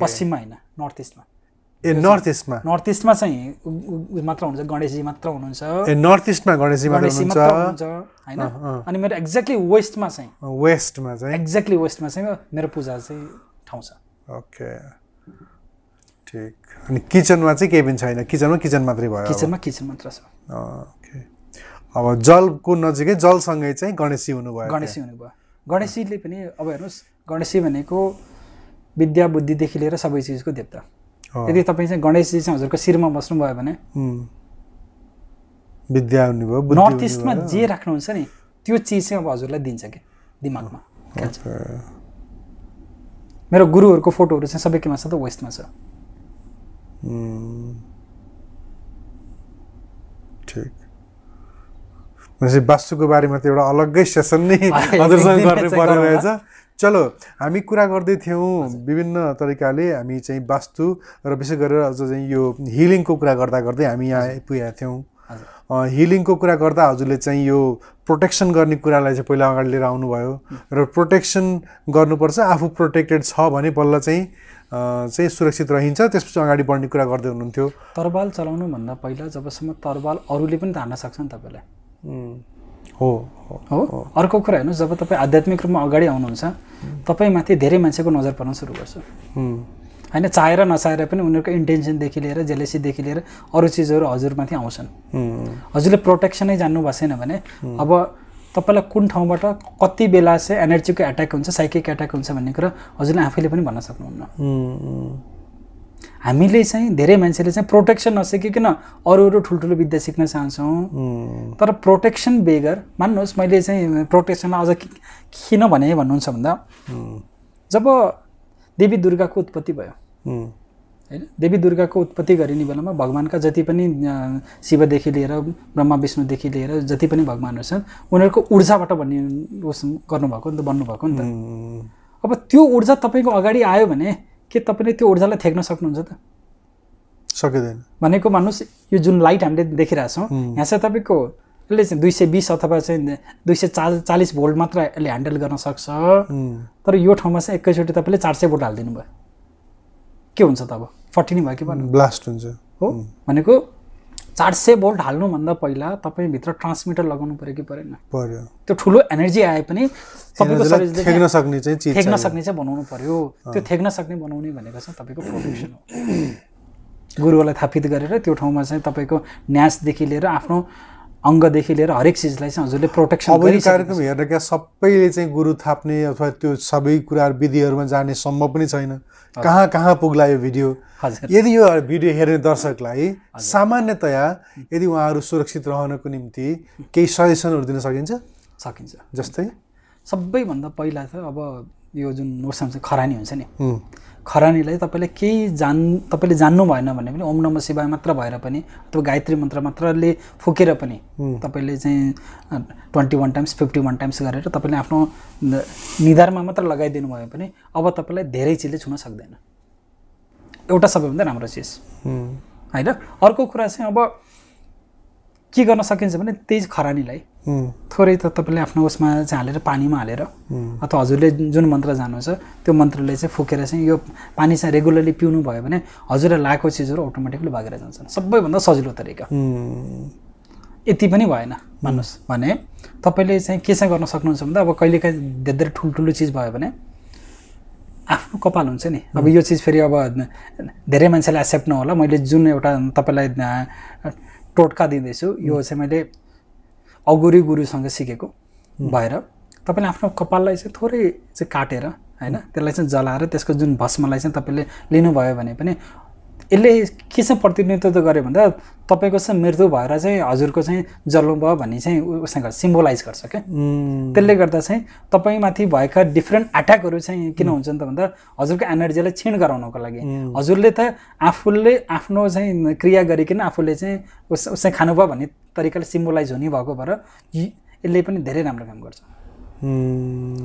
Speaker 3: पश्चिममा होइन नर्थ इस्टमा ए नर्थ इस्टमा नर्थ इस्टमा चाहिँ मात्र हुनुहुन्छ गणेशजी मात्र हुनुहुन्छ ए नर्थ इस्टमा गणेशजी गणेशजी मात्र हुनुहुन्छ होइन अनि मेरो एक्ज्याक्टली वेस्टमा चाहिँ वेस्टमा चाहिँ एक्ज्याक्टली वेस्टमा चाहिँ मेरो पूजा चाहिँ ठाउँ छ ओके ठिक
Speaker 2: अनि किचनमा चाहिँ केही पनि छैन किचनमा किचन मात्रै भयो किचनमा किचन मात्र छ ओके अब जलको
Speaker 3: नजिकै जलसँगै चाहिँ गणेशजी हुनुभयो गणेशजी हुनुभयो गणेशजीले पनि अब हेर्नुहोस् गणेशजी भनेको विद्या बुद्धिदेखि लिएर सबै चिजको देवता यदि तपाईँ चाहिँ गणेशजी चाहिँ हजुरको शिरमा बस्नुभयो भने
Speaker 2: विद्या आउने भयो नर्थ इस्टमा
Speaker 3: जे राख्नुहुन्छ नि त्यो चिज चाहिँ अब हजुरलाई दिन्छ कि दिमागमा मेरो गुरुहरूको फोटोहरू चाहिँ सबै केमा छ त वेस्टमा छ
Speaker 2: ठिक वास्तुको बारेमा त एउटा अलग्गै सेसन नै *laughs* हजुरसँग *laughs* *laughs* गर्नु पर्ने रहेछ चलो हामी कुरा गर्दै थियौँ विभिन्न तरिकाले हामी चाहिँ वास्तु र विशेष गरेर अझ चाहिँ यो हिलिङको कुरा गर्दा गर्दै हामी यहाँ आइपुगेका थियौँ हिलिङको कुरा गर्दा हजुरले चाहिँ यो प्रोटेक्सन गर्ने कुरालाई चाहिँ पहिला अगाडि लिएर आउनुभयो र प्रोटेक्सन गर्नुपर्छ आफू प्रोटेक्टेड छ भने बल्ल चाहिँ चाहिँ सुरक्षित रहन्छ त्यसपछि अगाडि बढ्ने कुरा गर्दै हुनुहुन्थ्यो
Speaker 3: तरवाल चलाउनुभन्दा पहिला जबसम्म तरवाल अरूले पनि धान्न सक्छ नि तपाईँलाई
Speaker 1: हो हो
Speaker 3: अर्को कुरा हेर्नुहोस् जब तपाईँ आध्यात्मिक रूपमा अगाडि आउनुहुन्छ तपाईँमाथि धेरै मान्छेको नजर पर्न सुरु गर्छ होइन चाहेर नचाहेर पनि उनीहरूको इन्टेन्सनदेखि लिएर जेलेसीदेखि लिएर अरू चिजहरू हजुरमाथि आउँछन् हजुरले प्रोटेक्सनै भएको छैन भने अब तपाईँलाई कुन ठाउँबाट कति बेला चाहिँ एनर्जीको एट्याक हुन्छ साइकिक एट्याक हुन्छ भन्ने कुरा हजुरले आफैले पनि भन्न सक्नुहुन्न हामीले चाहिँ धेरै मान्छेले चाहिँ प्रोटेक्सन नसिकिकन अरू अरू ठुल्ठुलो विद्या सिक्न चाहन्छौँ तर प्रोटेक्सन बेगर मान्नुहोस् मैले चाहिँ प्रोटेक्सन अझ किन भने भन्नुहुन्छ भन्दा जब देवी दुर्गाको उत्पत्ति भयो
Speaker 1: होइन
Speaker 3: देवी दुर्गाको उत्पत्ति गरिने बेलामा भगवान्का जति पनि शिवदेखि लिएर ब्रह्मा विष्णुदेखि लिएर जति पनि भगवान्हरू छन् उनीहरूको ऊर्जाबाट भन्ने उस गर्नुभएको नि त भन्नुभएको नि त अब त्यो ऊर्जा तपाईँको अगाडि आयो भने के तपाईँले त्यो ऊर्जालाई थ्याक्न सक्नुहुन्छ त सकिँदैन भनेको मान्नुहोस् यो जुन लाइट हामीले देखिरहेछौँ यहाँ चाहिँ तपाईँको यसले चाहिँ दुई सय बिस अथवा चाहिँ दुई सय चाल चालिस भोल्ट मात्र यसले ह्यान्डल गर्न सक्छ तर यो ठाउँमा चाहिँ एकैचोटि तपाईँले चार सय भोल्ट हालिदिनु भयो के हुन्छ त अब फर्टिने भयो कि भन्नु ब्लास्ट हुन्छ हो भनेको चार सय भोल्ट हाल्नुभन्दा पहिला तपाईँभित्र ट्रान्समिटर लगाउनु पऱ्यो कि परेन पर्यो त्यो ठुलो एनर्जी आए पनि थेक्न सक्ने चाहिँ सक्ने चाहिँ बनाउनु पर्यो त्यो थेक्न सक्ने बनाउने भनेको चाहिँ तपाईँको प्रोफेसन हो गुरुलाई थापित गरेर त्यो ठाउँमा चाहिँ तपाईँको न्यासदेखि लिएर आफ्नो अङ्गदेखि लिएर हरेक चिजलाई चाहिँ हजुरले प्रोटेक्सन अब यो कार्यक्रम
Speaker 2: हेर्दा सबैले चाहिँ गुरु थाप्ने अथवा त्यो सबै कुराहरू विधिहरूमा जाने सम्भव पनि छैन कहाँ कहाँ पुग्ला यो भिडियो यदि यो भिडियो हेर्ने दर्शकलाई सामान्यतया यदि उहाँहरू सुरक्षित रहनको निम्ति केही सजेसनहरू दिन
Speaker 3: सकिन्छ सकिन्छ जस्तै सबैभन्दा पहिला त अब यो जुन मौसम चाहिँ खरानी हुन्छ नि खरानीलाई तपाईँले केही जान् तपाईँले जान्नु भएन भने पनि ओम नम शिवाय मात्र भएर पनि अथवा गायत्री मन्त्र मात्रले फुकेर पनि तपाईँले चाहिँ twenty one times fifty one times गरेर तपाईँले आफ्नो निधारमा मात्र लगाइदिनु भयो भने अब तपाईँलाई धेरै चिजले छुन सक्दैन एउटा सबैभन्दा राम्रो चिज होइन अर्को कुरा चाहिँ अब के गर्न सकिन्छ भने त्यही खरानीलाई थोरै त तपाईँले आफ्नो उसमा चाहिँ हालेर पानीमा हालेर अथवा हजुरले जुन मन्त्र जानुहुन्छ त्यो मन्त्रले चाहिँ फुकेर चाहिँ यो पानी चाहिँ रेगुलरली पिउनु भयो भने हजुरलाई लागेको चिजहरू अटोमेटिकली भागेर जान्छन् सबैभन्दा सजिलो तरिका यति पनि भएन भन्नुहोस् भने तपाईँले चाहिँ के चाहिँ गर्न सक्नुहुन्छ भन्दा अब कहिलेकाहीँ धेरै धेरै ठुल्ठुलो चिज भयो भने आफ्नो कपाल हुन्छ नि अब यो चिज फेरि अब धेरै मान्छेलाई एक्सेप्ट नहोला मैले जुन एउटा तपाईँलाई टोटका दिँदैछु यो चाहिँ मैले अगुरी गुरुसँग सिकेको भएर तपाईँले आफ्नो कपाललाई चाहिँ थोरै चाहिँ काटेर होइन त्यसलाई चाहिँ जलाएर त्यसको जुन भस्मलाई चाहिँ तपाईँले लिनुभयो भने पनि यसले के चाहिँ प्रतिनिधित्व गर्यो भन्दा तपाईँको चाहिँ मृत्यु भएर चाहिँ हजुरको चाहिँ जल्नु भयो भन्ने चाहिँ उसँग सिम्बोलाइज गर्छ क्या त्यसले गर्दा चाहिँ तपाईँमाथि भएका डिफ्रेन्ट एट्याकहरू चाहिँ किन हुन्छ नि त भन्दा हजुरको एनर्जीलाई क्षीण गराउनको लागि हजुरले त आफूले आफ्नो चाहिँ क्रिया गरिकन आफूले चाहिँ उस खानु खानुभयो भन्ने तरिकाले सिम्बोलाइज हुने भएको भएर यसले पनि धेरै राम्रो काम गर्छ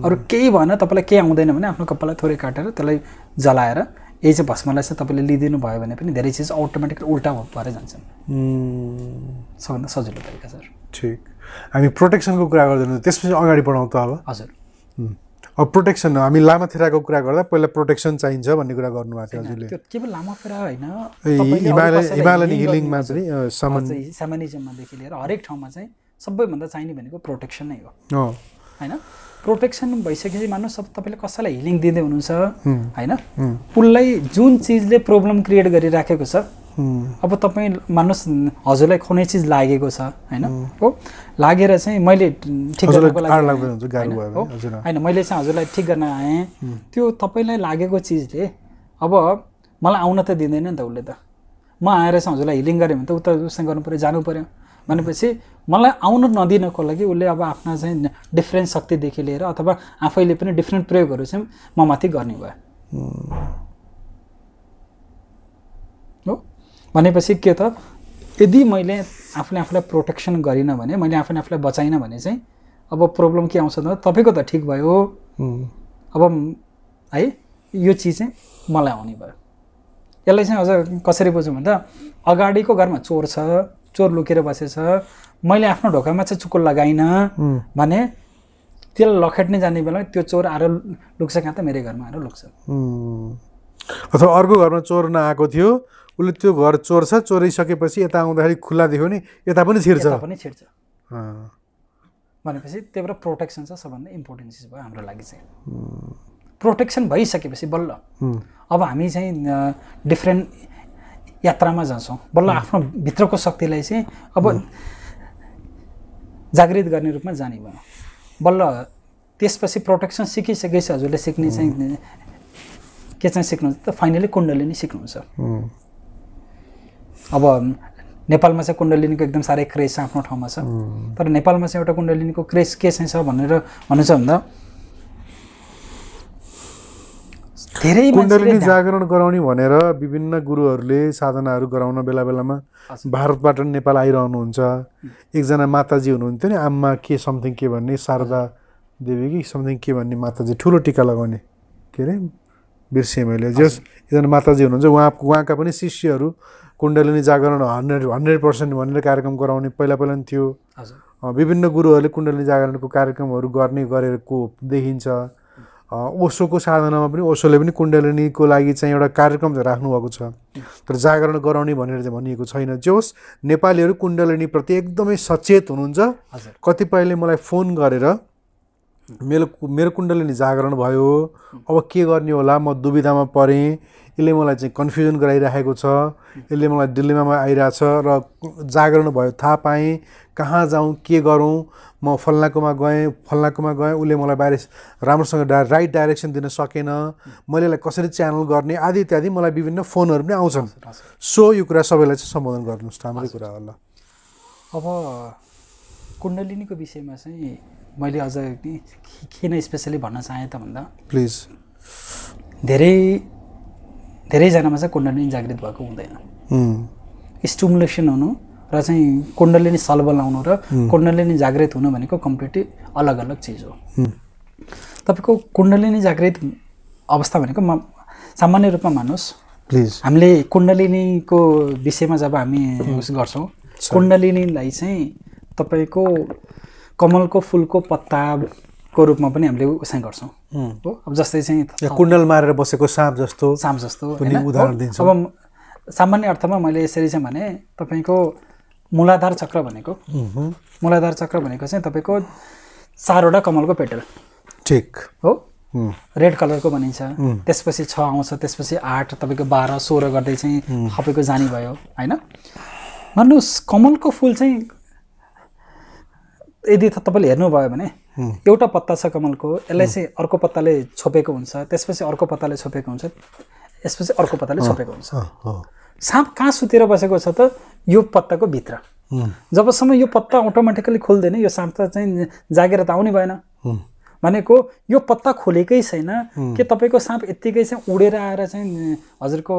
Speaker 3: अरू केही भएन तपाईँलाई केही आउँदैन भने आफ्नो कपाललाई थोरै काटेर त्यसलाई जलाएर यही चाहिँ भस्मलाई चाहिँ तपाईँले लिइदिनु भयो भने पनि धेरै चिज अटोमेटिकली उल्टा भएर जान्छन्
Speaker 2: सबभन्दा सजिलो तरिका सर ठिक हामी प्रोटेक्सनको कुरा गर्दैनौँ त्यसपछि अगाडि बढाउँ त अब हजुर अब प्रोटेक्सन हामी लामाथेराको कुरा गर्दा पहिला प्रोटेक्सन चाहिन्छ भन्ने कुरा गर्नुभएको थियो हजुरले
Speaker 3: केवल लामाफेरा होइन हिमालयन हिलिङमा चाहिँ सामानिजमदेखि लिएर हरेक ठाउँमा चाहिँ सबैभन्दा चाहिने भनेको प्रोटेक्सन नै हो होइन प्रोटेक्सन भइसकेपछि मान्नुहोस् अब तपाईँले कसैलाई हिलिङ दिँदै हुनुहुन्छ होइन पुललाई जुन चिजले प्रब्लम क्रिएट गरिराखेको छ अब तपाईँ मान्नुहोस् हजुरलाई कुनै चिज लागेको छ होइन हो लागेर चाहिँ मैले ठिक होइन मैले चाहिँ हजुरलाई ठिक गर्न आएँ त्यो तपाईँलाई लागेको चिजले अब मलाई आउन त दिँदैन नि त उसले त म आएर चाहिँ हजुरलाई हिलिङ गरेँ भने त उता उसँग गर्नु पऱ्यो जानु पऱ्यो भनेपछि मलाई आउन नदिनको लागि उसले अब आफ्ना चाहिँ डिफ्रेन्ट शक्तिदेखि लिएर अथवा आफैले पनि डिफ्रेन्ट प्रयोगहरू चाहिँ म माथि गर्ने भयो हो भनेपछि के त यदि मैले आफूले आफूलाई प्रोटेक्सन गरिनँ भने मैले आफूले आफूलाई बचाइनँ भने चाहिँ अब प्रब्लम के आउँछ त तपाईँको त ठिक भयो अब है यो चिज चाहिँ मलाई आउने भयो यसलाई चाहिँ अझ कसरी बुझौँ भन्दा अगाडिको घरमा चोर छ चोर लुकेर बसेछ मैले आफ्नो ढोकामा चाहिँ चुको लगाइनँ भने त्यसलाई लखेट्ने जाने बेला त्यो चोर आएर लुक्छ कहाँ त मेरै घरमा आएर लुक्छ
Speaker 2: अथवा अर्को घरमा चोर नआएको थियो उसले त्यो घर चोर्छ चोरिसकेपछि यता आउँदाखेरि खुल्ला देख्यो भने यता पनि छिर्छ पनि
Speaker 3: छिर्छ भनेपछि त्यही भएर प्रोटेक्सन चाहिँ सबभन्दा इम्पोर्टेन्ट चिज भयो हाम्रो लागि चाहिँ प्रोटेक्सन भइसकेपछि बल्ल अब हामी चाहिँ डिफ्रेन्ट यात्रामा जान्छौँ बल्ल आफ्नो भित्रको शक्तिलाई चाहिँ अब जागृत गर्ने रूपमा जाने भयो बल्ल त्यसपछि प्रोटेक्सन सिकिसकेपछि हजुरले सिक्ने चाहिँ के चाहिँ सिक्नुहुन्छ त फाइनली कुण्डलिनी सिक्नुहुन्छ अब नेपालमा चाहिँ कुण्डलिनीको एकदम साह्रै क्रेज आफ्नो ठाउँमा छ तर नेपालमा चाहिँ एउटा कुण्डलिनीको क्रेज के चाहिँ छ भनेर भन्नु छ भन्दा
Speaker 2: धेरै कुण्डलिनी जागरण गराउने भनेर विभिन्न गुरुहरूले साधनाहरू गराउन बेला बेलामा भारतबाट नेपाल आइरहनुहुन्छ एकजना माताजी हुनुहुन्थ्यो नि आम्मा के समथिङ के भन्ने शारदा देवी कि समथिङ के भन्ने माताजी ठुलो टिका लगाउने के अरे बिर्सेँ मैले जस एकजना माताजी हुनुहुन्छ उहाँ उहाँका पनि शिष्यहरू कुण्डलिनी जागरण हन्ड्रेड हन्ड्रेड पर्सेन्ट भनेर कार्यक्रम गराउने पहिला पहिला पनि थियो विभिन्न गुरुहरूले कुण्डलिनी जागरणको कार्यक्रमहरू गर्ने गरेको देखिन्छ ओसोको साधनामा पनि ओसोले पनि कुण्डलिनीको लागि चाहिँ एउटा कार्यक्रम चाहिँ राख्नुभएको छ तर जागरण गराउने भनेर चाहिँ भनिएको छैन जे होस् नेपालीहरू कुण्डलिनीप्रति एकदमै सचेत हुनुहुन्छ कतिपयले मलाई फोन गरेर मेरो मेरो कुण्डलिनी जागरण भयो अब के गर्ने होला म दुविधामा परेँ यसले मलाई चाहिँ कन्फ्युजन गराइराखेको छ यसले मलाई आइरहेको छ र जागरण भयो थाहा पाएँ कहाँ जाउँ के गरौँ म फल्नाकोमा गएँ फल्लाकोमा गएँ उसले मलाई बाहिर राम्रोसँग डा राइट डाइरेक्सन दिन सकेन मैले यसलाई कसरी च्यानल गर्ने आदि इत्यादि मलाई विभिन्न फोनहरू पनि आउँछन् सो यो कुरा सबैलाई चाहिँ
Speaker 3: सम्बोधन गर्नुहोस् राम्रै कुरा होला अब कुण्डलिनीको विषयमा चाहिँ मैले अझ किन स्पेसली भन्न चाहेँ त भन्दा प्लिज धेरै धेरैजनामा चाहिँ कुण्डलिनी जागृत भएको हुँदैन स्टिमुलेसन हुनु र चाहिँ कुण्डलिनी सलबल लाउनु र कुण्डलिनी जागृत हुनु भनेको कम्प्लिटली अलग अलग चिज हो तपाईँको कुण्डलिनी जागृत अवस्था भनेको म सामान्य रूपमा मान्नुहोस् प्लिज हामीले कुण्डलिनीको विषयमा जब हामी उस गर्छौँ कुण्डलिनीलाई चाहिँ तपाईँको कमलको फुलको पत्ताको रूपमा पनि हामीले उसै गर्छौँ हो अब जस्तै चाहिँ कुण्डल मारेर बसेको साँप जस्तो साँप जस्तो उदाहरण दिन्छ अब सामान्य अर्थमा मैले यसरी चाहिँ भने तपाईँको मूलाधार चक्र भनेको मूलाधार चक्र भनेको चाहिँ तपाईँको चारवटा कमलको पेटल ठिक हो रेड कलरको भनिन्छ त्यसपछि छ आउँछ त्यसपछि आठ तपाईँको बाह्र सोह्र गर्दै चाहिँ खपेको जानी भयो होइन भन्नुहोस् कमलको फुल चाहिँ यदि तपाईँले हेर्नुभयो भने एउटा पत्ता छ कमलको यसलाई चाहिँ अर्को पत्ताले छोपेको हुन्छ त्यसपछि अर्को पत्ताले छोपेको हुन्छ त्यसपछि अर्को पत्ताले छोपेको हुन्छ साँप कहाँ सुतेर बसेको छ त यो पत्ताको भित्र जबसम्म यो पत्ता अटोमेटिकली खोल्दैन यो साँप त चाहिँ जागेर त आउने भएन भनेको यो पत्ता खोलेकै छैन के तपाईँको साँप यत्तिकै चाहिँ उडेर आएर चाहिँ हजुरको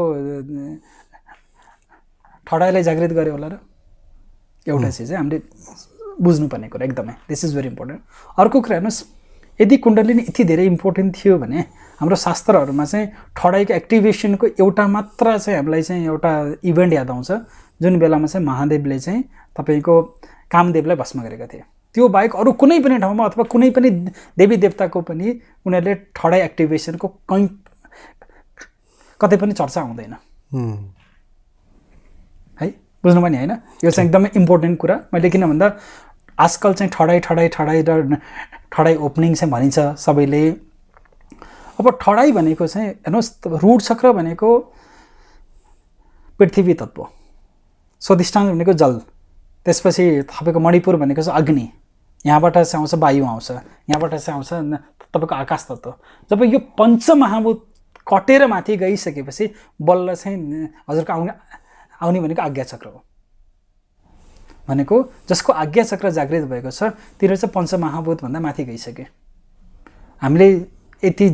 Speaker 3: ठडाइलाई जागृत गऱ्यो होला र एउटा चिज चाहिँ हामीले बुझ्नुपर्ने कुरा एकदमै दिस इज भेरी इम्पोर्टेन्ट अर्को कुरा हेर्नुहोस् यदि कुण्डली नै यति धेरै इम्पोर्टेन्ट थियो भने हाम्रो शास्त्रहरूमा चाहिँ ठडाइको एक्टिभेसनको एउटा मात्र चाहिँ हामीलाई चाहिँ एउटा इभेन्ट याद आउँछ जुन बेलामा चाहिँ महादेवले चाहिँ तपाईँको कामदेवलाई भस्म गरेका थिए त्यो बाहेक अरू कुनै पनि ठाउँमा अथवा कुनै पनि देवी देवताको पनि उनीहरूले ठडाइ एक्टिभेसनको कहीँ कतै पनि चर्चा हुँदैन है बुझ्नुभयो नि होइन यो चाहिँ एकदमै इम्पोर्टेन्ट कुरा मैले किन भन्दा आजकल चाहिँ ठडाइ ठडाइ ठडाइ र ठडाइ ओपनिङ चाहिँ भनिन्छ सबैले अब ठडाई भनेको चाहिँ हेर्नुहोस् रुट चक्र भनेको पृथ्वी तत्त्व स्वधिष्ठान भनेको जल त्यसपछि तपाईँको मणिपुर भनेको चाहिँ अग्नि यहाँबाट चाहिँ आउँछ वायु आउँछ यहाँबाट चाहिँ आउँछ तपाईँको आकाश तत्त्व जब यो पञ्चमहाभूत कटेर माथि गइसकेपछि बल्ल चाहिँ हजुरको आउने आउने भनेको आज्ञा चक्र हो भनेको जसको आज्ञा चक्र जागृत भएको छ तिनीहरू चाहिँ पञ्चमहाभूतभन्दा माथि गइसके हामीले यति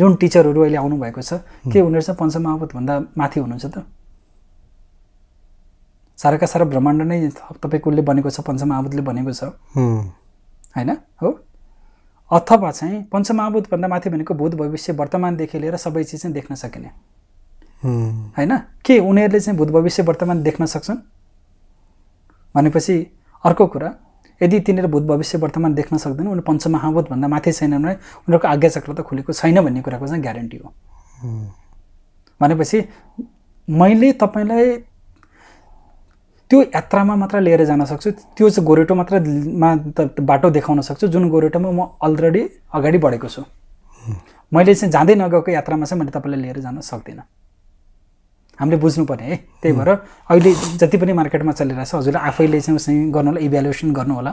Speaker 3: जुन टिचरहरू अहिले आउनुभएको छ के चाहिँ पञ्च महावतभन्दा माथि हुनुहुन्छ त साराका सारा ब्रह्माण्ड नै तपाईँको उसले बनेको छ पञ्चमहावतले बनेको छ होइन हो अथवा चाहिँ पञ्चमहावतभन्दा माथि भनेको भूत भविष्य वर्तमानदेखि लिएर सबै चिज चाहिँ देख्न सकिने होइन के उनीहरूले चाहिँ भूत भविष्य वर्तमान देख्न सक्छन् भनेपछि अर्को कुरा यदि तिनीहरू भूत भविष्य वर्तमान देख्न सक्दैन उनीहरू पञ्चमहाभूतभन्दा माथि छैन भने उनीहरूको आज्ञा चक्र त खुलेको छैन भन्ने कुराको चाहिँ ग्यारेन्टी हो भनेपछि मैले तपाईँलाई त्यो यात्रामा मात्र लिएर जान सक्छु त्यो चाहिँ गोरेटो मात्रमा बाटो देखाउन सक्छु जुन गोरेटोमा म अलरेडी अगाडि बढेको छु मैले चाहिँ जाँदै नगएको यात्रामा चाहिँ मैले तपाईँलाई लिएर जान सक्दिनँ हामीले बुझ्नुपर्ने है त्यही भएर अहिले जति पनि मार्केटमा चलिरहेको छ हजुरले आफैले चाहिँ उसँग होला इभ्यालुएसन गर्नु होला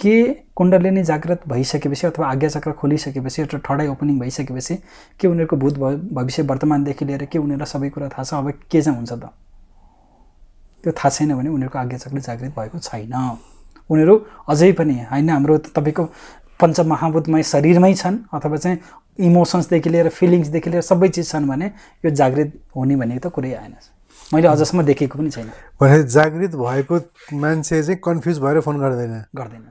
Speaker 3: के कुण्डली नै जागृत भइसकेपछि अथवा आज्ञा चक्र खोलिसकेपछि अथवा ठडाइ ओपनिङ भइसकेपछि के उनीहरूको भूत भविष्य वर्तमानदेखि लिएर के उनीहरूलाई सबै कुरा थाहा छ अब के चाहिँ हुन्छ त त्यो थाहा छैन भने उनीहरूको आज्ञा चक्र जागृत भएको छैन उनीहरू अझै पनि होइन हाम्रो तपाईँको पञ्चमहाभूतमय शरीरमै छन् अथवा चाहिँ इमोसन्सदेखि लिएर फिलिङ्सदेखि लिएर सबै चिज छन् भने यो जागृत हुने भनेको त कुरै आएन मैले अझसम्म देखेको पनि छैन भने जागृत भएको मान्छे चाहिँ कन्फ्युज भएर फोन गर्दैन गर्दैन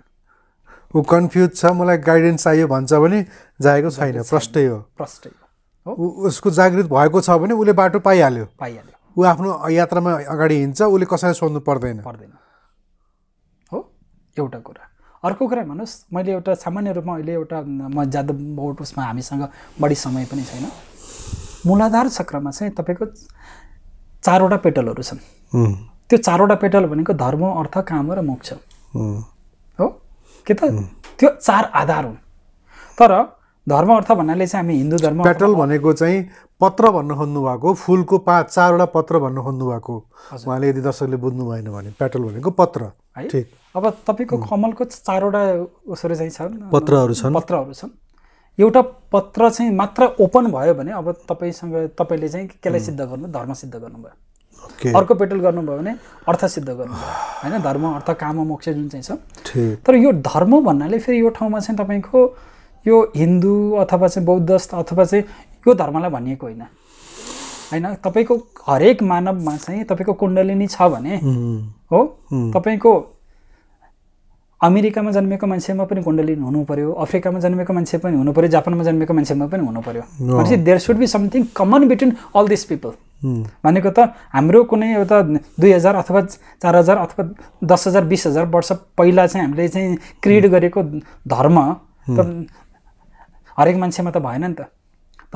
Speaker 2: ऊ कन्फ्युज छ मलाई गाइडेन्स चाहियो भन्छ भने जाएको छैन प्रष्टै हो प्रष्टै हो उसको जागृत भएको छ भने उसले बाटो पाइहाल्यो पाइहाल्यो ऊ आफ्नो यात्रामा अगाडि हिँड्छ उसले
Speaker 3: कसैलाई सोध्नु पर्दैन पर्दैन हो एउटा कुरा अर्को कुरा भन्नुहोस् मैले एउटा सामान्य रूपमा अहिले एउटा म ज्यादा बहुत उसमा हामीसँग बढी समय पनि छैन मूलाधार चक्रमा चाहिँ तपाईँको चारवटा पेटलहरू छन् त्यो चारवटा पेटल भनेको धर्म अर्थ काम र मोक्ष हो के त त्यो चार आधार हुन् तर धर्म अर्थ भन्नाले चाहिँ हामी हिन्दू धर्म पेटल भनेको
Speaker 2: चाहिँ पत्र भन्नु खोज्नु भएको फुलको पाँच चारवटा पत्र भन्नु खोज्नु भएको उहाँले यदि दर्शकले
Speaker 3: बुझ्नु भएन भने पेटल भनेको पत्र ठिक अब तपाईँको कमलको चारवटा उसहरू चाहिँ छन् पत्रहरू छन् पत्रहरू छन् एउटा पत्र चाहिँ मात्र ओपन भयो भने अब तपाईँसँग तपाईँले चाहिँ केलाई सिद्ध गर्नु धर्म सिद्ध गर्नुभयो अर्को पेटल गर्नुभयो भने अर्थ सिद्ध गर्नु होइन धर्म अर्थ काम मोक्ष जुन चाहिँ छ तर यो धर्म भन्नाले फेरि यो ठाउँमा चाहिँ तपाईँको यो हिन्दू अथवा चाहिँ बौद्धस्थ अथवा चाहिँ यो धर्मलाई भनिएको होइन होइन तपाईँको हरेक मानवमा चाहिँ तपाईँको कुण्डलिनी छ भने हो तपाईँको अमेरिकामा जन्मेको मान्छेमा पनि कुण्डलिन हुनु पऱ्यो अफ्रिकामा जन्मेको मान्छे पनि हुनु पऱ्यो जापानमा जन्मेको मान्छेमा पनि हुनु पऱ्यो भनेपछि there should be something common between all this people भनेको त हाम्रो कुनै एउटा दुई हजार अथवा चार हजार अथवा दस हजार बिस हजार वर्ष पहिला चाहिँ हामीले चाहिँ क्रिएट hmm. गरेको धर्म hmm. हरेक मान्छेमा त भएन नि त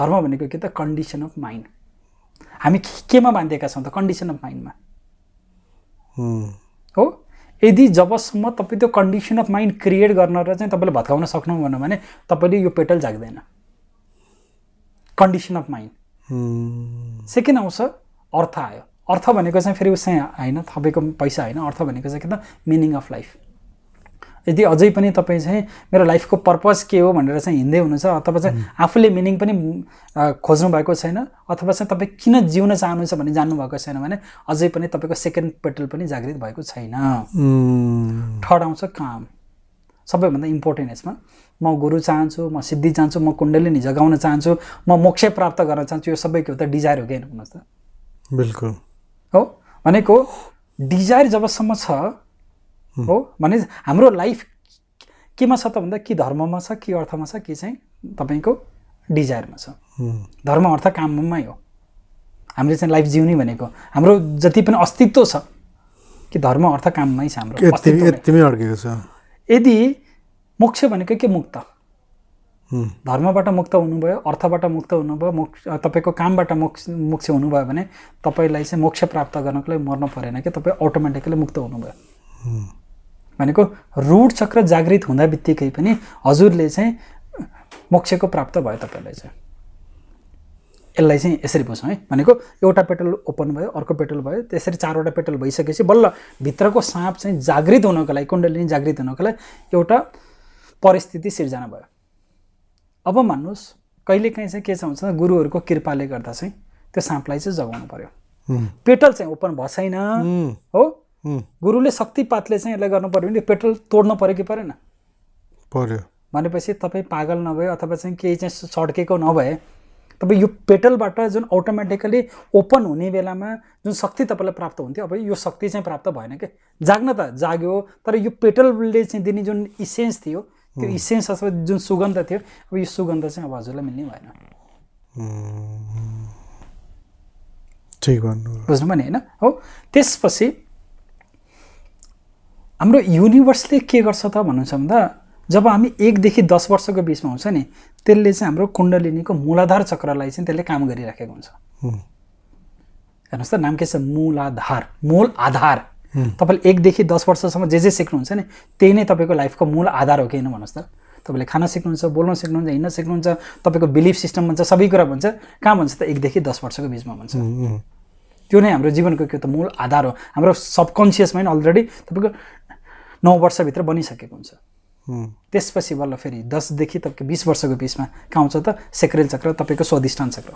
Speaker 3: धर्म भनेको के त कन्डिसन अफ माइन्ड हामी केमा बाँधिएका छौँ त कन्डिसन अफ माइन्डमा हो यदि जबसम्म तपाईँ त्यो कन्डिसन अफ माइन्ड क्रिएट गर्न र चाहिँ तपाईँले भत्काउन सक्नु भनौँ भने तपाईँले यो पेटल झाक्दैन कन्डिसन अफ
Speaker 1: माइन्ड
Speaker 3: सेकेन्ड आउँछ अर्थ आयो अर्थ भनेको चाहिँ फेरि उसै होइन तपाईँको पैसा होइन अर्थ भनेको चाहिँ के त मिनिङ अफ लाइफ यदि अझै पनि तपाईँ चाहिँ मेरो लाइफको पर्पज के हो भनेर चाहिँ हिँड्दै हुनुहुन्छ अथवा चाहिँ आफूले मिनिङ पनि खोज्नु भएको छैन अथवा चाहिँ तपाईँ किन जिउन चाहनुहुन्छ भन्ने जान्नुभएको छैन भने अझै पनि तपाईँको सेकेन्ड पेट्रोल पनि जागृत भएको छैन थर्ड आउँछ काम सबैभन्दा इम्पोर्टेन्ट यसमा म गुरु चाहन्छु म सिद्धि चाहन्छु म कुण्डली नि जगाउन चाहन्छु म मोक्ष प्राप्त गर्न चाहन्छु यो सबै के हो त डिजायर हो क्या हेर्नुहोस् त बिल्कुल हो भनेको डिजायर जबसम्म छ हो भने हाम्रो लाइफ केमा छ त भन्दा के धर्ममा छ के अर्थमा छ के चाहिँ तपाईँको डिजायरमा छ धर्म अर्थ काममै हो हामीले चाहिँ लाइफ जिउने भनेको हाम्रो जति पनि अस्तित्व छ कि धर्म अर्थ काममै छ हाम्रो
Speaker 2: अड्केको छ
Speaker 3: यदि मोक्ष भनेको के मुक्त धर्मबाट मुक्त हुनुभयो अर्थबाट मुक्त हुनुभयो मोक्ष तपाईँको कामबाट मोक्ष मोक्ष हुनुभयो भने तपाईँलाई चाहिँ मोक्ष प्राप्त गर्नको लागि मर्नु परेन कि तपाईँ अटोमेटिकली मुक्त हुनुभयो भनेको रूढ चक्र जागृत हुँदा बित्तिकै पनि हजुरले चाहिँ मोक्षको प्राप्त भयो तपाईँलाई चाहिँ यसलाई चाहिँ यसरी बुझौँ है भनेको एउटा पेटल ओपन भयो अर्को पेटल भयो त्यसरी चारवटा पेटल भइसकेपछि बल्ल भित्रको साँप चाहिँ जागृत हुनको लागि कुण्डलिनी जागृत हुनको लागि एउटा परिस्थिति सिर्जना भयो अब मान्नुहोस् कहिलेकाहीँ चाहिँ के हुन्छ गुरुहरूको कृपाले गर्दा चाहिँ त्यो साँपलाई चाहिँ जगाउनु पऱ्यो पेटल चाहिँ ओपन भएको छैन हो गुरुले शक्तिपातले चाहिँ यसलाई गर्नु पऱ्यो भने पेट्रोल तोड्नु पऱ्यो कि परेन पऱ्यो भनेपछि तपाईँ पागल नभए अथवा चाहिँ केही चाहिँ सड्केको नभए तपाईँ यो पेट्रोलबाट जुन अटोमेटिकली ओपन हुने बेलामा जुन शक्ति तपाईँलाई प्राप्त हुन्थ्यो अब यो शक्ति चाहिँ प्राप्त भएन कि जाग्न त जाग्यो तर यो पेट्रोलले चाहिँ दिने जुन इसेन्स थियो त्यो इसेन्स अथवा जुन सुगन्ध थियो अब यो सुगन्ध चाहिँ अब हजुरलाई मिल्ने भएन ठिक भन्नु बुझ्नु नि होइन हो त्यसपछि हाम्रो युनिभर्सले के गर्छ त भन्नुहुन्छ भन्दा जब हामी एकदेखि दस वर्षको बिचमा हुन्छ नि त्यसले चाहिँ हाम्रो कुण्डलिनीको मूलाधार चक्रलाई चाहिँ त्यसले काम गरिराखेको हुन्छ हेर्नुहोस् त नाम के छ मूलाधार मूल आधार तपाईँले एकदेखि दस वर्षसम्म जे जे सिक्नुहुन्छ नि त्यही नै तपाईँको लाइफको मूल आधार हो कि होइन भन्नुहोस् त तपाईँले खान सिक्नुहुन्छ बोल्न सिक्नुहुन्छ हिँड्न सिक्नुहुन्छ तपाईँको बिलिफ सिस्टम भन्छ सबै कुरा भन्छ कहाँ भन्छ त एकदेखि दस वर्षको बिचमा भन्छ त्यो नै हाम्रो जीवनको के त मूल आधार हो हाम्रो सबकन्सियस माइन्ड अलरेडी तपाईँको नौ वर्षभित्र बनिसकेको हुन्छ त्यसपछि बल्ल फेरि दसदेखि तपाईँको बिस वर्षको बिचमा कहाँ आउँछ त सेक्रेल चक्र तपाईँको स्वाधिष्ठान चक्र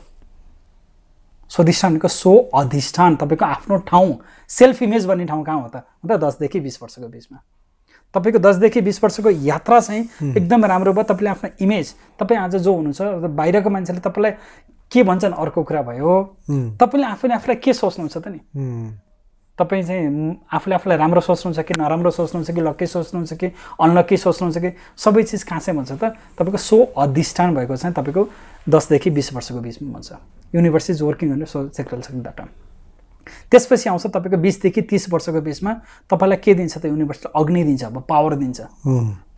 Speaker 3: स्वाधिष्ठानको सो अधिष्ठान तपाईँको आफ्नो ठाउँ सेल्फ इमेज भन्ने ठाउँ कहाँ हो त अन्त दसदेखि बिस वर्षको बिचमा तपाईँको दसदेखि बिस वर्षको यात्रा चाहिँ एकदम राम्रो भयो तपाईँले आफ्नो इमेज तपाईँ आज जो हुनुहुन्छ बाहिरको मान्छेले तपाईँलाई के भन्छन् अर्को कुरा भयो तपाईँले आफूले आफूलाई के सोच्नुहुन्छ त नि तपाईँ चाहिँ आफूले आफूलाई राम्रो सोच्नुहुन्छ कि नराम्रो सोच्नुहुन्छ कि लक्की सोच्नुहुन्छ कि अनलक्की सोच्नुहुन्छ कि सबै चिज कहाँ चाहिँ भन्छ त तपाईँको सो अधिष्ठान भएको चाहिँ तपाईँको दसदेखि बिस वर्षको बिचमा भन्छ युनिभर्स इज वर्किङ भनेर सो सेक्टरल सक्ने डाटा त्यसपछि आउँछ तपाईँको बिसदेखि तिस वर्षको बिचमा तपाईँलाई के दिन्छ त युनिभर्सले अग्नि दिन्छ अब पावर दिन्छ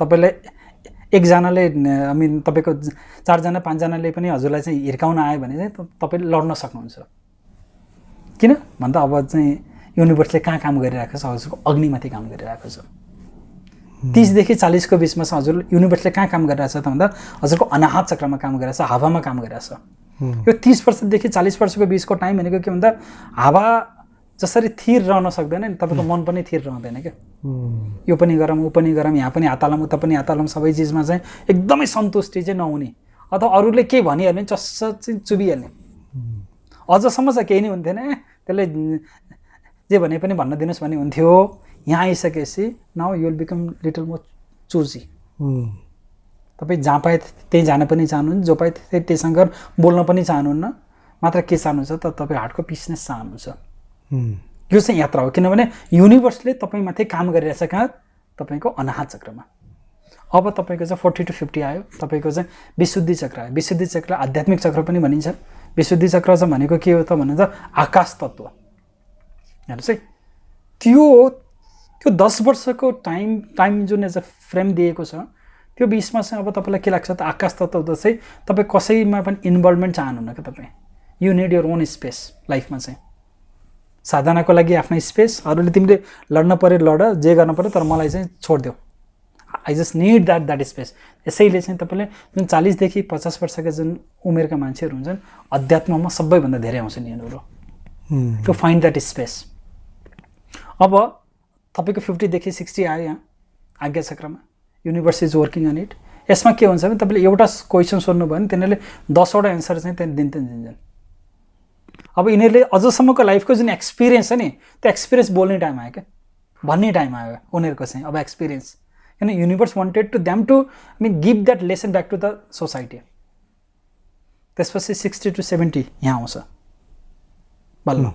Speaker 3: तपाईँलाई एकजनाले आई मिन तपाईँको चारजना पाँचजनाले पनि हजुरलाई चाहिँ हिर्काउन आयो भने चाहिँ तपाईँ लड्न सक्नुहुन्छ किन भन्दा अब चाहिँ युनिभर्सले कहाँ काम गरिरहेको छ हजुरको अग्निमाथि काम गरिरहेको छ तिसदेखि चालिसको बिचमा छ हजुर युनिभर्सले कहाँ काम गरिरहेको छ त भन्दा हजुरको अनाहत चक्रमा काम गरिरहेछ हावामा काम गरिरहेछ यो तिस वर्षदेखि चालिस वर्षको बिचको टाइम भनेको के भन्दा हावा जसरी थिर रहन सक्दैन नि तपाईँको मन पनि थिर रहँदैन क्या यो पनि गरौँ ऊ पनि गरौँ यहाँ पनि हातालौँ उता पनि हातालाम सबै चिजमा चाहिँ एकदमै सन्तुष्टि चाहिँ नहुने अथवा अरूले के भनिहाल्ने चस्स चाहिँ चुबिहाल्ने अझसम्म चाहिँ केही नै हुन्थेन त्यसले जे भने पनि भन्न दिनुहोस् भने हुन्थ्यो यहाँ आइसकेपछि now will become little more choosy तपाईँ जहाँ पाए त्यहीँ जान पनि चाहनुहुन्छ जो पाए त्यही त्यहीसँग बोल्न पनि चाहनुहुन्न मात्र के चाहनुहुन्छ त तपाईँ हार्टको पिसनेस छ यो चाहिँ यात्रा हो किनभने युनिभर्सले तपाईँ माथि काम गरिरहेछ कहाँ तपाईँको अनाहा चक्रमा अब तपाईँको चाहिँ फोर्टी टु फिफ्टी आयो तपाईँको चाहिँ विशुद्धि चक्र आयो विशुद्धि चक्र आध्यात्मिक चक्र पनि भनिन्छ विशुद्धि चक्र चाहिँ भनेको के हो त भन्नुहुन्छ आकाश तत्त्व हेर्नुहोस् है त्यो त्यो दस वर्षको टाइम टाइम जुन एज अ फ्रेम दिएको छ त्यो बिचमा चाहिँ अब तपाईँलाई के लाग्छ त आकाश तत्त्व चाहिँ तपाईँ कसैमा पनि इन्भल्भमेन्ट चाहनुहुन्न क्या तपाईँ you need your own space लाइफमा चाहिँ साधनाको लागि आफ्नो स्पेस अरूले तिमीले लड्न पऱ्यो लड जे गर्नु पऱ्यो तर मलाई चाहिँ छोडिदेऊ I just need that that space यसैले चाहिँ तपाईँले जुन चालिसदेखि पचास वर्षका जुन उमेरका मान्छेहरू हुन्छन् अध्यात्ममा सबैभन्दा धेरै आउँछन् यिनीहरू टु फाइन्ड द्याट स्पेस अब तपाईँको फिफ्टीदेखि सिक्सटी आयो यहाँ आज्ञा चक्रमा universe is working on it यसमा के हुन्छ भने तपाईँले एउटा क्वेसन सोध्नुभयो भने तिनीहरूले दसवटा एन्सर चाहिँ त्यहाँ दिन्छन् दिन्छन् अब यिनीहरूले अझसम्मको लाइफको जुन एक्सपिरियन्स छ नि त्यो एक्सपिरियन्स बोल्ने टाइम आयो क्या भन्ने टाइम आयो उनीहरूको चाहिँ अब एक्सपिरियन्स किन universe wanted to them to mean give that lesson back to the society त्यसपछि सिक्सटी टु सेभेन्टी यहाँ आउँछ भन्नु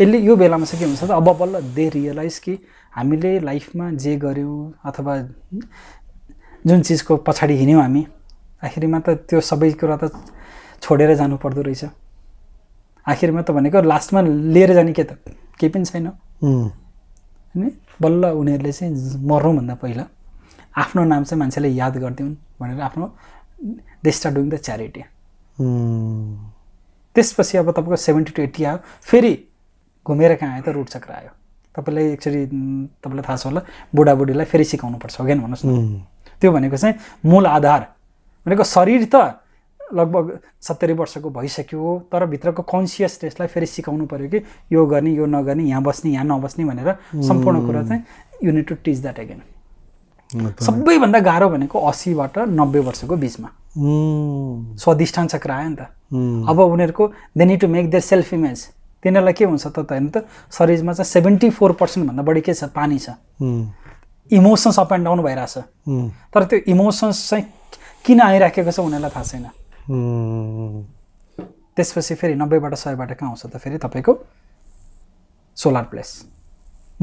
Speaker 3: यसले यो बेलामा चाहिँ के हुन्छ त अब बल्ल दे रियलाइज कि हामीले लाइफमा जे गऱ्यौँ अथवा जुन चिजको पछाडि हिँड्यौँ हामी आखिरीमा त त्यो सबै कुरा त छोडेर जानु पर्दो रहेछ आखिरमा त भनेको लास्टमा लिएर जाने के त केही पनि छैन
Speaker 1: होइन
Speaker 3: बल्ल उनीहरूले चाहिँ मर्नुभन्दा पहिला आफ्नो नाम चाहिँ मान्छेले याद गरिदिउन् भनेर आफ्नो they start doing the charity त्यसपछि अब तपाईँको सेभेन्टी टु एट्टी आयो फेरि घुमेर कहाँ आयो त रुट चक्र आयो तपाईँलाई एक्चुली तपाईँलाई थाहा छ होला बुढाबुढीलाई फेरि सिकाउनुपर्छ हो क्या भन्नुहोस् न त्यो भनेको चाहिँ मूल आधार भनेको शरीर त लगभग सत्तरी वर्षको भइसक्यो तर भित्रको कन्सियसनेसलाई फेरि सिकाउनु पऱ्यो कि यो गर्ने यो नगर्ने यहाँ बस्ने यहाँ नबस्ने भनेर सम्पूर्ण कुरा चाहिँ unit to teach that again सबैभन्दा गाह्रो भनेको असीबाट नब्बे वर्षको बिचमा स्वाधिष्ठान चक्र आयो नि त अब उनीहरूको they need to make their self image तिनीहरूलाई के हुन्छ त त होइन त शरीरमा चाहिँ सेभेन्टी फोर पर्सेन्टभन्दा बढी के छ पानी छ इमोसन्स अप एन्ड डाउन छ तर त्यो इमोसन्स चाहिँ किन आइराखेको छ उनीहरूलाई थाहा छैन त्यसपछि फेरि नब्बेबाट सयबाट कहाँ आउँछ त फेरि तपाईँको सोलर प्लेस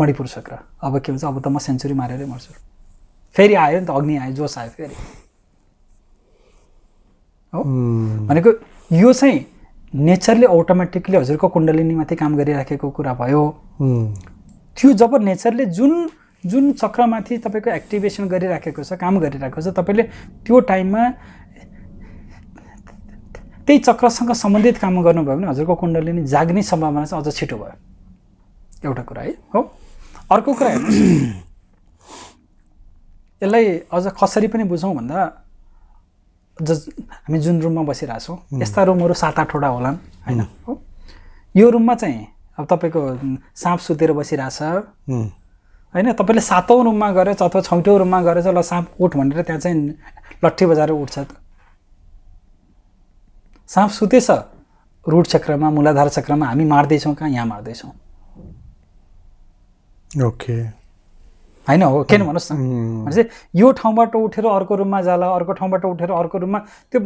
Speaker 3: मणिपुर चक्र अब के हुन्छ अब त म सेन्चुरी मारेरै मर्छु फेरि आयो नि त अग्नि आयो जोस आयो फेरि हो भनेको यो चाहिँ नेचरले अटोमेटिकली हजुरको कुण्डलिनीमाथि काम गरिराखेको कुरा भयो त्यो जब नेचरले जुन जुन चक्रमाथि तपाईँको एक्टिभेसन गरिराखेको छ काम गरिरहेको छ तपाईँले त्यो टाइममा त्यही चक्रसँग सम्बन्धित काम गर्नुभयो भने हजुरको कुण्डलिनी जाग्ने सम्भावना चाहिँ अझ छिटो भयो एउटा कुरा है हो अर्को कुरा हेर्नु यसलाई अझ कसरी पनि बुझौँ भन्दा ज हामी जुन रुममा बसिरहेछौँ यस्ता रुमहरू सात आठवटा होलान् होइन हो यो रुममा चाहिँ अब तपाईँको साँप सुतेर बसिरहेछ होइन तपाईँले सातौँ रुममा गएर अथवा छैटौँ रुममा गएर चाहिँ ल साँप उठ भनेर त्यहाँ चाहिँ लट्ठी बजाएर उठ्छ साँप सुतेछ रुट चक्रमा मूलाधार चक्रमा हामी मार्दैछौँ कहाँ यहाँ मार्दैछौँ ओके okay. होइन हो किन भन्नुहोस् न भनेपछि यो ठाउँबाट उठेर अर्को रुममा जाला अर्को ठाउँबाट उठेर अर्को रुममा त्यो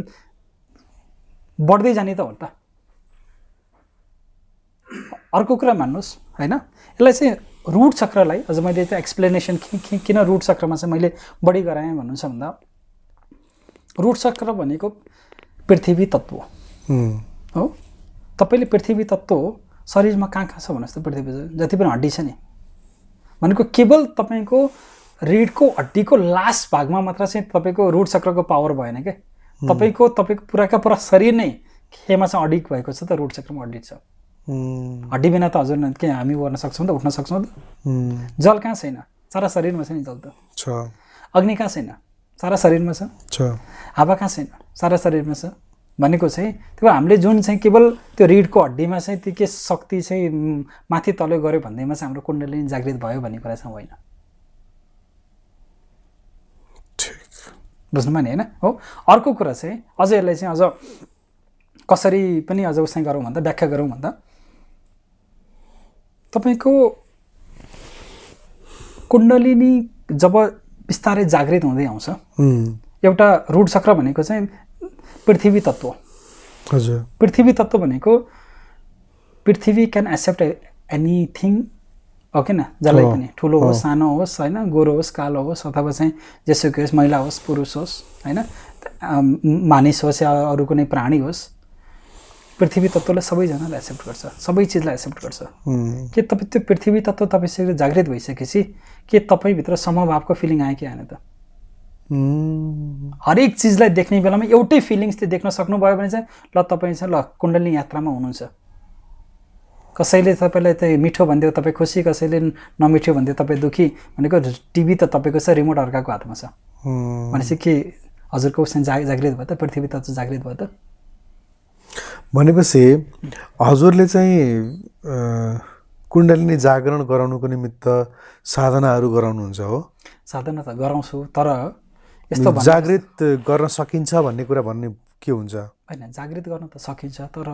Speaker 3: बढ्दै जाने त हो नि त अर्को कुरा मान्नुहोस् होइन यसलाई चाहिँ रुट चक्रलाई अझ मैले त्यो एक्सप्लेनेसन किन रुट चक्रमा चाहिँ मैले बढी गराएँ भन्नुहुन्छ भन्दा रुट चक्र भनेको पृथ्वी तत्त्व हो तपाईँले पृथ्वी तत्त्व हो शरीरमा कहाँ कहाँ छ भन्नुहोस् त पृथ्वी जति पनि हड्डी छ नि भनेको केवल तपाईँको रिडको हड्डीको लास्ट भागमा मात्र चाहिँ तपाईँको रुट चक्रको पावर भएन क्या तपाईँको तपाईँको पुराका पुरा शरीर नै खेमा चाहिँ अडिक भएको छ त रुट चक्रमा अडिक छ हड्डी बिना त हजुर के हामी ओर्न सक्छौँ त उठ्न सक्छौँ त जल कहाँ छैन सारा शरीरमा छ नि जल त छ अग्नि कहाँ छैन सारा शरीरमा छ हावा कहाँ छैन सारा शरीरमा छ भनेको चाहिँ त्यो हामीले जुन चाहिँ केवल त्यो रिडको हड्डीमा चाहिँ त्यो के शक्ति चाहिँ माथि तल गऱ्यो भन्दैमा चाहिँ हाम्रो कुण्डली जागृत भयो भन्ने कुरा चाहिँ होइन बुझ्नुमा नि होइन हो अर्को कुरा चाहिँ अझ यसलाई चाहिँ अझ कसरी पनि अझ उसै गरौँ भन्दा व्याख्या गरौँ भन्दा तपाईँको कुण्डलिनी जब बिस्तारै जागृत हुँदै आउँछ एउटा रुट चक्र भनेको चाहिँ पृथ्वी तत्त्व हजुर पृथ्वी तत्त्व भनेको पृथ्वी क्यान एक्सेप्ट एनिथिङ कि न जसलाई पनि ठुलो होस् सानो होस् होइन गोरो होस् कालो होस् अथवा चाहिँ जेसुकै होस् महिला होस् पुरुष होस् होइन मानिस होस् या अरू कुनै प्राणी होस् पृथ्वी तत्त्वलाई सबैजनालाई एक्सेप्ट गर्छ सबै चिजलाई एक्सेप्ट गर्छ के तपाईँ त्यो पृथ्वी तत्त्व तपाईँसँग जागृत भइसकेपछि के तपाईँभित्र समभावको फिलिङ आयो कि आएन त हरेक चिजलाई देख्ने बेलामा एउटै फिलिङ्स त्यो देख्न सक्नुभयो भने चाहिँ ल तपाईँ चाहिँ ल कुण्डली यात्रामा हुनुहुन्छ कसैले तपाईँलाई चाहिँ मिठो भनिदियो तपाईँ खुसी कसैले नमिठो भनिदियो तपाईँ दुःखी भनेको टिभी त तपाईँको छ रिमोट अर्काको हातमा छ भनेपछि के हजुरको चाहिँ जाग जागृत भयो त पृथ्वी त जागृत भयो त
Speaker 2: भनेपछि हजुरले चाहिँ कुण्डली जागरण गराउनुको निमित्त साधनाहरू गराउनुहुन्छ हो
Speaker 3: साधना त गराउँछु तर यस्तो जागृत
Speaker 2: गर्न सकिन्छ भन्ने कुरा भन्ने के हुन्छ
Speaker 3: होइन जागृत गर्न त सकिन्छ तर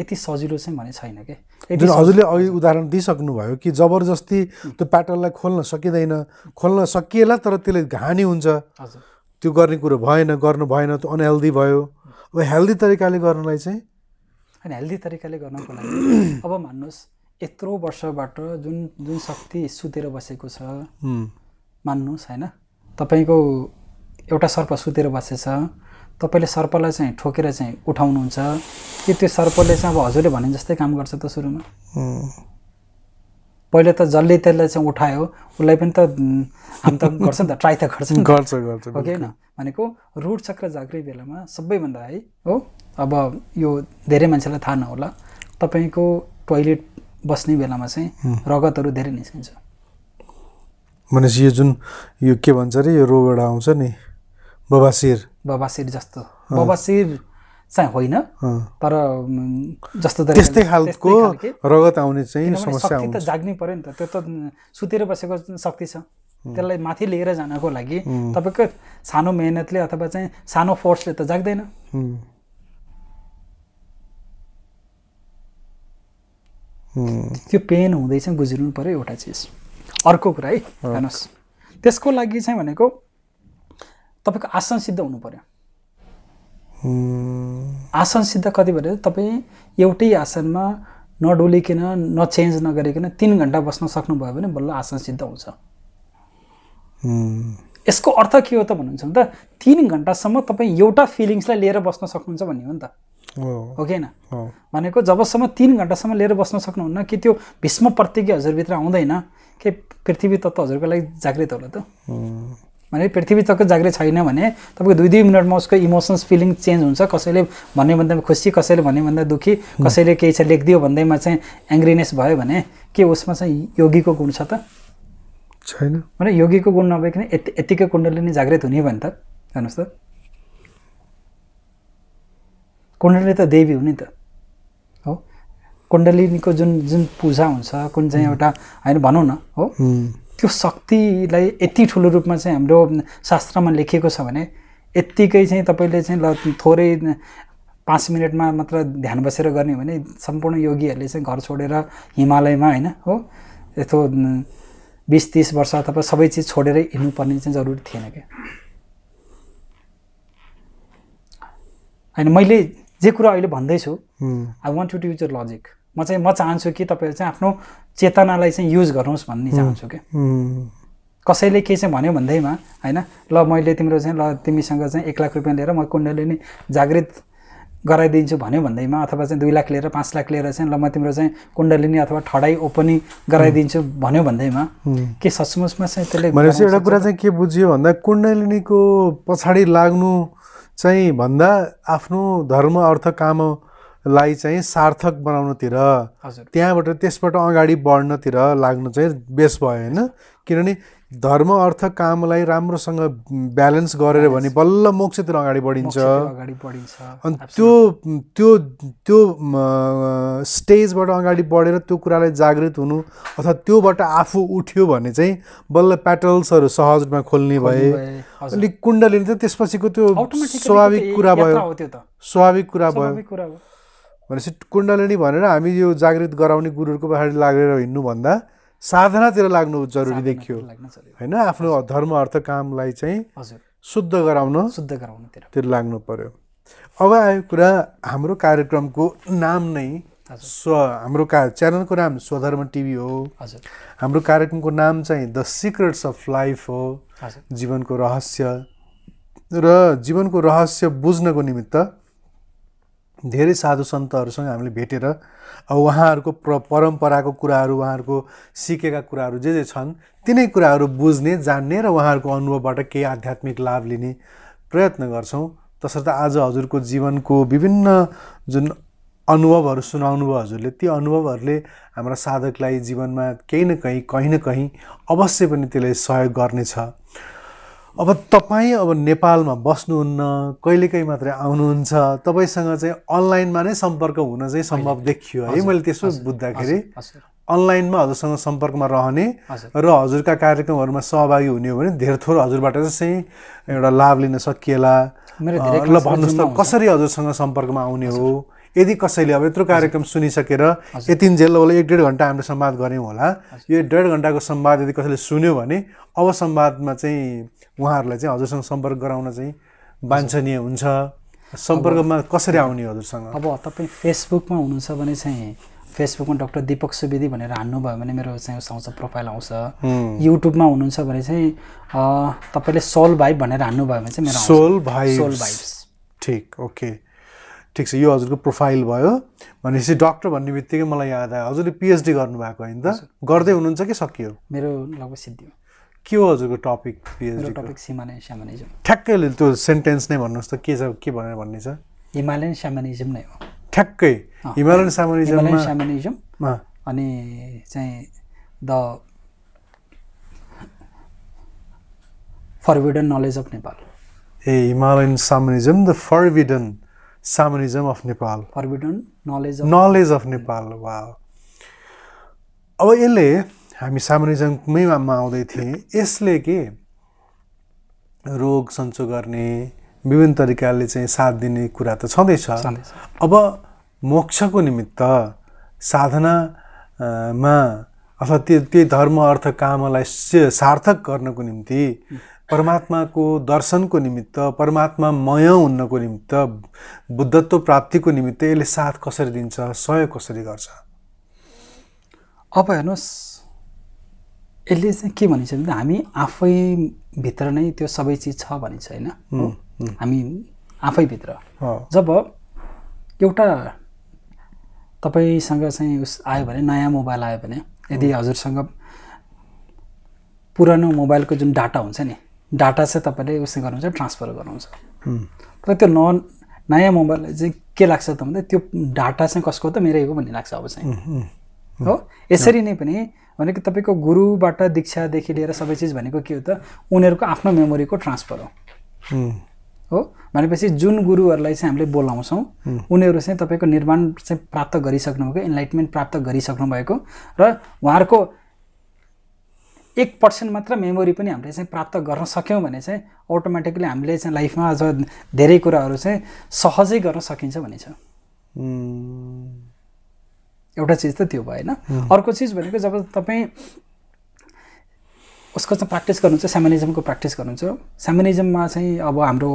Speaker 3: यति सजिलो चाहिँ भने छैन कि जुन हजुरले
Speaker 2: अघि उदाहरण दिइसक्नुभयो कि जबरजस्ती त्यो प्याटर्नलाई खोल्न सकिँदैन खोल्न सकिएला तर त्यसले घानी हुन्छ त्यो गर्ने कुरो भएन गर्नु भएन त्यो अनहेल्दी भयो अब हेल्दी तरिकाले गर्नलाई चाहिँ
Speaker 3: होइन हेल्दी तरिकाले गर्नको लागि *clears throat* अब मान्नुहोस् यत्रो वर्षबाट जुन जुन शक्ति सुतेर बसेको छ मान्नुहोस् होइन तपाईँको एउटा सर्प सुतेर बसेछ तपाईँले सर्पलाई चाहिँ ठोकेर चाहिँ उठाउनुहुन्छ कि त्यो सर्पले चाहिँ अब हजुरले भने जस्तै काम गर्छ त सुरुमा पहिले त जसले त्यसलाई चाहिँ उठायो उसलाई पनि त हामी त गर्छ नि त ट्राई त गर्छ गर्छ गर्छ हो कि भनेको रुट चक्र झाँक्री बेलामा सबैभन्दा है हो अब यो धेरै मान्छेलाई थाहा नहोला तपाईँको टोइलेट बस्ने बेलामा चाहिँ रगतहरू धेरै निस्किन्छ
Speaker 2: भनेपछि यो जुन यो के भन्छ अरे यो रोगहरू आउँछ नि
Speaker 3: बबासिर बबासिर जस्तो बबासिर चाहिँ होइन तर जस्तो त्यस्तै खालको रगत आउने चाहिँ समस्या त जाग्नै पऱ्यो नि त त्यो त सुतेर बसेको शक्ति छ त्यसलाई माथि लिएर जानको लागि तपाईँको सानो मेहनतले अथवा चाहिँ सानो फोर्सले त जाग्दैन त्यो पेन हुँदैछ गुज्रिनु पऱ्यो एउटा चिज अर्को कुरा है हेर्नुहोस् त्यसको लागि चाहिँ भनेको तपाईँको आसन सिद्ध हुनु पऱ्यो आसन सिद्ध कति भयो तपाईँ एउटै आसनमा नडुलिकन नचेन्ज नगरिकन तिन घन्टा बस्न सक्नुभयो भने बल्ल आसन सिद्ध हुन्छ यसको अर्थ के हो त भन्नुहुन्छ भने त तिन घन्टासम्म तपाईँ एउटा फिलिङ्सलाई लिएर बस्न सक्नुहुन्छ भन्ने हो नि त हो कि होइन भनेको जबसम्म तिन घन्टासम्म लिएर बस्न सक्नुहुन्न कि त्यो भीष्म प्रतिज्ञा हजुरभित्र आउँदैन के पृथ्वी तत्त्व हजुरको लागि जागृत होला
Speaker 1: त
Speaker 3: भने पृथ्वी तक जागृत छैन भने तपाईँको दुई दुई मिनटमा उसको इमोसन्स फिलिङ चेन्ज हुन्छ कसैले भन्ने भन्दा खुसी कसैले भन्ने भन्दा दुःखी कसैले केही छ लेखिदियो भन्दैमा चाहिँ एङ्ग्रिनेस भयो भने के उसमा चाहिँ योगीको गुण छ त छैन भने योगीको गुण नभइकन यति यत्तिकै कुण्डली नै जागृत हुने भने त हेर्नुहोस् त कुण्डली त देवी हो नि त हो कुण्डलीको जुन जुन पूजा हुन्छ कुन चाहिँ एउटा होइन भनौँ न हो त्यो शक्तिलाई यति ठुलो रूपमा चाहिँ हाम्रो शास्त्रमा लेखिएको छ भने यत्तिकै चाहिँ तपाईँले चाहिँ ल थोरै पाँच मिनटमा मात्र ध्यान बसेर गर्ने भने सम्पूर्ण योगीहरूले चाहिँ घर छोडेर हिमालयमा होइन हो यस्तो बिस तिस वर्ष अथवा सबै चिज छोडेरै हिँड्नुपर्ने चाहिँ जरुरी थिएन क्या होइन मैले जे कुरा अहिले भन्दैछु I want to use logic म चाहिँ म चाहन्छु कि तपाईँहरू चाहिँ आफ्नो चेतनालाई चाहिँ युज गर्नुहोस् भन्ने चाहन्छु कि कसैले के चाहिँ भन्यो भन्दैमा होइन ल मैले तिम्रो चाहिँ ल तिमीसँग चाहिँ एक लाख रुपियाँ लिएर म कुण्डलिनी जागृत गराइदिन्छु भन्यो भन्दैमा अथवा चाहिँ दुई लाख लिएर पाँच लाख लिएर चाहिँ ल म तिम्रो चाहिँ कुण्डलिनी अथवा ठडाइ ओपनी गराइदिन्छु भन्यो भन्दैमा के सचमुचमा चाहिँ त्यसले भनेपछि एउटा कुरा चाहिँ
Speaker 2: के बुझियो भन्दा कुण्डलिनीको पछाडि लाग्नु चाहिँ भन्दा आफ्नो धर्म अर्थ काम लाई चाहिँ सार्थक बनाउनतिर त्यहाँबाट त्यसबाट अगाडि बढ्नतिर लाग्नु चाहिँ बेस भयो होइन किनभने धर्म अर्थ कामलाई राम्रोसँग ब्यालेन्स गरेर भने बल्ल मोक्षतिर अगाडि बढिन्छ अगाडि बढिन्छ अनि त्यो त्यो त्यो स्टेजबाट अगाडि बढेर त्यो कुरालाई जागृत हुनु अथवा त्योबाट आफू उठ्यो भने चाहिँ बल्ल प्याटल्सहरू सहज रूपमा खोल्ने भए अलिक कुण्डलीले त्यसपछिको त्यो स्वाभाविक कुरा भयो स्वाभाविक कुरा भयो भनेपछि कुण्डलिनी भनेर हामी यो जागृत गराउने गुरुहरूको पछाडि लागेर हिँड्नुभन्दा साधनातिर लाग्नु जरुरी देखियो होइन आफ्नो धर्म अर्थ कामलाई चाहिँ शुद्ध गराउन शुद्ध गराउनतिर लाग्नु पर्यो अब आयो कुरा हाम्रो कार्यक्रमको नाम नै स्व हाम्रो का च्यानलको नाम स्वधर्म टिभी हो हाम्रो कार्यक्रमको नाम चाहिँ द सिक्रेट्स अफ लाइफ हो जीवनको रहस्य र जीवनको रहस्य बुझ्नको निमित्त धेरै साधु सन्तहरूसँग हामीले भेटेर अब उहाँहरूको प्र परम्पराको कुराहरू उहाँहरूको सिकेका कुराहरू जे जे छन् तिनै कुराहरू बुझ्ने जान्ने र उहाँहरूको अनुभवबाट केही आध्यात्मिक लाभ लिने प्रयत्न गर्छौँ तसर्थ आज हजुरको जीवनको विभिन्न जुन अनुभवहरू सुनाउनु भयो हजुरले ती अनुभवहरूले हाम्रा साधकलाई जीवनमा केही न कहीँ कहीँ न कहीँ अवश्य पनि त्यसले सहयोग गर्नेछ अब तपाईँ अब नेपालमा बस्नुहुन्न कहिलेकाहीँ मात्रै आउनुहुन्छ तपाईँसँग चाहिँ अनलाइनमा नै सम्पर्क हुन चाहिँ सम्भव देखियो है मैले त्यसो बुझ्दाखेरि अनलाइनमा हजुरसँग सम्पर्कमा रहने र हजुरका कार्यक्रमहरूमा सहभागी हुने हो भने धेर थोर हजुरबाट चाहिँ एउटा लाभ लिन सकिएला ल भन्नुहोस् त कसरी हजुरसँग सम्पर्कमा आउने हो यदि कसैले अब यत्रो कार्यक्रम सुनिसकेर यतिन्जेल होला एक डेढ घन्टा हामीले संवाद गऱ्यौँ होला यो डेढ घन्टाको संवाद यदि कसैले सुन्यो भने अब संवादमा चाहिँ उहाँहरूलाई चाहिँ हजुरसँग सम्पर्क गराउन चाहिँ बान्छनीय हुन्छ सम्पर्कमा
Speaker 3: कसरी आउने हजुरसँग अब तपाईँ फेसबुकमा हुनुहुन्छ भने चाहिँ फेसबुकमा डक्टर दिपक सुवेदी भनेर हान्नुभयो भने मेरो चाहिँ उस आउँछ प्रोफाइल आउँछ युट्युबमा हुनुहुन्छ भने चाहिँ तपाईँले सोल भाइ भनेर हान्नुभयो भने चाहिँ मेरो सोल भाइ सोल भाइ
Speaker 2: ठिक ओके ठिक छ यो हजुरको प्रोफाइल भयो भनेपछि डक्टर भन्ने बित्तिकै मलाई याद आयो हजुरले पिएचडी गर्नुभएको होइन त गर्दै हुनुहुन्छ कि सकियो
Speaker 3: मेरो लगभग हो के हो
Speaker 2: हजुरको टपिक
Speaker 3: टपिक सिमाने स्यामानिजम
Speaker 2: ठ्याक्कै त्यो सेन्टेन्स नै भन्नुहोस् त के छ के भनेर भन्ने छ हिमालयन स्यामानिजम नै हो ठ्याक्कै हिमालयन स्यामानिजम
Speaker 3: स्यामानिजम अनि चाहिँ the forbidden knowledge of Nepal
Speaker 2: a Himalayan shamanism the forbidden shamanism of Nepal forbidden knowledge knowledge of Nepal वा अब यसले हामी सामान्यजङमैमा आउँदै थिएँ यसले के रोग सन्चो गर्ने विभिन्न तरिकाले चाहिँ साथ दिने कुरा त छँदैछ अब मोक्षको निमित्त साधनामा अथवा त्यो त्यही धर्म अर्थ कामलाई सार्थक गर्नको निम्ति परमात्माको दर्शनको निमित्त परमात्मा मय हुनको निमित्त बुद्धत्व प्राप्तिको निमित्त यसले साथ कसरी
Speaker 3: दिन्छ सहयोग कसरी गर्छ अब हेर्नुहोस् यसले चाहिँ के भनिन्छ भने हामी आफैभित्र नै त्यो सबै चिज छ भनिन्छ होइन हामी आफैभित्र जब एउटा तपाईँसँग चाहिँ उस आयो भने नयाँ मोबाइल आयो भने यदि हजुरसँग पुरानो मोबाइलको जुन डाटा हुन्छ नि डाटा चाहिँ तपाईँले उसले गर्नुहुन्छ ट्रान्सफर गर्नुहुन्छ तर त्यो न नयाँ मोबाइललाई चाहिँ के लाग्छ त भन्दा त्यो डाटा चाहिँ कसको त मेरै हो भन्ने लाग्छ अब चाहिँ हो यसरी नै पनि भनेको तपाईँको गुरुबाट दीक्षादेखि लिएर सबै चिज भनेको के हो त उनीहरूको आफ्नो मेमोरीको ट्रान्सफर
Speaker 1: हो
Speaker 3: हो भनेपछि जुन गुरुहरूलाई चाहिँ हामीले बोलाउँछौँ उनीहरू चाहिँ तपाईँको निर्माण चाहिँ प्राप्त गरिसक्नुभएको इन्लाइटमेन्ट प्राप्त गरिसक्नु भएको र उहाँहरूको एक पर्सेन्ट मात्र मेमोरी पनि हामीले चाहिँ प्राप्त गर्न सक्यौँ भने चाहिँ अटोमेटिकली हामीले चाहिँ लाइफमा अझ धेरै कुराहरू चाहिँ सहजै गर्न सकिन्छ भनिन्छ एउटा चिज त त्यो भयो भएन अर्को चिज भनेको जब तपाईँ उसको चाहिँ प्र्याक्टिस गर्नुहुन्छ सेमिनिजमको प्र्याक्टिस गर्नुहुन्छ सेमिनिजममा चाहिँ अब हाम्रो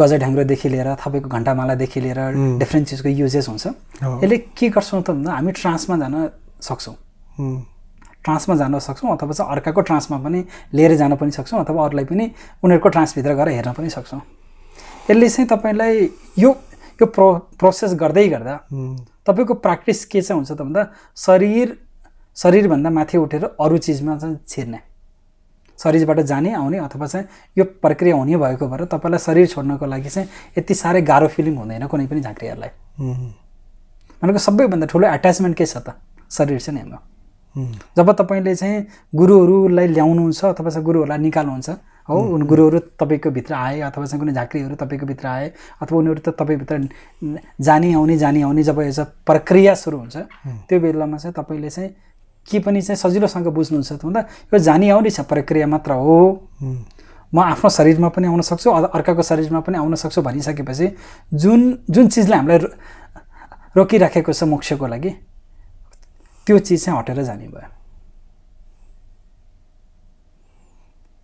Speaker 3: गजढ्याङ्ग्रोदेखि लिएर तपाईँको घन्टामालादेखि लिएर डिफ्रेन्ट चिजको युजेस हुन्छ यसले के गर्छौँ त भन्दा हामी ट्रान्समा जान सक्छौँ ट्रान्समा जान सक्छौँ अथवा चाहिँ अर्काको ट्रान्समा पनि लिएर जान पनि सक्छौँ अथवा अरूलाई पनि उनीहरूको ट्रान्सभित्र गएर हेर्न पनि सक्छौँ यसले चाहिँ तपाईँलाई यो यो प्रो प्रोसेस गर्दै गर्दा तपाईँको प्र्याक्टिस के चाहिँ हुन्छ त भन्दा शरीर शरीरभन्दा माथि उठेर अरू चिजमा चाहिँ छिर्ने शरीरबाट जाने आउने अथवा चाहिँ यो प्रक्रिया हुने भएको भएर तपाईँलाई शरीर छोड्नको लागि चाहिँ यति साह्रै गाह्रो फिलिङ हुँदैन कुनै पनि झाँक्रीहरूलाई भनेको सबैभन्दा ठुलो एट्याचमेन्ट के छ त शरीर चाहिँ हाम्रो जब तपाईँले चाहिँ गुरुहरूलाई ल्याउनुहुन्छ अथवा चाहिँ गुरुहरूलाई निकाल्नुहुन्छ हो उन गुरुहरू तपाईँको भित्र आए अथवा चाहिँ कुनै झाँक्रीहरू तपाईँको भित्र आए अथवा उनीहरू त तपाईँभित्र जानी आउने जानी आउने जब एउटा प्रक्रिया सुरु हुन्छ त्यो बेलामा चाहिँ तपाईँले चाहिँ के पनि चाहिँ सजिलोसँग बुझ्नुहुन्छ त भन्दा यो जानी आउने छ प्रक्रिया मात्र हो म आफ्नो शरीरमा पनि आउन सक्छु अर्काको शरीरमा पनि आउन सक्छु भनिसकेपछि जुन जुन चिजले हामीलाई रोकिराखेको छ मोक्षको लागि त्यो चिज चाहिँ हटेर जाने भयो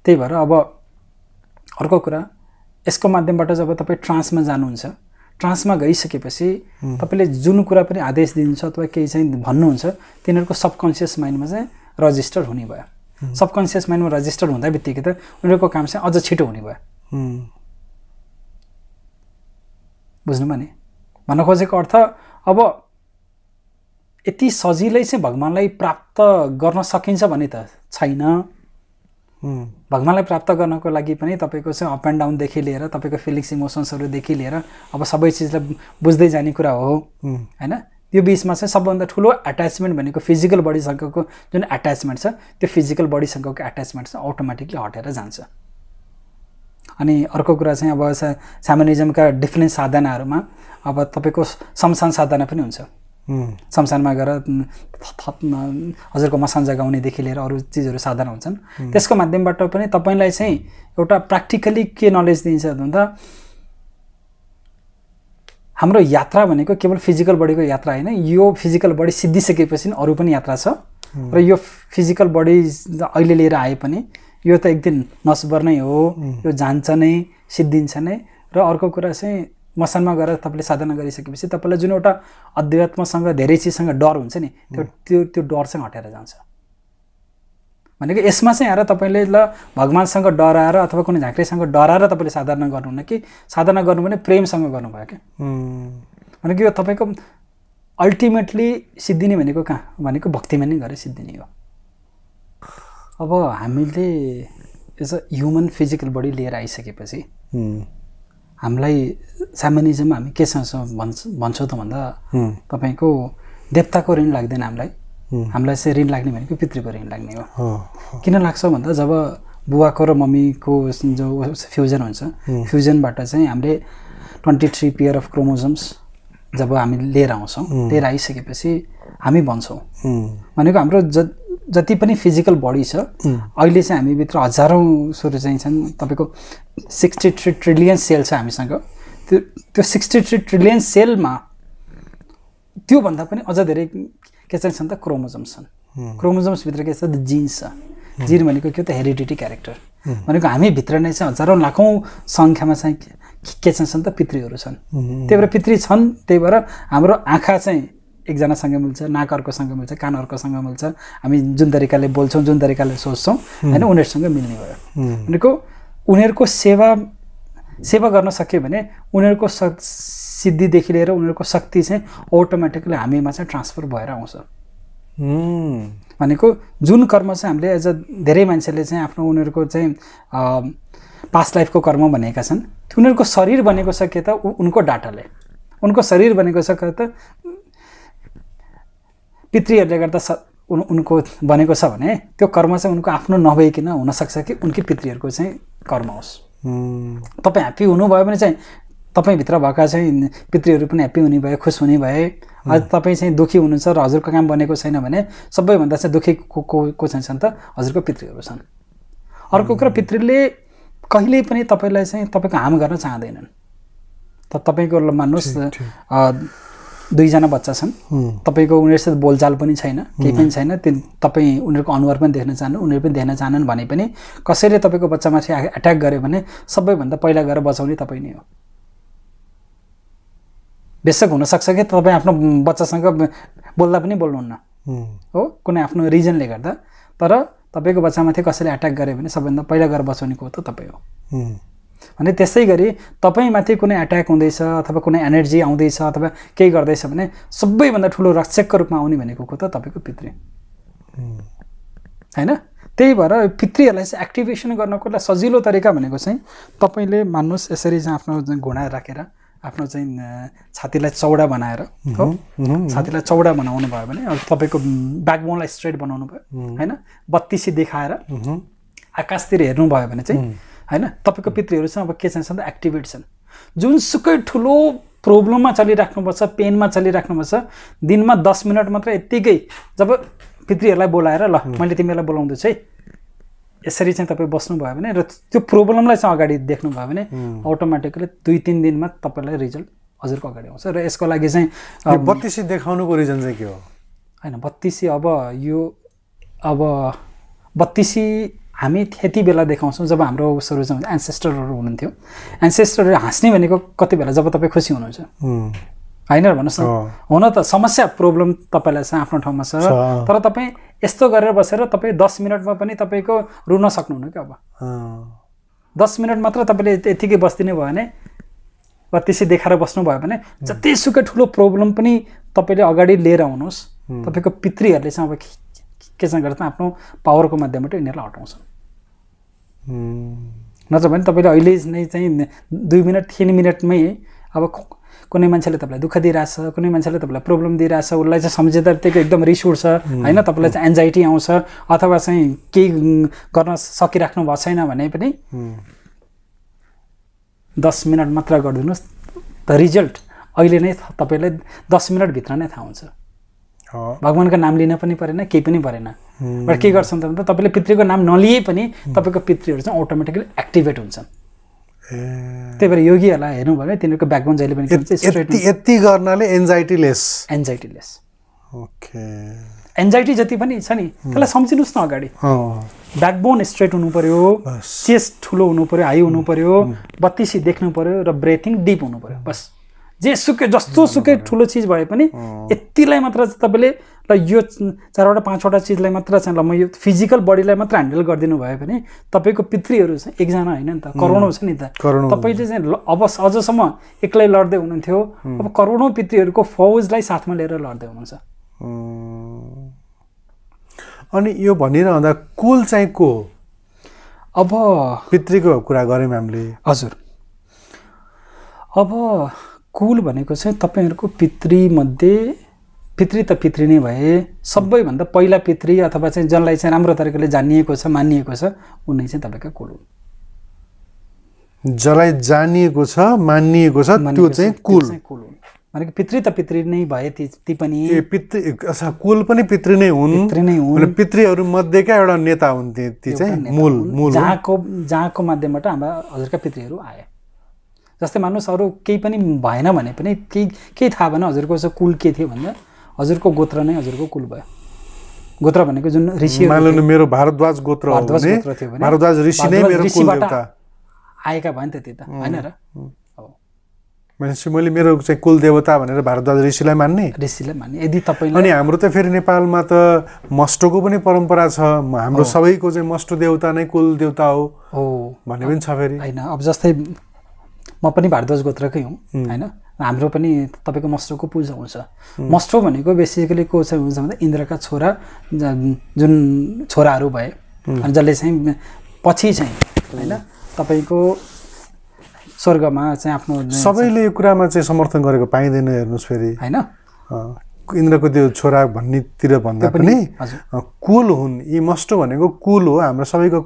Speaker 3: त्यही भएर अब अर्को कुरा यसको माध्यमबाट जब तपाईँ ट्रान्समा जानुहुन्छ ट्रान्समा गइसकेपछि तपाईँले जुन कुरा पनि आदेश दिनुहुन्छ अथवा केही चाहिँ भन्नुहुन्छ तिनीहरूको सबकन्सियस माइन्डमा चाहिँ रजिस्टर हुने भयो सबकन्सियस माइन्डमा रजिस्टर हुँदा बित्तिकै त उनीहरूको काम चाहिँ अझ छिटो हुने भयो बुझ्नुभयो नि भन्न खोजेको अर्थ अब यति सजिलै चाहिँ भगवान्लाई प्राप्त गर्न सकिन्छ भने त छैन भगवान्लाई प्राप्त गर्नको लागि पनि तपाईँको चाहिँ अप एन्ड डाउनदेखि लिएर तपाईँको फिलिङ्स इमोसन्सहरूदेखि लिएर अब सबै चिजलाई बुझ्दै जाने कुरा हो होइन त्यो बिचमा चाहिँ सबभन्दा ठुलो एट्याचमेन्ट भनेको फिजिकल बडीसँगको जुन एट्याचमेन्ट छ त्यो फिजिकल बडीसँगको एट्याचमेन्ट चाहिँ अटोमेटिकली हटेर जान्छ अनि अर्को कुरा चाहिँ अब सामानिजमका डिफ्रेन्ट साधनाहरूमा अब तपाईँको समसान साधना पनि हुन्छ शमशानमा गएर थप हजुरको मसान जगाउनेदेखि लिएर अरू चिजहरू साधारण हुन्छन् त्यसको माध्यमबाट पनि तपाईँलाई चाहिँ एउटा प्र्याक्टिकली के नलेज दिन्छ भन्दा हाम्रो यात्रा भनेको केवल फिजिकल बडीको यात्रा होइन यो फिजिकल बडी सिद्धिसकेपछि अरू पनि यात्रा छ र यो फिजिकल बडी अहिले लिएर आए पनि यो त एक दिन नसबर नै हो यो जान्छ नै सिद्धिन्छ नै र अर्को कुरा चाहिँ मसानमा गएर तपाईँले साधना गरिसकेपछि तपाईँलाई जुन एउटा अध्यात्मसँग धेरै चिजसँग डर हुन्छ नि त्यो त्यो त्यो डर चाहिँ हटेर जान्छ भनेको यसमा चाहिँ आएर तपाईँले ल भगवान्सँग डराएर अथवा कुनै झाँक्रीसँग डराएर तपाईँले साधना गर्नुहुन्न कि साधना गर्नु भने प्रेमसँग गर्नुभयो क्या भनेको यो तपाईँको अल्टिमेटली सिद्धिने भनेको कहाँ भनेको भक्तिमा नै गरेर सिद्धिने हो अब हामीले as a human physical body लिएर आइसकेपछि हामीलाई सामान्यजमा हामी केसँग भन्छ भन्छौँ त भन्दा तपाईँको देवताको ऋण लाग्दैन हामीलाई हामीलाई चाहिँ ऋण लाग्ने भनेको पितृको ऋण लाग्ने हो किन लाग्छ भन्दा जब बुवाको र मम्मीको जो फ्युजन हुन्छ फ्युजनबाट चाहिँ हामीले twenty three pair of chromosomes जब हामी लिएर आउँछौँ लिएर आइसकेपछि हामी भन्छौँ भनेको हाम्रो ज जति पनि फिजिकल बडी छ अहिले चाहिँ हामीभित्र हजारौँ सुरु चाहिँ छन् तपाईँको सिक्सटी थ्री ट्रिलियन सेल छ हामीसँग त्यो त्यो सिक्सटी थ्री ट्रिलियन सेलमा त्योभन्दा पनि अझ धेरै के चाहिँ छन् त क्रोमोजम्स
Speaker 1: छन्
Speaker 3: क्रोमोजम्सभित्र के छ त जिन्स छ जिन भनेको के त हेरिडिटी क्यारेक्टर भनेको हामीभित्र नै चाहिँ हजारौँ लाखौँ सङ्ख्यामा चाहिँ के छन् त पितृहरू छन् त्यही भएर पितृ छन् त्यही भएर हाम्रो आँखा चाहिँ एकजनासँग मिल्छ नाक अर्कोसँग मिल्छ कान अर्कोसँग मिल्छ हामी जुन तरिकाले बोल्छौँ जुन तरिकाले सोच्छौँ होइन उनीहरूसँग मिल्ने भयो भनेको उनीहरूको सेवा सेवा गर्न सक्यो भने उनीहरूको स सिद्धिदेखि लिएर उनीहरूको शक्ति चाहिँ अटोमेटिकली हामीमा चाहिँ ट्रान्सफर भएर आउँछ भनेको जुन कर्म चाहिँ हामीले एज अ धेरै मान्छेले चाहिँ आफ्नो उनीहरूको चाहिँ पास्ट लाइफको कर्म भनेका छन् उनीहरूको शरीर बनेको छ के त उनको डाटाले उनको शरीर बनेको छ के त पितृहरूले गर्दा स उन उनको बनेको छ भने त्यो कर्म चाहिँ उनको आफ्नो नभइकन हुनसक्छ कि उनकी पितृहरूको चाहिँ कर्म होस् तपाईँ ह्याप्पी हुनुभयो भने चाहिँ तपाईँभित्र भएका चाहिँ पितृहरू पनि ह्याप्पी हुने भए खुस हुने भए अझ तपाईँ चाहिँ दुःखी हुनुहुन्छ र हजुरको काम बनेको छैन भने सबैभन्दा चाहिँ दुःखी को को को चाहिँ छन् त हजुरको पितृहरू छन् अर्को कुरा पितृले कहिल्यै पनि तपाईँलाई चाहिँ तपाईँको हाम गर्न चाहँदैनन् त तपाईँको मान्नुहोस् दुईजना बच्चा छन् तपाईँको उनीहरूसित बोलचाल पनि छैन केही पनि छैन त्यो तपाईँ उनीहरूको अनुहार पनि देख्न चाहनु उनीहरू पनि देख्न चाहनन् भने पनि कसैले तपाईँको बच्चामाथि एट्याक गर्यो भने सबैभन्दा पहिला गएर बचाउने तपाईँ नै हो बेसक हुनसक्छ कि तपाईँ आफ्नो बच्चासँग बोल्दा पनि बोल्नुहुन्न हो कुनै आफ्नो रिजनले गर्दा तर तपाईँको बच्चामाथि कसैले एट्याक गर्यो भने सबैभन्दा पहिला गएर बचाउनेको हो त तपाईँ हो भने त्यसै गरी तपाईँमाथि कुनै एट्याक हुँदैछ अथवा कुनै एनर्जी आउँदैछ अथवा केही गर्दैछ भने सबैभन्दा ठुलो रक्षकको रूपमा आउने भनेको को त तपाईँको पितृ होइन त्यही भएर पितृहरूलाई चाहिँ एक्टिभेसन गर्नको लागि सजिलो तरिका भनेको चाहिँ तपाईँले मान्नुहोस् यसरी चाहिँ आफ्नो घुँडा राखेर आफ्नो चाहिँ छातीलाई चौडा बनाएर हो छातीलाई चौडा बनाउनु भयो भने अब तपाईँको ब्याकबोनलाई स्ट्रेट बनाउनु भयो होइन बत्तीसी देखाएर आकाशतिर हेर्नुभयो भने चाहिँ होइन तपाईँको पितृहरू चाहिँ अब के चाहिँ सधैँ एक्टिभेट छन् जुन जुनसुकै ठुलो प्रब्लममा चलिराख्नुपर्छ पेनमा चलिराख्नुपर्छ दिनमा दस मिनट मात्र यत्तिकै जब पितृहरूलाई बोलाएर ल मैले तिमीहरूलाई बोलाउँदैछु है यसरी चाहिँ तपाईँ बस्नुभयो भने र त्यो प्रब्लमलाई चाहिँ अगाडि देख्नुभयो भने अटोमेटिकली दुई तिन दिनमा तपाईँलाई रिजल्ट हजुरको अगाडि आउँछ र यसको लागि चाहिँ बत्तिसी देखाउनुको रिजन चाहिँ के हो होइन बत्तिसी अब यो अब बत्तिसी हामी त्यति बेला देखाउँछौँ जब हाम्रो जाउँ एन्सेस्टरहरू हुनुहुन्थ्यो एन्सेस्टरहरू हाँस्ने भनेको कति बेला जब तपाईँ खुसी हुनुहुन्छ होइन भन्नुहोस् न हुन त समस्या प्रब्लम तपाईँलाई छ आफ्नो ठाउँमा छ तर तपाईँ यस्तो गरेर बसेर तपाईँ दस मिनटमा पनि तपाईँको रुन सक्नुहुन्न क्या
Speaker 1: अब
Speaker 3: दस मिनट मात्र तपाईँले यत्तिकै बसिदिनु भयो भने वा त्यसै देखाएर बस्नुभयो भने जतिसुकै ठुलो प्रब्लम पनि तपाईँले अगाडि लिएर आउनुहोस् तपाईँको पितृहरूले चाहिँ अब के चाहिँ गर्छ आफ्नो पावरको माध्यमबाट यिनीहरूलाई हटाउँछन् नत्र भने तपाईँले अहिले नै चाहिँ दुई मिनट तिन मिनटमै अब कुनै मान्छेले तपाईँलाई दुःख दिइरहेछ कुनै मान्छेले तपाईँलाई प्रब्लम दिइरहेछ उसलाई चाहिँ सम्झिँदा त्यो एकदम रिस उठ्छ होइन तपाईँलाई चाहिँ एन्जाइटी आउँछ अथवा चाहिँ केही गर्न सकिराख्नु भएको छैन भने पनि दस मिनट मात्र गरिदिनुहोस् द रिजल्ट अहिले नै तपाईँलाई दस मिनटभित्र नै थाहा हुन्छ भगवान्को नाम लिन पनि परेन केही पनि परेन बट के गर्छन् त भन्दा तपाईँले पितृको नाम नलिए पनि तपाईँको पितृहरू चाहिँ अटोमेटिकली एक्टिभेट हुन्छन् त्यही भएर योगीहरूलाई हेर्नु भने तिनीहरूको ब्याकबोन जहिले पनि यति गर्नाले anxiety less anxiety less okay anxiety जति पनि छ नि त्यसलाई सम्झिनुहोस् न अगाडि ब्याकबोन स्ट्रेट हुनु पर्यो चेस्ट ठुलो हुनु पर्यो हाई हुनु पऱ्यो बत्तिसी देख्नु पर्यो र ब्रेथिङ डिप हुनु पर्यो बस जे सुकै जस्तो सुकै ठुलो चिज भए पनि यतिलाई मात्र तपाईँले ल यो चारवटा पाँचवटा चिजलाई मात्र चाहिँ ल म यो फिजिकल बडीलाई मात्र ह्यान्डल गरिदिनु भयो भने तपाईँको पितृहरू चाहिँ एकजना होइन नि त करोडौँ छ नि त तपाईँले चाहिँ अब अझसम्म एक्लै लड्दै हुनुहुन्थ्यो अब करोडौँ पितृहरूको फौजलाई साथमा लिएर लड्दै हुनुहुन्छ
Speaker 2: अनि यो भनिरहँदा कुल
Speaker 3: चाहिँ को अब पितृको कुरा गऱ्यौँ हामीले हजुर अब कुल भनेको चाहिँ तपाईँहरूको पितृमध्ये पितृ त पितृ नै भए सबैभन्दा पहिला पितृ अथवा चाहिँ जसलाई चाहिँ राम्रो तरिकाले जानिएको छ मानिएको छ उनी चाहिँ तपाईँको कुल हुन्
Speaker 2: जसलाई जानिएको छ मानिएको छ त्यो चाहिँ कुल
Speaker 3: कुल भनेको पितृ त पितृ नै भए ती ती पनि पितृ अच्छा
Speaker 2: कुल पनि पितृ नै हुन् पितृ नै हुन् पितृहरू मध्येका एउटा नेता हुन् ती चाहिँ मूल मूल जहाँको
Speaker 3: जहाँको माध्यमबाट हाम्रा हजुरका पितृहरू आए जस्तै मान्नुहोस् अरू केही पनि भएन भने पनि केही केही थाहा भएन हजुरको यसो कुल के थियो भन्दा हजुरको गोत्र नै हजुरको कुल भयो गोत्र भनेको जुन ऋषि मेरो भारद्वाज गोत्र भारद्वाज ऋषि नै मेरो कुल आएका भयो नि त त्यो त होइन र
Speaker 2: भनेपछि मैले मेरो चाहिँ कुल देवता भनेर भारद्वाज ऋषिलाई मान्ने ऋषिलाई मान्ने यदि तपाईँ अनि हाम्रो त फेरि नेपालमा त मस्टोको पनि परम्परा छ हाम्रो सबैको चाहिँ मस्टो देवता नै कुल देवता हो
Speaker 3: भन्ने पनि छ फेरि होइन अब जस्तै म पनि भारद्वाज गोत्रकै हुँ होइन हाम्रो पनि तपाईँको मस्ट्रोको पूजा हुन्छ मस्ट्रो भनेको बेसिकली को चाहिँ हुन्छ भन्दा इन्द्रका छोरा जुन छोराहरू भए जसले चाहिँ पछि चाहिँ होइन तपाईँको स्वर्गमा चाहिँ आफ्नो
Speaker 2: सबैले यो कुरामा चाहिँ समर्थन गरेको पाइँदैन हेर्नुहोस् फेरि होइन इन्द्रको त्यो छोरा भन्नेतिर भन्दा पनि कुल हुन् यी मस्टो भनेको कुल हो हाम्रो सबैको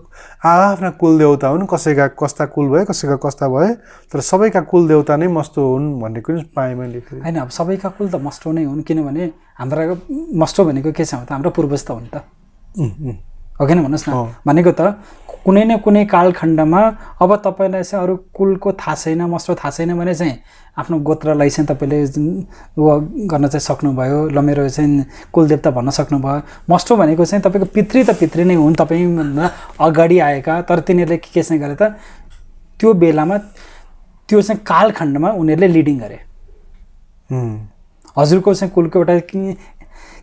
Speaker 2: आआफ्ना कुल देउता हुन् कसैका कस्ता कुल भए कसैका कस्ता भए तर सबैका कुल देउता नै
Speaker 3: मस्तो हुन् भन्ने कुरो पाएँ मैले होइन अब सबैका कुल त मस्टो नै हुन् किनभने हाम्रा मस्टो भनेको के छ त हाम्रो पूर्वज त हुन् त हो किन भन्नुहोस् न भनेको त कुनै न कुनै कालखण्डमा अब तपाईँलाई चाहिँ अरू कुलको थाहा छैन मस्रो थाहा छैन भने चाहिँ आफ्नो गोत्रलाई चाहिँ तपाईँले ऊ गर्न चाहिँ सक्नुभयो ल मेरो चाहिँ कुलदेवता भन्न सक्नुभयो मस्टो भनेको चाहिँ तपाईँको पितृ त पितृ नै हुन् तपाईँभन्दा अगाडि आएका तर तिनीहरूले के के चाहिँ गरे त त्यो बेलामा त्यो चाहिँ कालखण्डमा उनीहरूले लिडिङ गरे हजुरको चाहिँ कुलको एउटा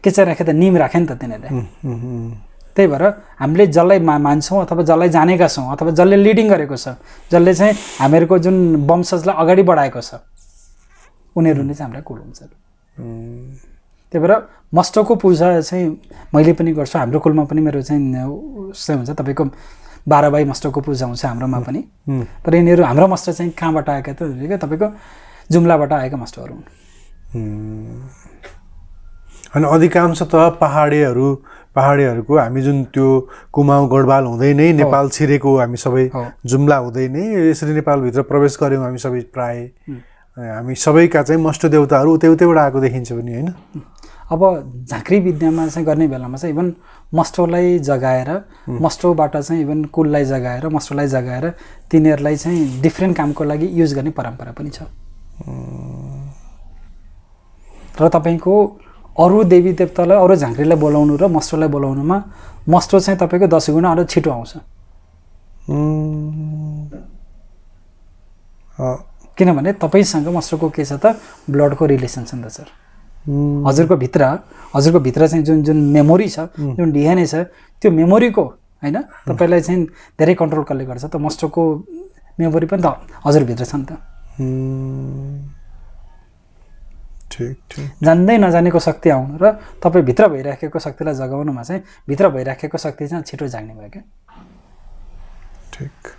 Speaker 3: के चाहिँ राखे त निम राखे नि त
Speaker 1: तिनीहरूले
Speaker 3: त्यही भएर हामीले जसलाई मा मान्छौँ अथवा जसलाई जानेका छौँ अथवा जसले लिडिङ गरेको छ जसले चाहिँ हामीहरूको जुन वंशजलाई अगाडि बढाएको छ उनीहरू नै चाहिँ हामीलाई कुल हुन्छ त्यही भएर मस्टको पूजा चाहिँ मैले पनि गर्छु हाम्रो कुलमा पनि मेरो चाहिँ उस्तै हुन्छ तपाईँको बाह्र बाई मस्टको पूजा हुन्छ हाम्रोमा पनि तर यिनीहरू हाम्रो मस्टर चाहिँ कहाँबाट आएका त तपाईँको जुम्लाबाट आएका मस्टहरू हुन्
Speaker 2: अनि अधिकांश त पाहाडेहरू पाहाडेहरूको हामी जुन त्यो कुमाउँ गढवाल हुँदै नै नेपाल छिरेको हामी सबै जुम्ला हुँदै नै यसरी नेपालभित्र प्रवेश गऱ्यौँ
Speaker 3: हामी सबै प्राय हामी सबैका चाहिँ मष्ट देउताहरू उतै उतैबाट आएको देखिन्छ पनि होइन अब झाँक्री विद्यामा चाहिँ गर्ने बेलामा चाहिँ इभन मस्टोलाई जगाएर मस्टोबाट चाहिँ इभन कुललाई जगाएर मस्टोलाई जगाएर तिनीहरूलाई चाहिँ डिफ्रेन्ट कामको लागि युज गर्ने परम्परा पनि छ र तपाईँको अरू देवी देवतालाई अरू झाँक्रीलाई बोलाउनु र मस्टरलाई बोलाउनुमा मस्टर चाहिँ तपाईँको दस गुणा अरू छिटो आउँछ किनभने तपाईँसँग मस्टरको के छ त ब्लडको रिलेसन छ नि त सर हजुरको भित्र हजुरको भित्र चाहिँ जुन जुन मेमोरी छ जुन डिएनए छ त्यो मेमोरीको होइन तपाईँलाई चाहिँ धेरै कन्ट्रोल कसले गर्छ त मस्टरको मेमोरी पनि त हजुरभित्र छ नि
Speaker 1: त ठिक
Speaker 3: जान्दै नजानेको शक्ति आउनु र तपाईँ भित्र भइराखेको शक्तिलाई जगाउनुमा चाहिँ भित्र भइराखेको शक्ति चाहिँ छिटो जाग्ने भयो क्या
Speaker 2: ठिक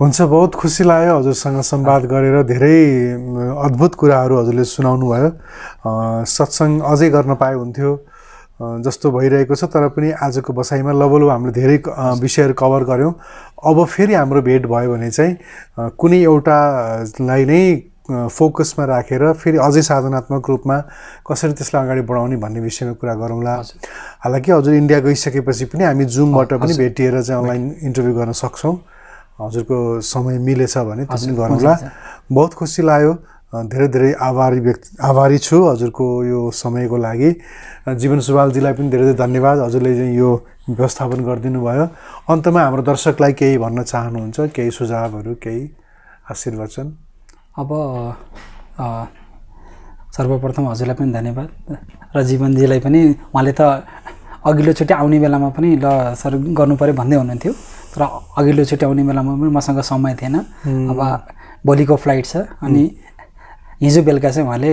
Speaker 2: हुन्छ बहुत खुसी लाग्यो हजुरसँग सम्वाद गरेर धेरै अद्भुत कुराहरू हजुरले सुनाउनु भयो सत्सङ्ग अझै गर्न पाए हुन्थ्यो जस्तो भइरहेको छ तर पनि आजको बसाइमा लबलो हामीले धेरै विषयहरू कभर गऱ्यौँ अब फेरि हाम्रो भेट भयो भने चाहिँ कुनै एउटालाई नै फोकसमा राखेर फेरि अझै साधनात्मक रूपमा कसरी त्यसलाई अगाडि बढाउने भन्ने विषयमा कुरा गरौँला हालाकि हजुर इन्डिया गइसकेपछि पनि हामी जुमबाट पनि भेटिएर चाहिँ अनलाइन इन्टरभ्यू गर्न सक्छौँ हजुरको समय मिलेछ भने त्यो पनि गरौँला बहुत खुसी लाग्यो धेरै धेरै आभारी व्यक्ति आभारी छु हजुरको यो समयको लागि जीवन सुवालजीलाई पनि धेरै धेरै धन्यवाद हजुरले चाहिँ यो व्यवस्थापन गरिदिनु भयो अन्तमा हाम्रो दर्शकलाई केही भन्न चाहनुहुन्छ केही सुझावहरू केही
Speaker 3: आशीर्वचन अब सर्वप्रथम हजुरलाई पनि धन्यवाद र जीवनजीलाई पनि उहाँले त अघिल्लोचोटि आउने बेलामा पनि ल सर गर्नु पऱ्यो भन्दै हुनुहुन्थ्यो तर अघिल्लोचोटि आउने बेलामा पनि मसँग समय थिएन अब भोलिको फ्लाइट छ अनि हिजो बेलुका चाहिँ उहाँले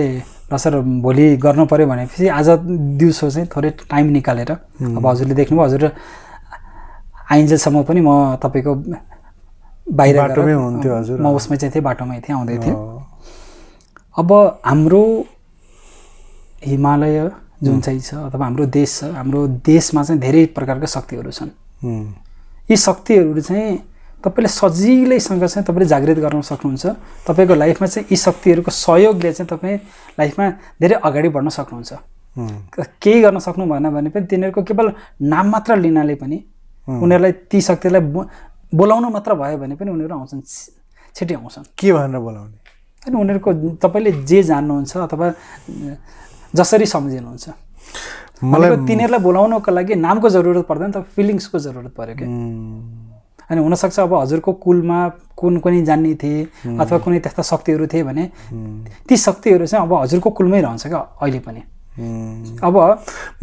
Speaker 3: ल सर भोलि गर्नु पऱ्यो भनेपछि आज दिउँसो चाहिँ थोरै टाइम निकालेर अब हजुरले देख्नुभयो हजुर आइन्जेलसम्म पनि म तपाईँको
Speaker 1: बाहिर बाटोमै हुन्थ्यो हजुर म उसमै
Speaker 3: चाहिँ थिएँ बाटोमै थिएँ आउँदै थिएँ अब हाम्रो हिमालय जुन चाहिँ छ अथवा हाम्रो देश छ हाम्रो देशमा चाहिँ धेरै प्रकारका शक्तिहरू छन् यी शक्तिहरू चाहिँ तपाईँले सजिलैसँग चाहिँ तपाईँले जागृत गर्न सक्नुहुन्छ तपाईँको लाइफमा चाहिँ यी शक्तिहरूको सहयोगले चाहिँ तपाईँ लाइफमा धेरै अगाडि बढ्न सक्नुहुन्छ केही गर्न सक्नु भएन भने पनि तिनीहरूको केवल नाम मात्र लिनाले पनि उनीहरूलाई ती शक्तिलाई बोलाउनु मात्र भयो भने पनि उनीहरू आउँछन् छिटै आउँछन् के भनेर बोलाउने अनि उनीहरूको तपाईँले जे जान्नुहुन्छ अथवा जसरी सम्झिनुहुन्छ मलाई तिनीहरूलाई बोलाउनको लागि नामको जरुरत पर्दैन त फिलिङ्सको जरुरत पऱ्यो कि अनि हुनसक्छ अब हजुरको कुलमा कुन कुनै जान्ने थिए अथवा कुनै त्यस्ता शक्तिहरू थिए भने ती शक्तिहरू चाहिँ अब हजुरको कुलमै रहन्छ क्या अहिले पनि अब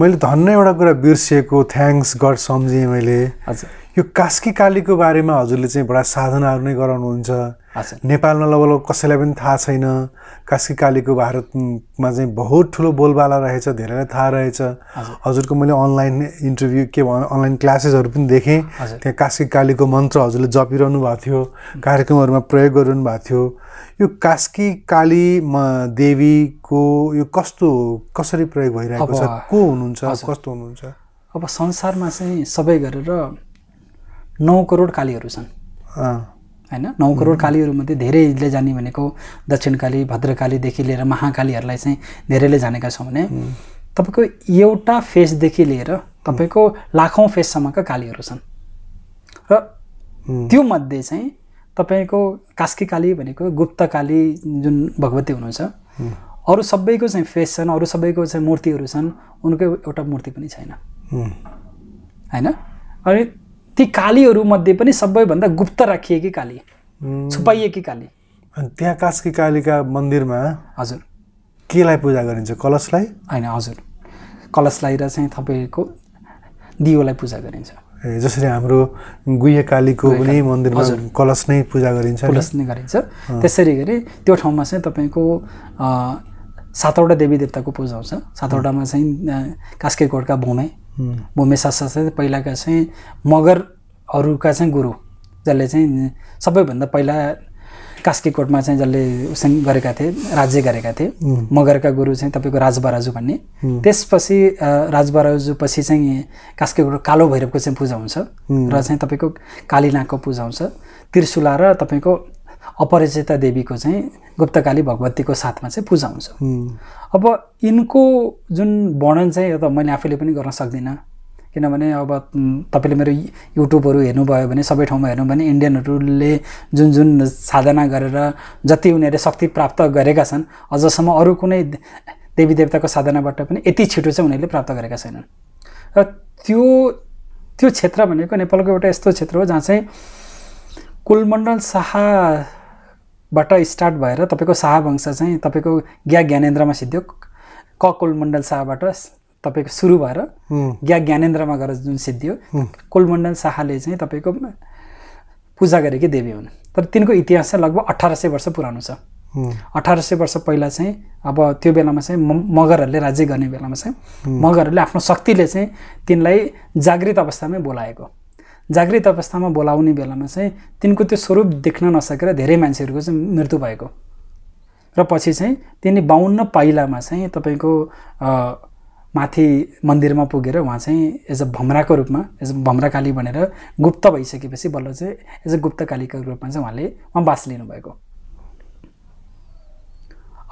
Speaker 2: मैले धन्न एउटा कुरा बिर्सिएको थ्याङ्क्स गड सम्झेँ मैले हजुर यो कास्की कालीको बारेमा हजुरले चाहिँ बडा साधनाहरू नै गराउनुहुन्छ नेपालमा लगभग कसैलाई पनि थाहा छैन कास्की कालीको भारतमा चाहिँ बहुत ठुलो बोलबाला रहेछ धेरैलाई थाहा रहेछ हजुरको मैले अनलाइन इन्टरभ्यू के भन्नु अनलाइन क्लासेसहरू पनि देखेँ त्यहाँ कास्की कालीको मन्त्र हजुरले जपिरहनु भएको थियो कार्यक्रमहरूमा प्रयोग गरिरहनु भएको थियो यो कास्की काली देवीको यो कस्तो
Speaker 3: कसरी प्रयोग भइरहेको छ को हुनुहुन्छ कस्तो हुनुहुन्छ अब संसारमा चाहिँ सबै गरेर नौ करोड कालीहरू छन् होइन नौ करोड कालीहरूमध्ये धेरैले जाने भनेको दक्षिण काली भद्रकालीदेखि लिएर महाकालीहरूलाई चाहिँ धेरैले जानेका छौँ भने तपाईँको एउटा फेसदेखि लिएर तपाईँको लाखौँ फेससम्मका कालीहरू छन् र त्योमध्ये चाहिँ तपाईँको कास्की काली भनेको गुप्त काली जुन भगवती हुनुहुन्छ अरू सबैको चाहिँ फेस छन् अरू सबैको चाहिँ मूर्तिहरू छन् उनको एउटा मूर्ति पनि छैन
Speaker 1: होइन
Speaker 3: अनि ती कालीहरूमध्ये पनि सबैभन्दा गुप्त राखिएकी काली छुपाइएकी काली
Speaker 2: अनि त्यहाँ कास्की कालीका मन्दिरमा हजुर केलाई पूजा गरिन्छ कलशलाई
Speaker 3: होइन हजुर कलशलाई र चाहिँ तपाईँको दियोलाई पूजा गरिन्छ
Speaker 2: ए जसरी हाम्रो गुह्य कालीको पनि मन्दिरमा कलश नै पूजा गरिन्छ कलश नै
Speaker 3: गरिन्छ त्यसरी गरी त्यो ठाउँमा चाहिँ तपाईँको सातवटा देवी देवताको पूजा हुन्छ सातवटामा चाहिँ कास्के गोठका भूमेशा चाहिँ पहिलाका चाहिँ मगरहरूका चाहिँ गुरु जसले चाहिँ सबैभन्दा पहिला कास्कीकोटमा चाहिँ जसले उसँग गरेका थिए राज्य गरेका थिए मगरका गुरु चाहिँ तपाईँको राजबराजु भन्ने त्यसपछि राजबराजुपछि चाहिँ कास्कीकोट कालो भैरवको चाहिँ पूजा हुन्छ र चाहिँ तपाईँको कालीनाको पूजा हुन्छ त्रिशुला र तपाईँको अपरिचिता देवीको चाहिँ गुप्तकाली भगवतीको साथमा चाहिँ पूजा हुन्छ अब यिनको जुन वर्णन चाहिँ त मैले आफैले पनि गर्न सक्दिनँ किनभने अब तपाईँले मेरो युट्युबहरू हेर्नुभयो भने सबै ठाउँमा हेर्नु भने इन्डियनहरूले जुन जुन साधना गरेर जति उनीहरूले शक्ति प्राप्त गरेका छन् अझसम्म अरू कुनै देवी देवताको साधनाबाट पनि यति छिटो चाहिँ उनीहरूले प्राप्त गरेका छैनन् र त्यो त्यो क्षेत्र भनेको नेपालको एउटा यस्तो क्षेत्र हो जहाँ चाहिँ कुलमण्डल शाह बाट स्टार्ट भएर तपाईँको शाह वंश चाहिँ तपाईँको ज्ञा ज्ञानेन्द्रमा सिद्धियो ककुलमण्डल मण्डल शाहबाट तपाईँको सुरु भएर ज्ञा ज्ञानेन्द्रमा गएर जुन सिद्धियो कोलमण्डल शाहले चाहिँ तपाईँको पूजा गरेकी देवी हुन् तर तिनको इतिहास चाहिँ लगभग अठार सय वर्ष पुरानो छ अठार सय वर्ष पहिला चाहिँ अब त्यो बेलामा चाहिँ मगरहरूले राज्य गर्ने बेलामा चाहिँ मगरहरूले आफ्नो शक्तिले चाहिँ तिनलाई जागृत अवस्थामै बोलाएको जागृत अवस्थामा बोलाउने बेलामा चाहिँ तिनको त्यो स्वरूप देख्न नसकेर धेरै मान्छेहरूको चाहिँ मृत्यु भएको र पछि चाहिँ तिनी बाहुन्न पाइलामा चाहिँ तपाईँको माथि मन्दिरमा पुगेर उहाँ चाहिँ एज अ भमराको रूपमा एज अ भमराकाली भनेर गुप्त भइसकेपछि बल्ल चाहिँ एज अ गुप्तकालीको रूपमा चाहिँ उहाँले उहाँ बास लिनुभएको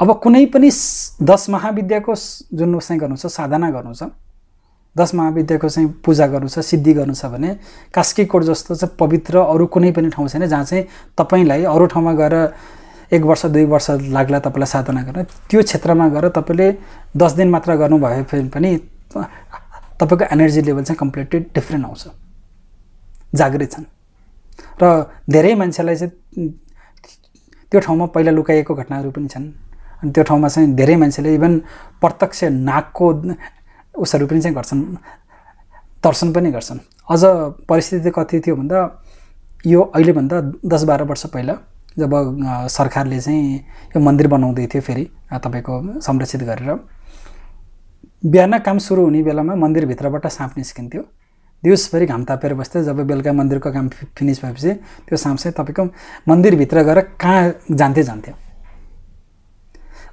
Speaker 3: अब कुनै पनि दस महाविद्याको जुन चाहिँ गर्नु छ साधना गर्नु छ दस महाविद्याको चाहिँ पूजा गर्नु छ सिद्धि गर्नु छ भने कास्कीकोट जस्तो चाहिँ पवित्र अरू कुनै पनि ठाउँ छैन जहाँ चाहिँ तपाईँलाई अरू ठाउँमा गएर एक वर्ष दुई वर्ष लाग्ला तपाईँलाई साधना गर्न त्यो क्षेत्रमा गएर तपाईँले दस दिन मात्र गर्नुभयो पनि तपाईँको एनर्जी लेभल चाहिँ कम्प्लिटली डिफ्रेन्ट आउँछ जागृत छन् र धेरै मान्छेलाई चाहिँ त्यो ठाउँमा पहिला लुकाइएको घटनाहरू पनि छन् अनि त्यो ठाउँमा चाहिँ धेरै मान्छेले इभन प्रत्यक्ष नाकको उसहरू पनि चाहिँ गर्छन् दर्शन पनि गर्छन् अझ परिस्थिति कति थियो भन्दा यो अहिलेभन्दा दस बाह्र वर्ष पहिला जब सरकारले चाहिँ यो मन्दिर बनाउँदै थियो फेरि तपाईँको संरक्षित गरेर बिहान काम सुरु हुने बेलामा मन्दिरभित्रबाट साँप निस्किन्थ्यो दिउँसभरि घाम तापेर बस्थ्यो जब बेलुका मन्दिरको काम फिनिस भएपछि त्यो साँप चाहिँ तपाईँको मन्दिरभित्र गएर कहाँ जान्थ्यो जान्थ्यो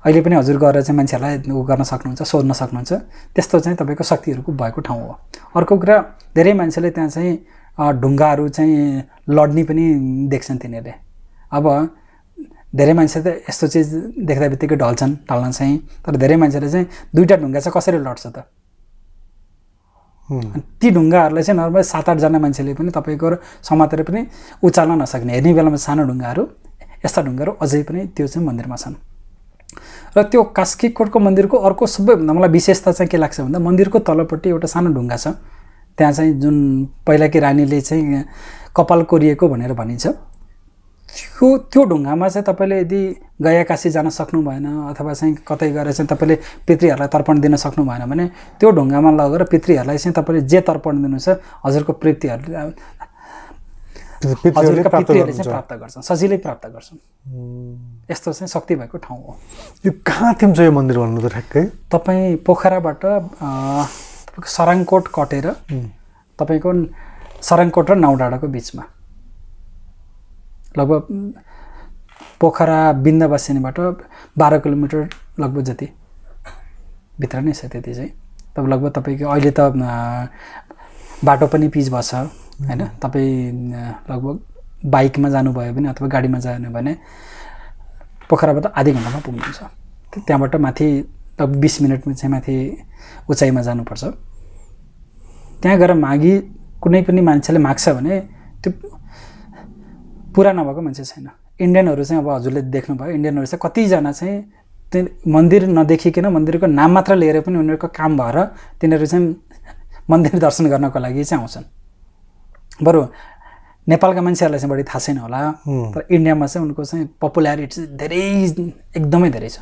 Speaker 3: अहिले पनि हजुर गएर चाहिँ मान्छेहरूलाई ऊ गर्न सक्नुहुन्छ सोध्न सक्नुहुन्छ त्यस्तो चाहिँ तपाईँको शक्तिहरूको भएको ठाउँ हो अर्को कुरा धेरै मान्छेले त्यहाँ चाहिँ ढुङ्गाहरू चाहिँ लड्ने पनि देख्छन् तिनीहरूले अब धेरै मान्छे त यस्तो चिज देख्दा बित्तिकै ढल्छन् ढल्न चाहिँ तर धेरै मान्छेले चाहिँ दुईवटा ढुङ्गा चाहिँ कसरी लड्छ त ती ढुङ्गाहरूलाई चाहिँ नर्मल सात आठजना मान्छेले पनि तपाईँको समातेर पनि उचाल्न नसक्ने हेर्ने बेलामा सानो ढुङ्गाहरू यस्ता ढुङ्गाहरू अझै पनि त्यो चाहिँ मन्दिरमा छन् र त्यो कास्कीकोटको मन्दिरको अर्को सबैभन्दा मलाई विशेषता चाहिँ के लाग्छ भन्दा मन्दिरको तलपट्टि एउटा सानो ढुङ्गा छ त्यहाँ चाहिँ जुन पहिलाकी रानीले चाहिँ कपाल कोरिएको भनेर भनिन्छ त्यो त्यो ढुङ्गामा चाहिँ तपाईँले यदि गया काशी जान सक्नु भएन अथवा चाहिँ कतै गएर चाहिँ तपाईँले पितृहरूलाई तर्पण दिन सक्नु भएन भने त्यो ढुङ्गामा लगेर पितृहरूलाई चाहिँ तपाईँले जे तर्पण दिनु छ हजुरको प्रीतिहरू चाहिँ प्राप्त गर्छन् सजिलै प्राप्त गर्छन् यस्तो चाहिँ शक्ति भएको ठाउँ हो
Speaker 2: यो कहाँ थिम्छ यो मन्दिर भन्नु त ठ्याक्कै
Speaker 3: तपाईँ पोखराबाट तपाईँको सराङकोट कटेर तपाईँको सराङकोट र डाँडाको बिचमा लगभग पोखरा बिन्दवासिनीबाट बाह्र किलोमिटर लगभग जति भित्र नै छ त्यति चाहिँ तब लगभग तपाईँको अहिले त बाटो पनि पिच भएछ होइन तपाईँ लगभग बाइकमा जानुभयो भने अथवा गाडीमा जानु भने पोखराबाट आधी घन्टामा पुग्नुहुन्छ त्यहाँबाट माथि लगभग बिस मिनटमा चाहिँ माथि उचाइमा जानुपर्छ त्यहाँ गएर माघी कुनै पनि मान्छेले माग्छ भने त्यो पुरा नभएको मान्छे छैन इन्डियनहरू चाहिँ अब हजुरले देख्नुभयो इन्डियनहरू चाहिँ कतिजना चाहिँ त्यो मन्दिर नदेखिकन मन्दिरको नाम मात्र लिएर पनि उनीहरूको काम भएर तिनीहरू चाहिँ मन्दिर दर्शन गर्नको लागि चाहिँ आउँछन् बरु नेपालका मान्छेहरूलाई चाहिँ बढी थाहा छैन होला तर इन्डियामा चाहिँ उनको चाहिँ पपुल्यारिटी चाहिँ धेरै एकदमै धेरै छ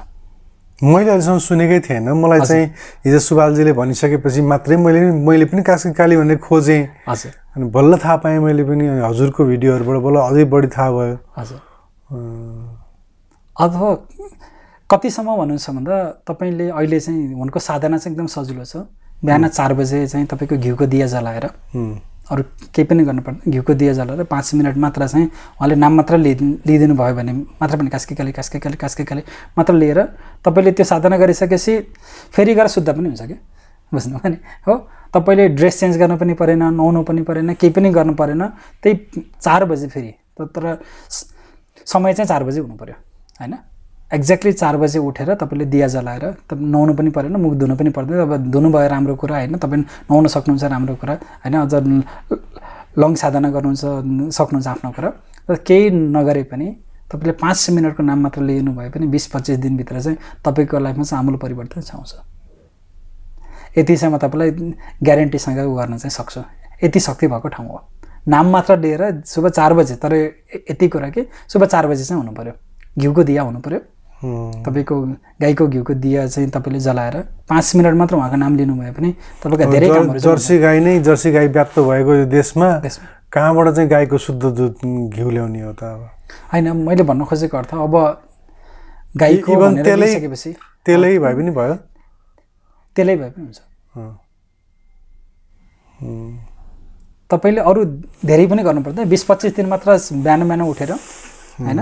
Speaker 2: मैले अहिलेसम्म सुनेकै थिएन मलाई चाहिँ हिजो सुबालजीले भनिसकेपछि मात्रै मैले मैले पनि कास्की काली भनेर खोजेँ हजुर अनि बल्ल थाहा पाएँ मैले पनि हजुरको भिडियोहरूबाट बल्ल अझै बढी थाहा भयो
Speaker 3: हजुर अथवा कतिसम्म भन्नुहुन्छ भन्दा तपाईँले अहिले चाहिँ उनको साधना चाहिँ एकदम सजिलो छ बिहान चार बजे चाहिँ तपाईँको घिउको दिया जलाएर अरू केही पनि गर्नु पर्ने घिउको दिया जलाएर पाँच मिनट मात्र चाहिँ उहाँले नाम मात्र लि लिइदिनु भयो भने मात्र पनि काली कास्के काली कास्के काली मात्र लिएर तपाईँले त्यो साधना गरिसकेपछि फेरि गएर शुद्ध पनि हुन्छ क्या बुझ्नुभयो नि हो तपाईँले ड्रेस चेन्ज गर्नु पनि परेन नुहाउनु पनि परेन केही पनि गर्नु परेन त्यही चार बजी फेरि तर समय चाहिँ चार बजी हुनु पऱ्यो होइन एक्ज्याक्टली चार बजे उठेर तपाईँले दिया जलाएर तपाईँ नुहाउनु पनि परेन मुख धुनु पनि पर्दैन अब धुनु भयो राम्रो कुरा होइन तपाईँ नुहाउन सक्नुहुन्छ राम्रो कुरा होइन अझ लङ साधना गर्नुहुन्छ सक्नुहुन्छ आफ्नो कुरा र केही नगरे पनि तपाईँले पाँच सय मिनटको नाम मात्र लिनु भए पनि बिस पच्चिस दिनभित्र चाहिँ तपाईँको लाइफमा चाहिँ आमूल परिवर्तन छाउँछ आउँछ यतिसम्म म तपाईँलाई ग्यारेन्टीसँग गर्न चाहिँ सक्छु यति शक्ति भएको ठाउँ हो नाम मात्र लिएर शुभ चार बजे तर यति कुरा कि शुभ चार बजे चाहिँ हुनु पऱ्यो घिउको दिया हुनु
Speaker 2: तपाईँको
Speaker 3: गाईको घिउको दिया चाहिँ तपाईँले जलाएर पाँच मिनट मात्र उहाँको नाम लिनुभयो भने तपाईँको धेरै जर्सी
Speaker 2: गाई नै जर्सी गाई व्याप्त भएको यो देशमा कहाँबाट चाहिँ गाईको शुद्ध दुध घिउ ल्याउने हो त अब होइन मैले भन्न खोजेको अर्थ अब गाईको तेलै भए पनि भयो
Speaker 3: तेलै भए पनि हुन्छ तपाईँले अरू धेरै पनि गर्नुपर्छ बिस पच्चिस दिन मात्र बिहान बिहान उठेर होइन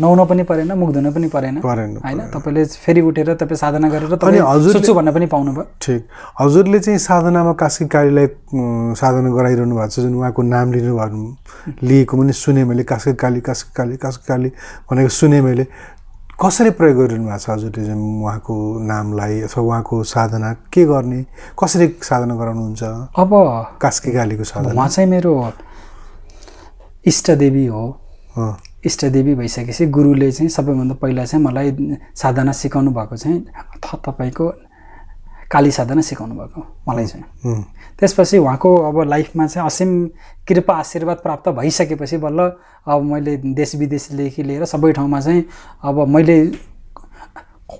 Speaker 3: नुहाउन पनि परेन मुख धुन पनि परेन परेन होइन तपाईँले फेरि उठेर तपाईँ साधना गरेर हजुर सोच्छु भन्न पनि पाउनु भयो
Speaker 2: ठिक हजुरले चाहिँ साधनामा कास्की कालीलाई साधना गराइरहनु भएको छ जुन उहाँको नाम लिनु भयो लिएको पनि सुने मैले कास्की काली कास्की काली कास्की काली भनेको सुने मैले कसरी प्रयोग गरिरहनु भएको छ हजुरले चाहिँ उहाँको नामलाई अथवा उहाँको साधना
Speaker 3: के गर्ने कसरी साधना गराउनुहुन्छ अब कास्की कालीको साधना उहाँ चाहिँ मेरो इष्टदेवी हो इष्टदेवी भइसकेपछि गुरुले चाहिँ सबैभन्दा पहिला चाहिँ मलाई साधना सिकाउनु भएको चाहिँ तपाईँको काली साधना सिकाउनु भएको मलाई चाहिँ त्यसपछि उहाँको अब लाइफमा चाहिँ असीम कृपा आशीर्वाद प्राप्त भइसकेपछि बल्ल अब मैले देश विदेशदेखि लिएर सबै ठाउँमा चाहिँ अब मैले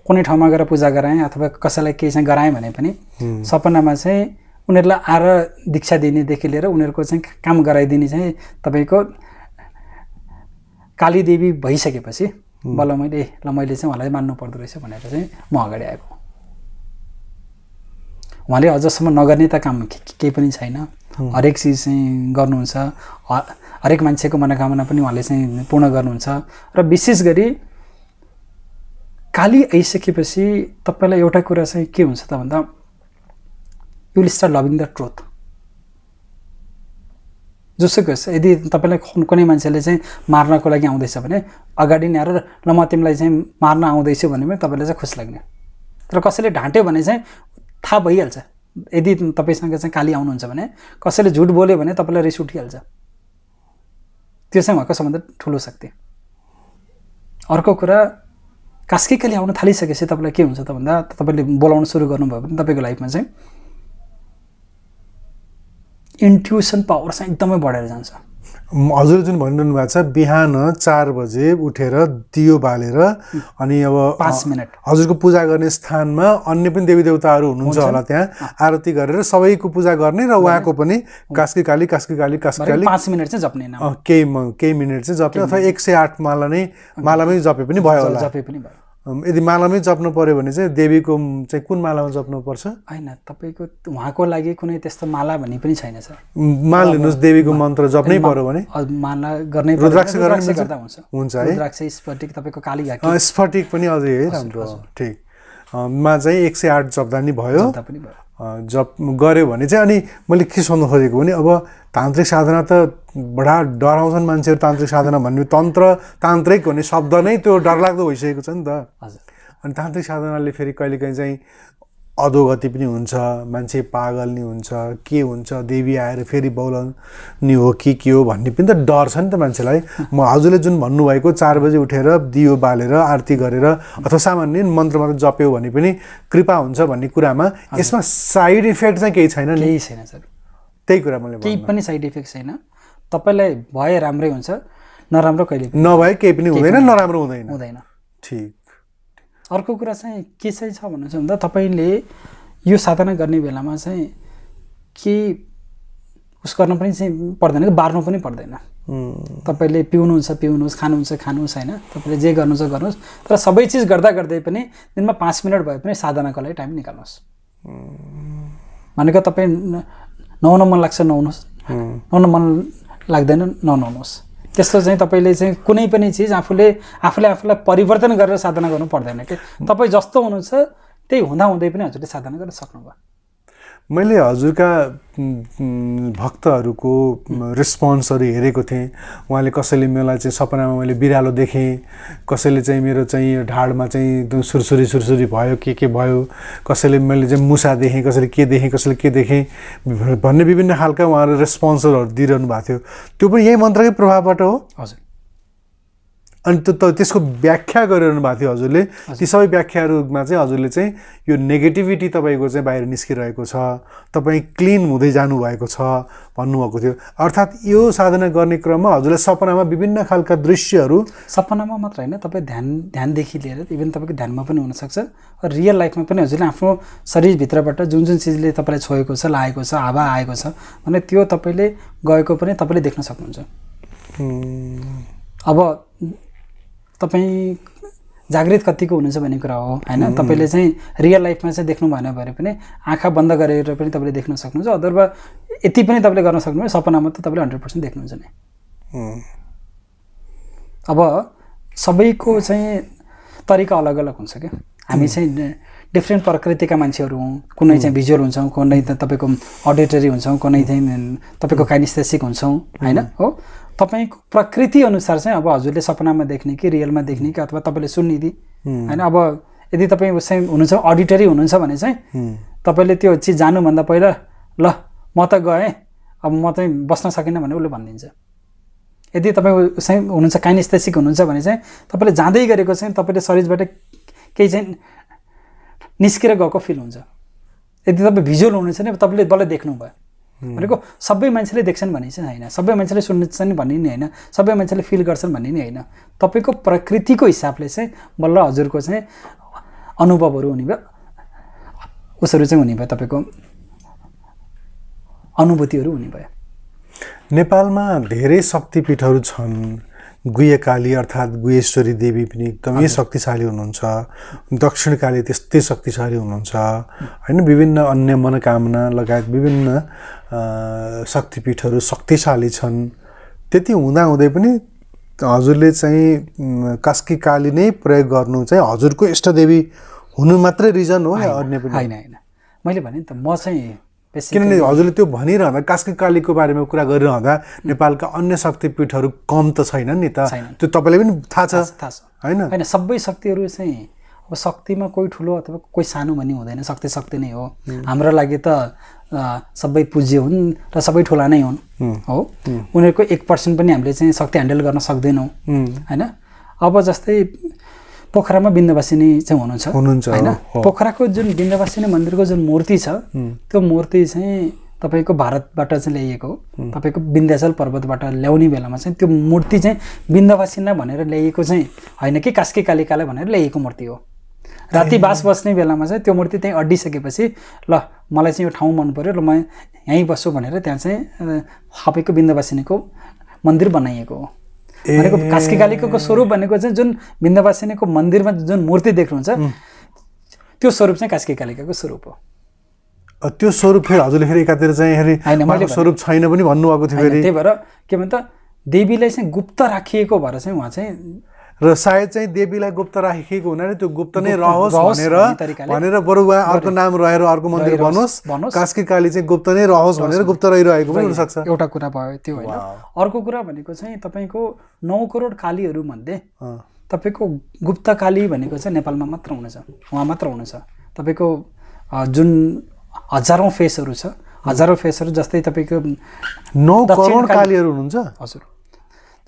Speaker 3: कुनै ठाउँमा गएर पूजा गराएँ अथवा कसैलाई केही चाहिँ गराएँ भने पनि सपनामा चाहिँ उनीहरूलाई आएर दीक्षा दिनेदेखि लिएर उनीहरूको चाहिँ काम गराइदिने चाहिँ तपाईँको कालीदेवी भइसकेपछि बल्ल मैले ल मैले चाहिँ उहाँलाई मान्नु पर्दो रहेछ भनेर चाहिँ म अगाडि आएको उहाँले अझसम्म नगर्ने त काम केही पनि छैन हरेक चिज चाहिँ गर्नुहुन्छ हरेक मान्छेको मनोकामना पनि उहाँले चाहिँ पूर्ण गर्नुहुन्छ र विशेष गरी काली आइसकेपछि तपाईँलाई एउटा कुरा चाहिँ के हुन्छ त भन्दा you will start loving the truth जोसुकै होस् यदि तपाईँलाई कुनै मान्छेले चाहिँ मार्नको लागि आउँदैछ भने अगाडि ल्याएर ल म तिमीलाई चाहिँ मार्न आउँदैछु भने पनि तपाईँलाई चाहिँ खुसी लाग्ने तर कसैले ढाँट्यो भने चाहिँ थाहा भइहाल्छ यदि तपाईँसँग चाहिँ काली आउनुहुन्छ भने कसैले झुट बोल्यो भने तपाईँलाई रिस उठिहाल्छ त्यो चाहिँ उहाँको सबभन्दा ठुलो शक्ति अर्को कुरा कास्की काली आउन थालिसकेपछि तपाईँलाई के हुन्छ त भन्दा तपाईँले बोलाउन सुरु गर्नुभयो भने तपाईँको लाइफमा चाहिँ इन्ट्युसन पावर चाहिँ एकदमै
Speaker 2: बढेर जान्छ हजुर जुन भनिरहनु भएको छ बिहान चार बजे उठेर दियो बालेर अनि अब पाँच मिनट हजुरको पूजा गर्ने स्थानमा अन्य पनि देवी देवताहरू हुनुहुन्छ होला त्यहाँ आरती गरेर सबैको पूजा गर्ने र उहाँको पनि कास्की काली कास्की काली कास्की काली पाँच मिनट चाहिँ जप्ने केही केही मिनट चाहिँ जप्ने अथवा एक सय आठ माला नै मालामै जपे पनि भयो होला जपे
Speaker 3: पनि भयो यदि मालामै जप्नु पऱ्यो भने चाहिँ देवीको चाहिँ कुन मालामा जप्नुपर्छ होइन तपाईँको उहाँको लागि कुनै त्यस्तो माला भन्ने पनि छैन सर माल लिनुहोस् देवीको मन्त्र जप्नै पऱ्यो भने माला गर्ने रुद्राक्ष गर्दा हुन्छ हुन्छ है रुद्राक्ष स्फटिक तपाईँको काली
Speaker 2: स्फटिक पनि अझै है राम्रो ठिक मा चाहिँ एक सय आठ जप्दा नि भयो जप गऱ्यो भने चाहिँ अनि मैले के सोध्नु खोजेको भने अब तान्त्रिक साधना त बडा डराउँछन् मान्छेहरू तान्त्रिक साधना भन्ने तन्त्र तान्त्रिक भन्ने शब्द नै त्यो डरलाग्दो भइसकेको छ नि त अनि तान्त्रिक साधनाले फेरि कहिलेकाहीँ चाहिँ अधोगति पनि हुन्छ मान्छे पागल नि हुन्छ के हुन्छ देवी आएर फेरि नि हो कि के हो भन्ने पनि त डर छ नि त मान्छेलाई म हजुरले जुन भन्नुभएको चार बजी उठेर दियो बालेर आरती गरेर अथवा सामान्य मन्त्र मात्र जप्यो भने पनि कृपा हुन्छ भन्ने कुरामा
Speaker 3: यसमा साइड इफेक्ट चाहिँ केही छैन केही छैन सर त्यही कुरा मैले केही पनि साइड इफेक्ट छैन तपाईँलाई भए राम्रै हुन्छ नराम्रो कहिले
Speaker 2: नभए केही पनि हुँदैन नराम्रो
Speaker 3: हुँदैन हुँदैन ठिक अर्को कुरा चाहिँ के चाहिँ छ भन्नु चाहिँ भन्दा तपाईँले यो साधना गर्ने बेलामा चाहिँ के उस गर्न पनि चाहिँ पर्दैन कि बार्नु पनि पर्दैन तपाईँले पिउनुहुन्छ पिउनुहोस् खानुहुन्छ खानुहोस् होइन तपाईँले जे गर्नुहुन्छ गर्नुहोस् तर सबै चिज गर्दा गर्दै पनि दिनमा पाँच मिनट भए पनि साधनाको लागि टाइम निकाल्नुहोस् भनेको तपाईँ नुहाउन मन लाग्छ नुहाउनुहोस् नुहाउन मन लाग्दैन ननुहाउनुहोस् त्यस्तो चाहिँ तपाईँले चाहिँ कुनै पनि चिज आफूले आफूले आफूलाई परिवर्तन गरेर साधना गर्नु पर्दैन कि तपाईँ जस्तो हुनुहुन्छ त्यही हुँदाहुँदै पनि हजुरले साधना गर्न सक्नुभयो
Speaker 2: मैले हजुरका भक्तहरूको रेस्पोन्सहरू हेरेको थिएँ उहाँले कसैले मलाई चाहिँ सपनामा मैले बिरालो देखेँ कसैले चाहिँ मेरो चाहिँ ढाडमा चाहिँ एकदम सुरसुरी सुरसुरी भयो के के भयो कसैले मैले चाहिँ मुसा देखेँ कसैले के देखेँ कसैले के देखेँ भन्ने विभिन्न खालका उहाँहरू रेस्पोन्सहरू दिइरहनु भएको थियो त्यो पनि यही मन्त्रकै प्रभावबाट हो हजुर अनि त त्यसको व्याख्या गरिरहनु भएको थियो हजुरले ती सबै व्याख्याहरूमा चाहिँ हजुरले चाहिँ यो नेगेटिभिटी तपाईँको चाहिँ बाहिर निस्किरहेको छ तपाईँ क्लिन हुँदै जानुभएको छ भन्नुभएको थियो अर्थात्
Speaker 3: यो साधना गर्ने क्रममा हजुरलाई सपनामा विभिन्न खालका दृश्यहरू सपनामा मात्र होइन तपाईँ ध्यान ध्यानदेखि लिएर इभन तपाईँको ध्यानमा पनि हुनसक्छ रियल लाइफमा पनि हजुरले आफ्नो शरीरभित्रबाट जुन जुन चिजले तपाईँलाई छोएको छ लागेको छ हावा आएको छ भने त्यो तपाईँले गएको पनि तपाईँले देख्न सक्नुहुन्छ अब तपाईँ जागृत कतिको हुनुहुन्छ भन्ने कुरा हो होइन तपाईँले चाहिँ रियल लाइफमा चाहिँ देख्नु भएन भने पनि आँखा बन्द गरेर पनि तपाईँले देख्न सक्नुहुन्छ अदरवा यति पनि तपाईँले गर्न सक्नुहुन्छ सपनामा त तपाईँले हन्ड्रेड पर्सेन्ट देख्नुहुन्छ नि अब सबैको चाहिँ तरिका अलग अलग हुन्छ क्या हामी चाहिँ डिफ्रेन्ट प्रकृतिका मान्छेहरू हौँ कुनै चाहिँ भिजुअल हुन्छौँ कुनै त तपाईँको अडिटरी हुन्छौँ कुनै चाहिँ तपाईँको काइनिस्थेसिक हुन्छौँ होइन हो तपाईँको अनुसार चाहिँ अब हजुरले सपनामा देख्ने कि रियलमा देख्ने कि अथवा तपाईँले सुन्निधि होइन अब यदि तपाईँ उसै हुनुहुन्छ अडिटरी हुनुहुन्छ भने चाहिँ तपाईँले त्यो चिज जानुभन्दा पहिला ल म त गएँ अब म चाहिँ बस्न सकिनँ भने उसले भनिदिन्छ यदि तपाईँ उसै हुनुहुन्छ काइनेस्थेसिक हुनुहुन्छ भने चाहिँ तपाईँले जाँदै गरेको चाहिँ तपाईँले शरीरबाट केही चाहिँ निस्केर गएको फिल हुन्छ यदि तपाईँ भिजुअल हुनुहुन्छ भने तपाईँले बल्ल देख्नुभयो भनेको सबै मान्छेले देख्छन् भन्ने चाहिँ होइन सबै मान्छेले सुन्छन् भन्ने नि होइन सबै मान्छेले फिल गर्छन् भन्ने नि होइन तपाईँको प्रकृतिको हिसाबले चाहिँ बल्ल हजुरको चाहिँ अनुभवहरू हुने भयो उसहरू चाहिँ हुने भयो तपाईँको अनुभूतिहरू हुने भयो
Speaker 2: नेपालमा धेरै शक्तिपीठहरू छन् गुह्यकाली अर्थात् गुहेश्वरी देवी पनि एकदमै शक्तिशाली हुनुहुन्छ दक्षिणकाली त्यस्तै शक्तिशाली हुनुहुन्छ होइन विभिन्न अन्य मनोकामना लगायत विभिन्न शक्तिपीठहरू शक्तिशाली छन् त्यति हुँदाहुँदै पनि हजुरले चाहिँ कास्की काली नै प्रयोग गर्नु चाहिँ हजुरको इष्टदेवी हुनु मात्रै रिजन हो या अन्य पनि होइन होइन
Speaker 3: मैले भने नि त म चाहिँ किनभने हजुरले
Speaker 2: त्यो भनिरहँदा कास्की कालीको बारेमा कुरा गरिरहँदा
Speaker 3: नेपालका अन्य शक्तिपीठहरू कम त छैनन् नि त त्यो तपाईँलाई पनि थाहा छ थाहा छ होइन होइन सबै शक्तिहरू चाहिँ अब शक्तिमा कोही ठुलो अथवा कोही सानो भन्ने हुँदैन शक्ति शक्ति नै हो हाम्रो लागि त सबै पूज्य हुन् र सबै ठुला नै हुन् हो उनीहरूको एक पर्सेन्ट पनि हामीले चाहिँ शक्ति ह्यान्डल गर्न सक्दैनौँ होइन अब जस्तै पोखरामा बिन्दुवासिनी चाहिँ हुनुहुन्छ हुनुहुन्छ होइन पोखराको जुन बिन्दुवासिनी मन्दिरको जुन मूर्ति छ त्यो मूर्ति चाहिँ तपाईँको भारतबाट चाहिँ ल्याइएको हो तपाईँको विन्ध्याचल पर्वतबाट ल्याउने बेलामा चाहिँ त्यो मूर्ति चाहिँ बिन्दवासिना भनेर ल्याइएको चाहिँ होइन कि कास्की कालिकालाई भनेर ल्याइएको मूर्ति हो राति बास बस्ने बेलामा चाहिँ त्यो मूर्ति त्यहीँ अड्डिसकेपछि ल मलाई चाहिँ यो ठाउँ मन पऱ्यो र म यहीँ बस्छु भनेर त्यहाँ चाहिँ थापेको बिन्दवासिनीको मन्दिर बनाइएको हो
Speaker 1: भनेको कास्की
Speaker 3: कालिकाको स्वरूप भनेको चाहिँ जुन बिन्दवासिनीको मन्दिरमा जुन मूर्ति देख्नुहुन्छ त्यो स्वरूप चाहिँ कास्की कालिकाको स्वरूप
Speaker 2: हो त्यो स्वरूप फेरि हजुरले फेरि एकातिर चाहिँ फेरि मैले स्वरूप छैन पनि भन्नुभएको थियो फेरि त्यही भएर
Speaker 3: के भन्छ देवीलाई चाहिँ गुप्त राखिएको भएर चाहिँ उहाँ चाहिँ र सायद चाहिँ देवीलाई
Speaker 2: गुप्त राखेको हुनाले त्यो गुप्त नै रहोस् भनेर भनेर बरु अर्को नाम रहेर अर्को मन्दिर बनोस् कास्की काली चाहिँ गुप्त नै रहोस् भनेर गुप्त रहिरहेको पनि हुनसक्छ
Speaker 3: एउटा कुरा भयो त्यो होइन अर्को कुरा भनेको चाहिँ तपाईँको नौ करोड मध्ये तपाईँको गुप्त काली भनेको चाहिँ नेपालमा मात्र हुनेछ उहाँ मात्र हुनेछ तपाईँको जुन हजारौँ फेसहरू छ हजारौँ फेसहरू जस्तै तपाईँको नौ करोड कालीहरू हुनुहुन्छ हजुर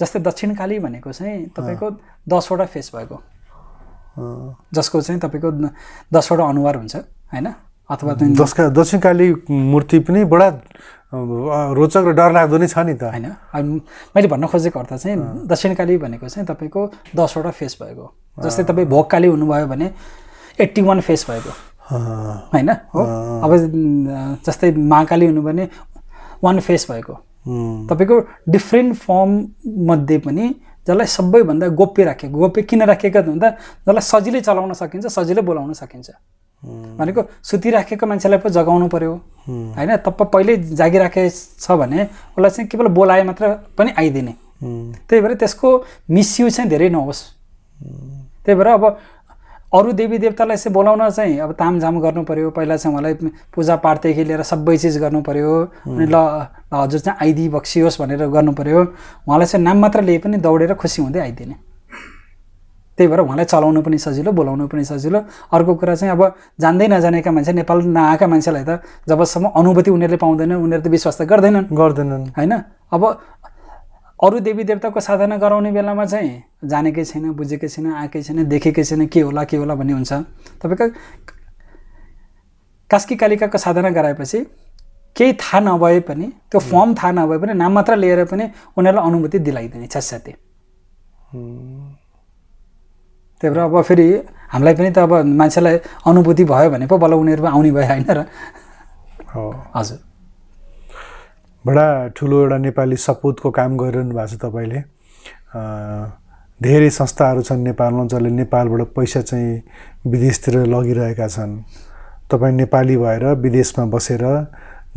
Speaker 3: जस्तै दक्षिणकाली भनेको चाहिँ तपाईँको दसवटा फेस भएको जसको चाहिँ तपाईँको दसवटा अनुहार हुन्छ होइन अथवा दसका दक्षिणकाली मूर्ति पनि बडा रोचक र डरलाग्दो नै छ नि त होइन मैले भन्न खोजेको अर्थ चाहिँ दक्षिणकाली भनेको चाहिँ तपाईँको दसवटा फेस भएको जस्तै तपाईँ भोगकाली हुनुभयो भने एट्टी वान फेस भएको होइन हो अब जस्तै महाकाली हुनुभयो भने वान फेस भएको तपाईँको डिफ्रेन्ट फर्म मध्ये पनि जसलाई सबैभन्दा गोप्य राखेको गोप्य किन राखेको भन्दा जसलाई सजिलै चलाउन सकिन्छ सजिलै बोलाउन सकिन्छ भनेको सुतिराखेको मान्छेलाई पो जगाउनु पऱ्यो होइन तप पहिल्यै जागिराखे छ भने उसलाई चाहिँ केवल बोलाए मात्र पनि आइदिने त्यही भएर त्यसको मिसयुज चाहिँ धेरै नहोस् त्यही भएर अब अरू देवी देवतालाई चाहिँ बोलाउन चाहिँ अब तामझाम गर्नु पऱ्यो पहिला चाहिँ उहाँलाई पूजापाठदेखि लिएर सबै चिज गर्नु पऱ्यो अनि ल हजुर चाहिँ आइदिई बक्सियोस् भनेर गर्नु पऱ्यो उहाँलाई चाहिँ नाम मात्र लिए पनि दौडेर खुसी हुँदै आइदिने त्यही भएर उहाँलाई चलाउनु पनि सजिलो बोलाउनु पनि सजिलो अर्को कुरा चाहिँ अब जान्दै नजानेका मान्छे नेपाल नआएका मान्छेलाई त जबसम्म अनुभूति उनीहरूले पाउँदैन उनीहरू त विश्वास त गर्दैनन् गर्दैनन् होइन अब अरू देवी देवताको साधना गराउने बेलामा चाहिँ जानेकै छैन बुझेकै छैन आएकै छैन देखेकै छैन के होला के होला भन्ने हुन्छ तपाईँको कास्की कालिकाको साधना गराएपछि केही थाहा नभए पनि त्यो फर्म थाहा नभए पनि नाम मात्र लिएर पनि उनीहरूलाई अनुभूति दिलाइदिने साथी त्यही भएर अब फेरि हामीलाई पनि त अब मान्छेलाई अनुभूति भयो भने पो बल्ल उनीहरू आउने भयो होइन र हजुर बडा
Speaker 2: ठुलो एउटा नेपाली सपुतको काम गरिरहनु भएको छ तपाईँले धेरै संस्थाहरू छन् नेपालमा जसले नेपालबाट पैसा चाहिँ विदेशतिर लगिरहेका छन् तपाईँ नेपाली भएर विदेशमा बसेर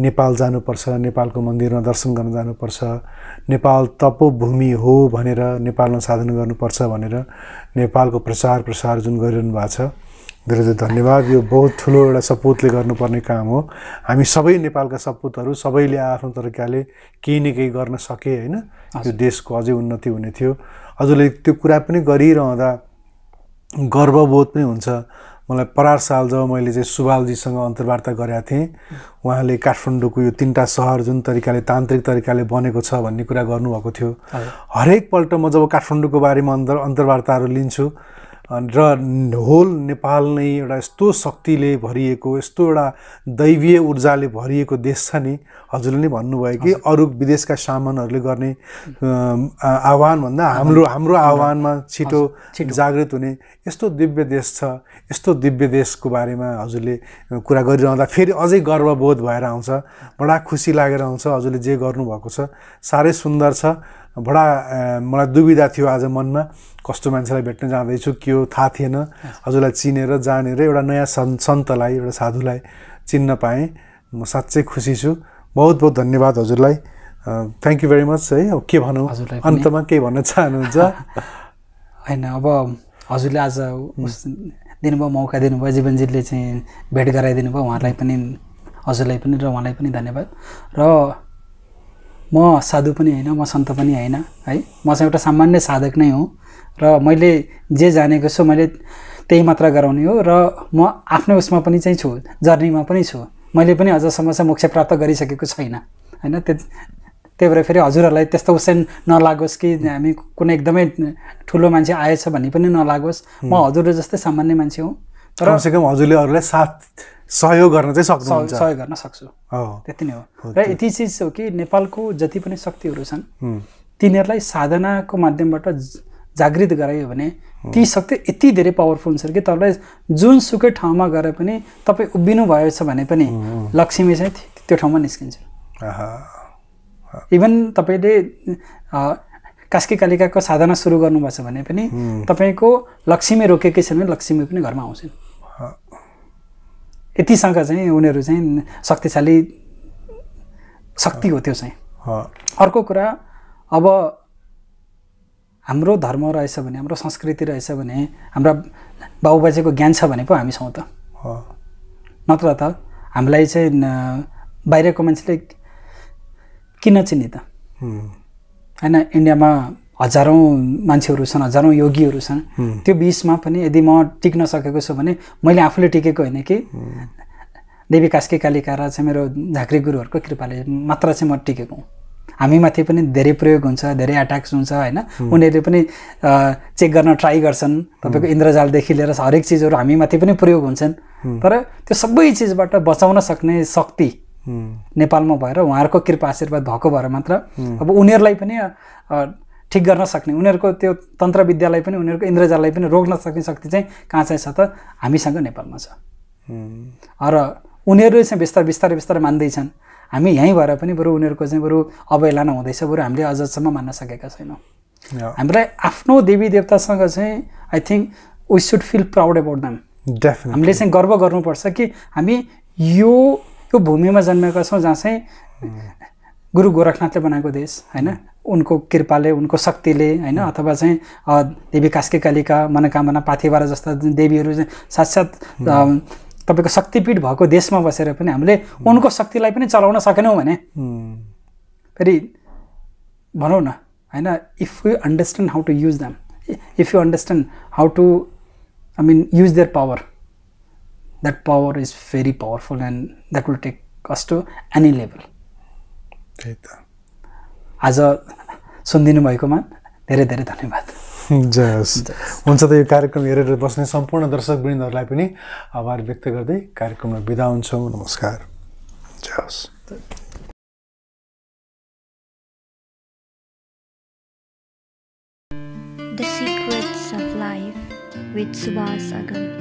Speaker 2: नेपाल जानुपर्छ नेपालको मन्दिरमा दर्शन गर्न जानुपर्छ नेपाल तपोभूमि हो भनेर नेपालमा साधन गर्नुपर्छ भनेर नेपालको प्रचार प्रसार जुन गरिरहनु भएको छ धेरै धन्यवाद यो बहुत ठुलो एउटा सपुतले गर्नुपर्ने काम हो हामी सबै नेपालका सपुतहरू सबैले आफ्नो तरिकाले केही न केही गर्न सके होइन यो देशको अझै उन्नति हुने थियो हजुरले त्यो कुरा पनि गरिरहँदा गर्वबोध पनि हुन्छ मलाई परार साल जब मैले चाहिँ सुबालजीसँग अन्तर्वार्ता गरेका थिएँ उहाँले काठमाडौँको यो तिनवटा सहर जुन तरिकाले तान्त्रिक तरिकाले बनेको छ भन्ने कुरा गर्नुभएको थियो हरेकपल्ट म जब काठमाडौँको बारेमा अन्तर अन्तर्वार्ताहरू लिन्छु र होल नेपाल नै एउटा यस्तो शक्तिले भरिएको यस्तो एउटा दैवीय ऊर्जाले भरिएको देश छ नि हजुरले नै भन्नुभयो कि अरू विदेशका सामानहरूले गर्ने आह्वानभन्दा हाम्रो हाम्रो आह्वानमा छिटो जागृत हुने यस्तो दिव्य देश छ यस्तो दिव्य देशको बारेमा हजुरले कुरा गरिरहँदा फेरि अझै गर्वबोध भएर आउँछ बडा खुसी लागेर आउँछ हजुरले जे गर्नुभएको छ साह्रै सुन्दर छ बडा मलाई दुविधा थियो आज मनमा कस्तो मान्छेलाई भेट्न जाँदैछु के हो थाहा थिएन हजुरलाई चिनेर जानेर एउटा नयाँ सन् सन्तलाई एउटा साधुलाई चिन्न पाएँ म साँच्चै खुसी छु बहुत बहुत धन्यवाद हजुरलाई थ्याङ्क यू भेरी मच है
Speaker 3: अब के भनौँ हजुरलाई अन्तमा के भन्न चाहनुहुन्छ *laughs* होइन अब हजुरले आज दिनुभयो मौका दिनुभयो जीवनजीले चाहिँ भेट गराइदिनु भयो उहाँलाई पनि हजुरलाई पनि र उहाँलाई पनि धन्यवाद र म साधु पनि होइन म सन्त पनि होइन है म चाहिँ एउटा सामान्य साधक नै हुँ र मैले जे जानेको छु मैले त्यही मात्र गराउने हो र म आफ्नै उसमा पनि चाहिँ छु जर्नीमा पनि छु मैले पनि अझसम्म चाहिँ मोक्ष प्राप्त गरिसकेको छैन होइन त्यो त्यही भएर फेरि हजुरहरूलाई त्यस्तो उसै नलागोस् कि हामी कुनै एकदमै ठुलो मान्छे आएछ भन्ने पनि नलागोस् म हजुर जस्तै सामान्य मान्छे हुँ तर कमसेकम
Speaker 2: हजुरले अरूलाई साथ सहयोग गर्न चाहिँ सक्नुहुन्छ सहयोग
Speaker 3: गर्न सक्छु त्यति नै हो र यति चिज हो कि नेपालको जति पनि शक्तिहरू छन् तिनीहरूलाई साधनाको माध्यमबाट जागृत गरायो भने ती शक्ति यति धेरै पावरफुल हुन्छ कि तपाईँलाई जुनसुकै ठाउँमा गएर पनि तपाईँ उभिनु भएछ भने पनि लक्ष्मी चाहिँ त्यो ठाउँमा निस्किन्छ इभन तपाईँले कास्की कालिकाको साधना सुरु गर्नुभएछ भने पनि तपाईँको लक्ष्मी रोकेकै छैन लक्ष्मी पनि घरमा आउँछन् यतिसँग चाहिँ उनीहरू चाहिँ शक्तिशाली शक्ति हो त्यो चाहिँ अर्को कुरा अब हाम्रो धर्म रहेछ भने हाम्रो संस्कृति रहेछ भने हाम्रा बाबुबाजेको ज्ञान छ भने पो हामी छौँ त नत्र त हामीलाई चाहिँ बाहिरको मान्छेले किन चिन्ने त
Speaker 1: होइन
Speaker 3: इन्डियामा हजारौँ मान्छेहरू छन् हजारौँ योगीहरू छन् त्यो बिचमा पनि यदि म टिक्न सकेको छु भने मैले आफूले टिकेको होइन कि देवी कास्की कालिका र चाहिँ मेरो झाँक्री गुरुहरूको कृपाले मात्र चाहिँ म टिकेको हुँ हामीमाथि पनि धेरै प्रयोग हुन्छ धेरै एट्याक्स हुन्छ होइन उनीहरूले पनि चेक गर्न ट्राई गर्छन् तपाईँको इन्द्रजालदेखि लिएर हरेक चिजहरू हामीमाथि पनि प्रयोग हुन्छन् तर त्यो सबै चिजबाट बचाउन सक्ने शक्ति नेपालमा भएर उहाँहरूको कृपा आशीर्वाद भएको भएर मात्र अब उनीहरूलाई पनि ठिक गर्न सक्ने उनीहरूको त्यो तन्त्र तन्त्रविद्यालाई पनि उनीहरूको इन्द्रजाललाई पनि रोक्न सक्ने शक्ति चाहिँ कहाँ चाहिँ छ त हामीसँग नेपालमा छ र उनीहरूले चाहिँ बिस्तारै बिस्तारै बिस्तारै मान्दैछन् हामी यहीँ भएर पनि बरु उनीहरूको चाहिँ बरु अवहेलना हुँदैछ बरु हामीले अझसम्म मान्न सकेका छैनौँ हामीलाई आफ्नो देवी देवतासँग चाहिँ I think we should feel proud about
Speaker 2: definite
Speaker 3: हामीले चाहिँ गर्व गर्नुपर्छ कि हामी यो यो भूमिमा जन्मेका छौँ जहाँ चाहिँ गुरु गोरखनाथले बनाएको देश होइन उनको कृपाले उनको शक्तिले होइन अथवा चाहिँ देवी कास्के कालिका मनोकामना पाथिवारा जस्ता देवीहरू चाहिँ साथसाथ तपाईँको शक्तिपीठ भएको देशमा बसेर पनि हामीले उनको शक्तिलाई पनि चलाउन सकेनौँ भने फेरि भनौँ न होइन if you understand how to use them if you understand how to I mean use their power that power is very powerful and that will take cost to any level त्यही त आज सुनिदिनु भएकोमा धेरै धेरै धन्यवाद
Speaker 2: जस हुन्छ त यो कार्यक्रम हेरेर बस्ने सम्पूर्ण वृन्दहरूलाई पनि आभार व्यक्त गर्दै कार्यक्रममा बिदा हुन्छौँ नमस्कार जस
Speaker 1: The Secrets of Life with Subhas Agam.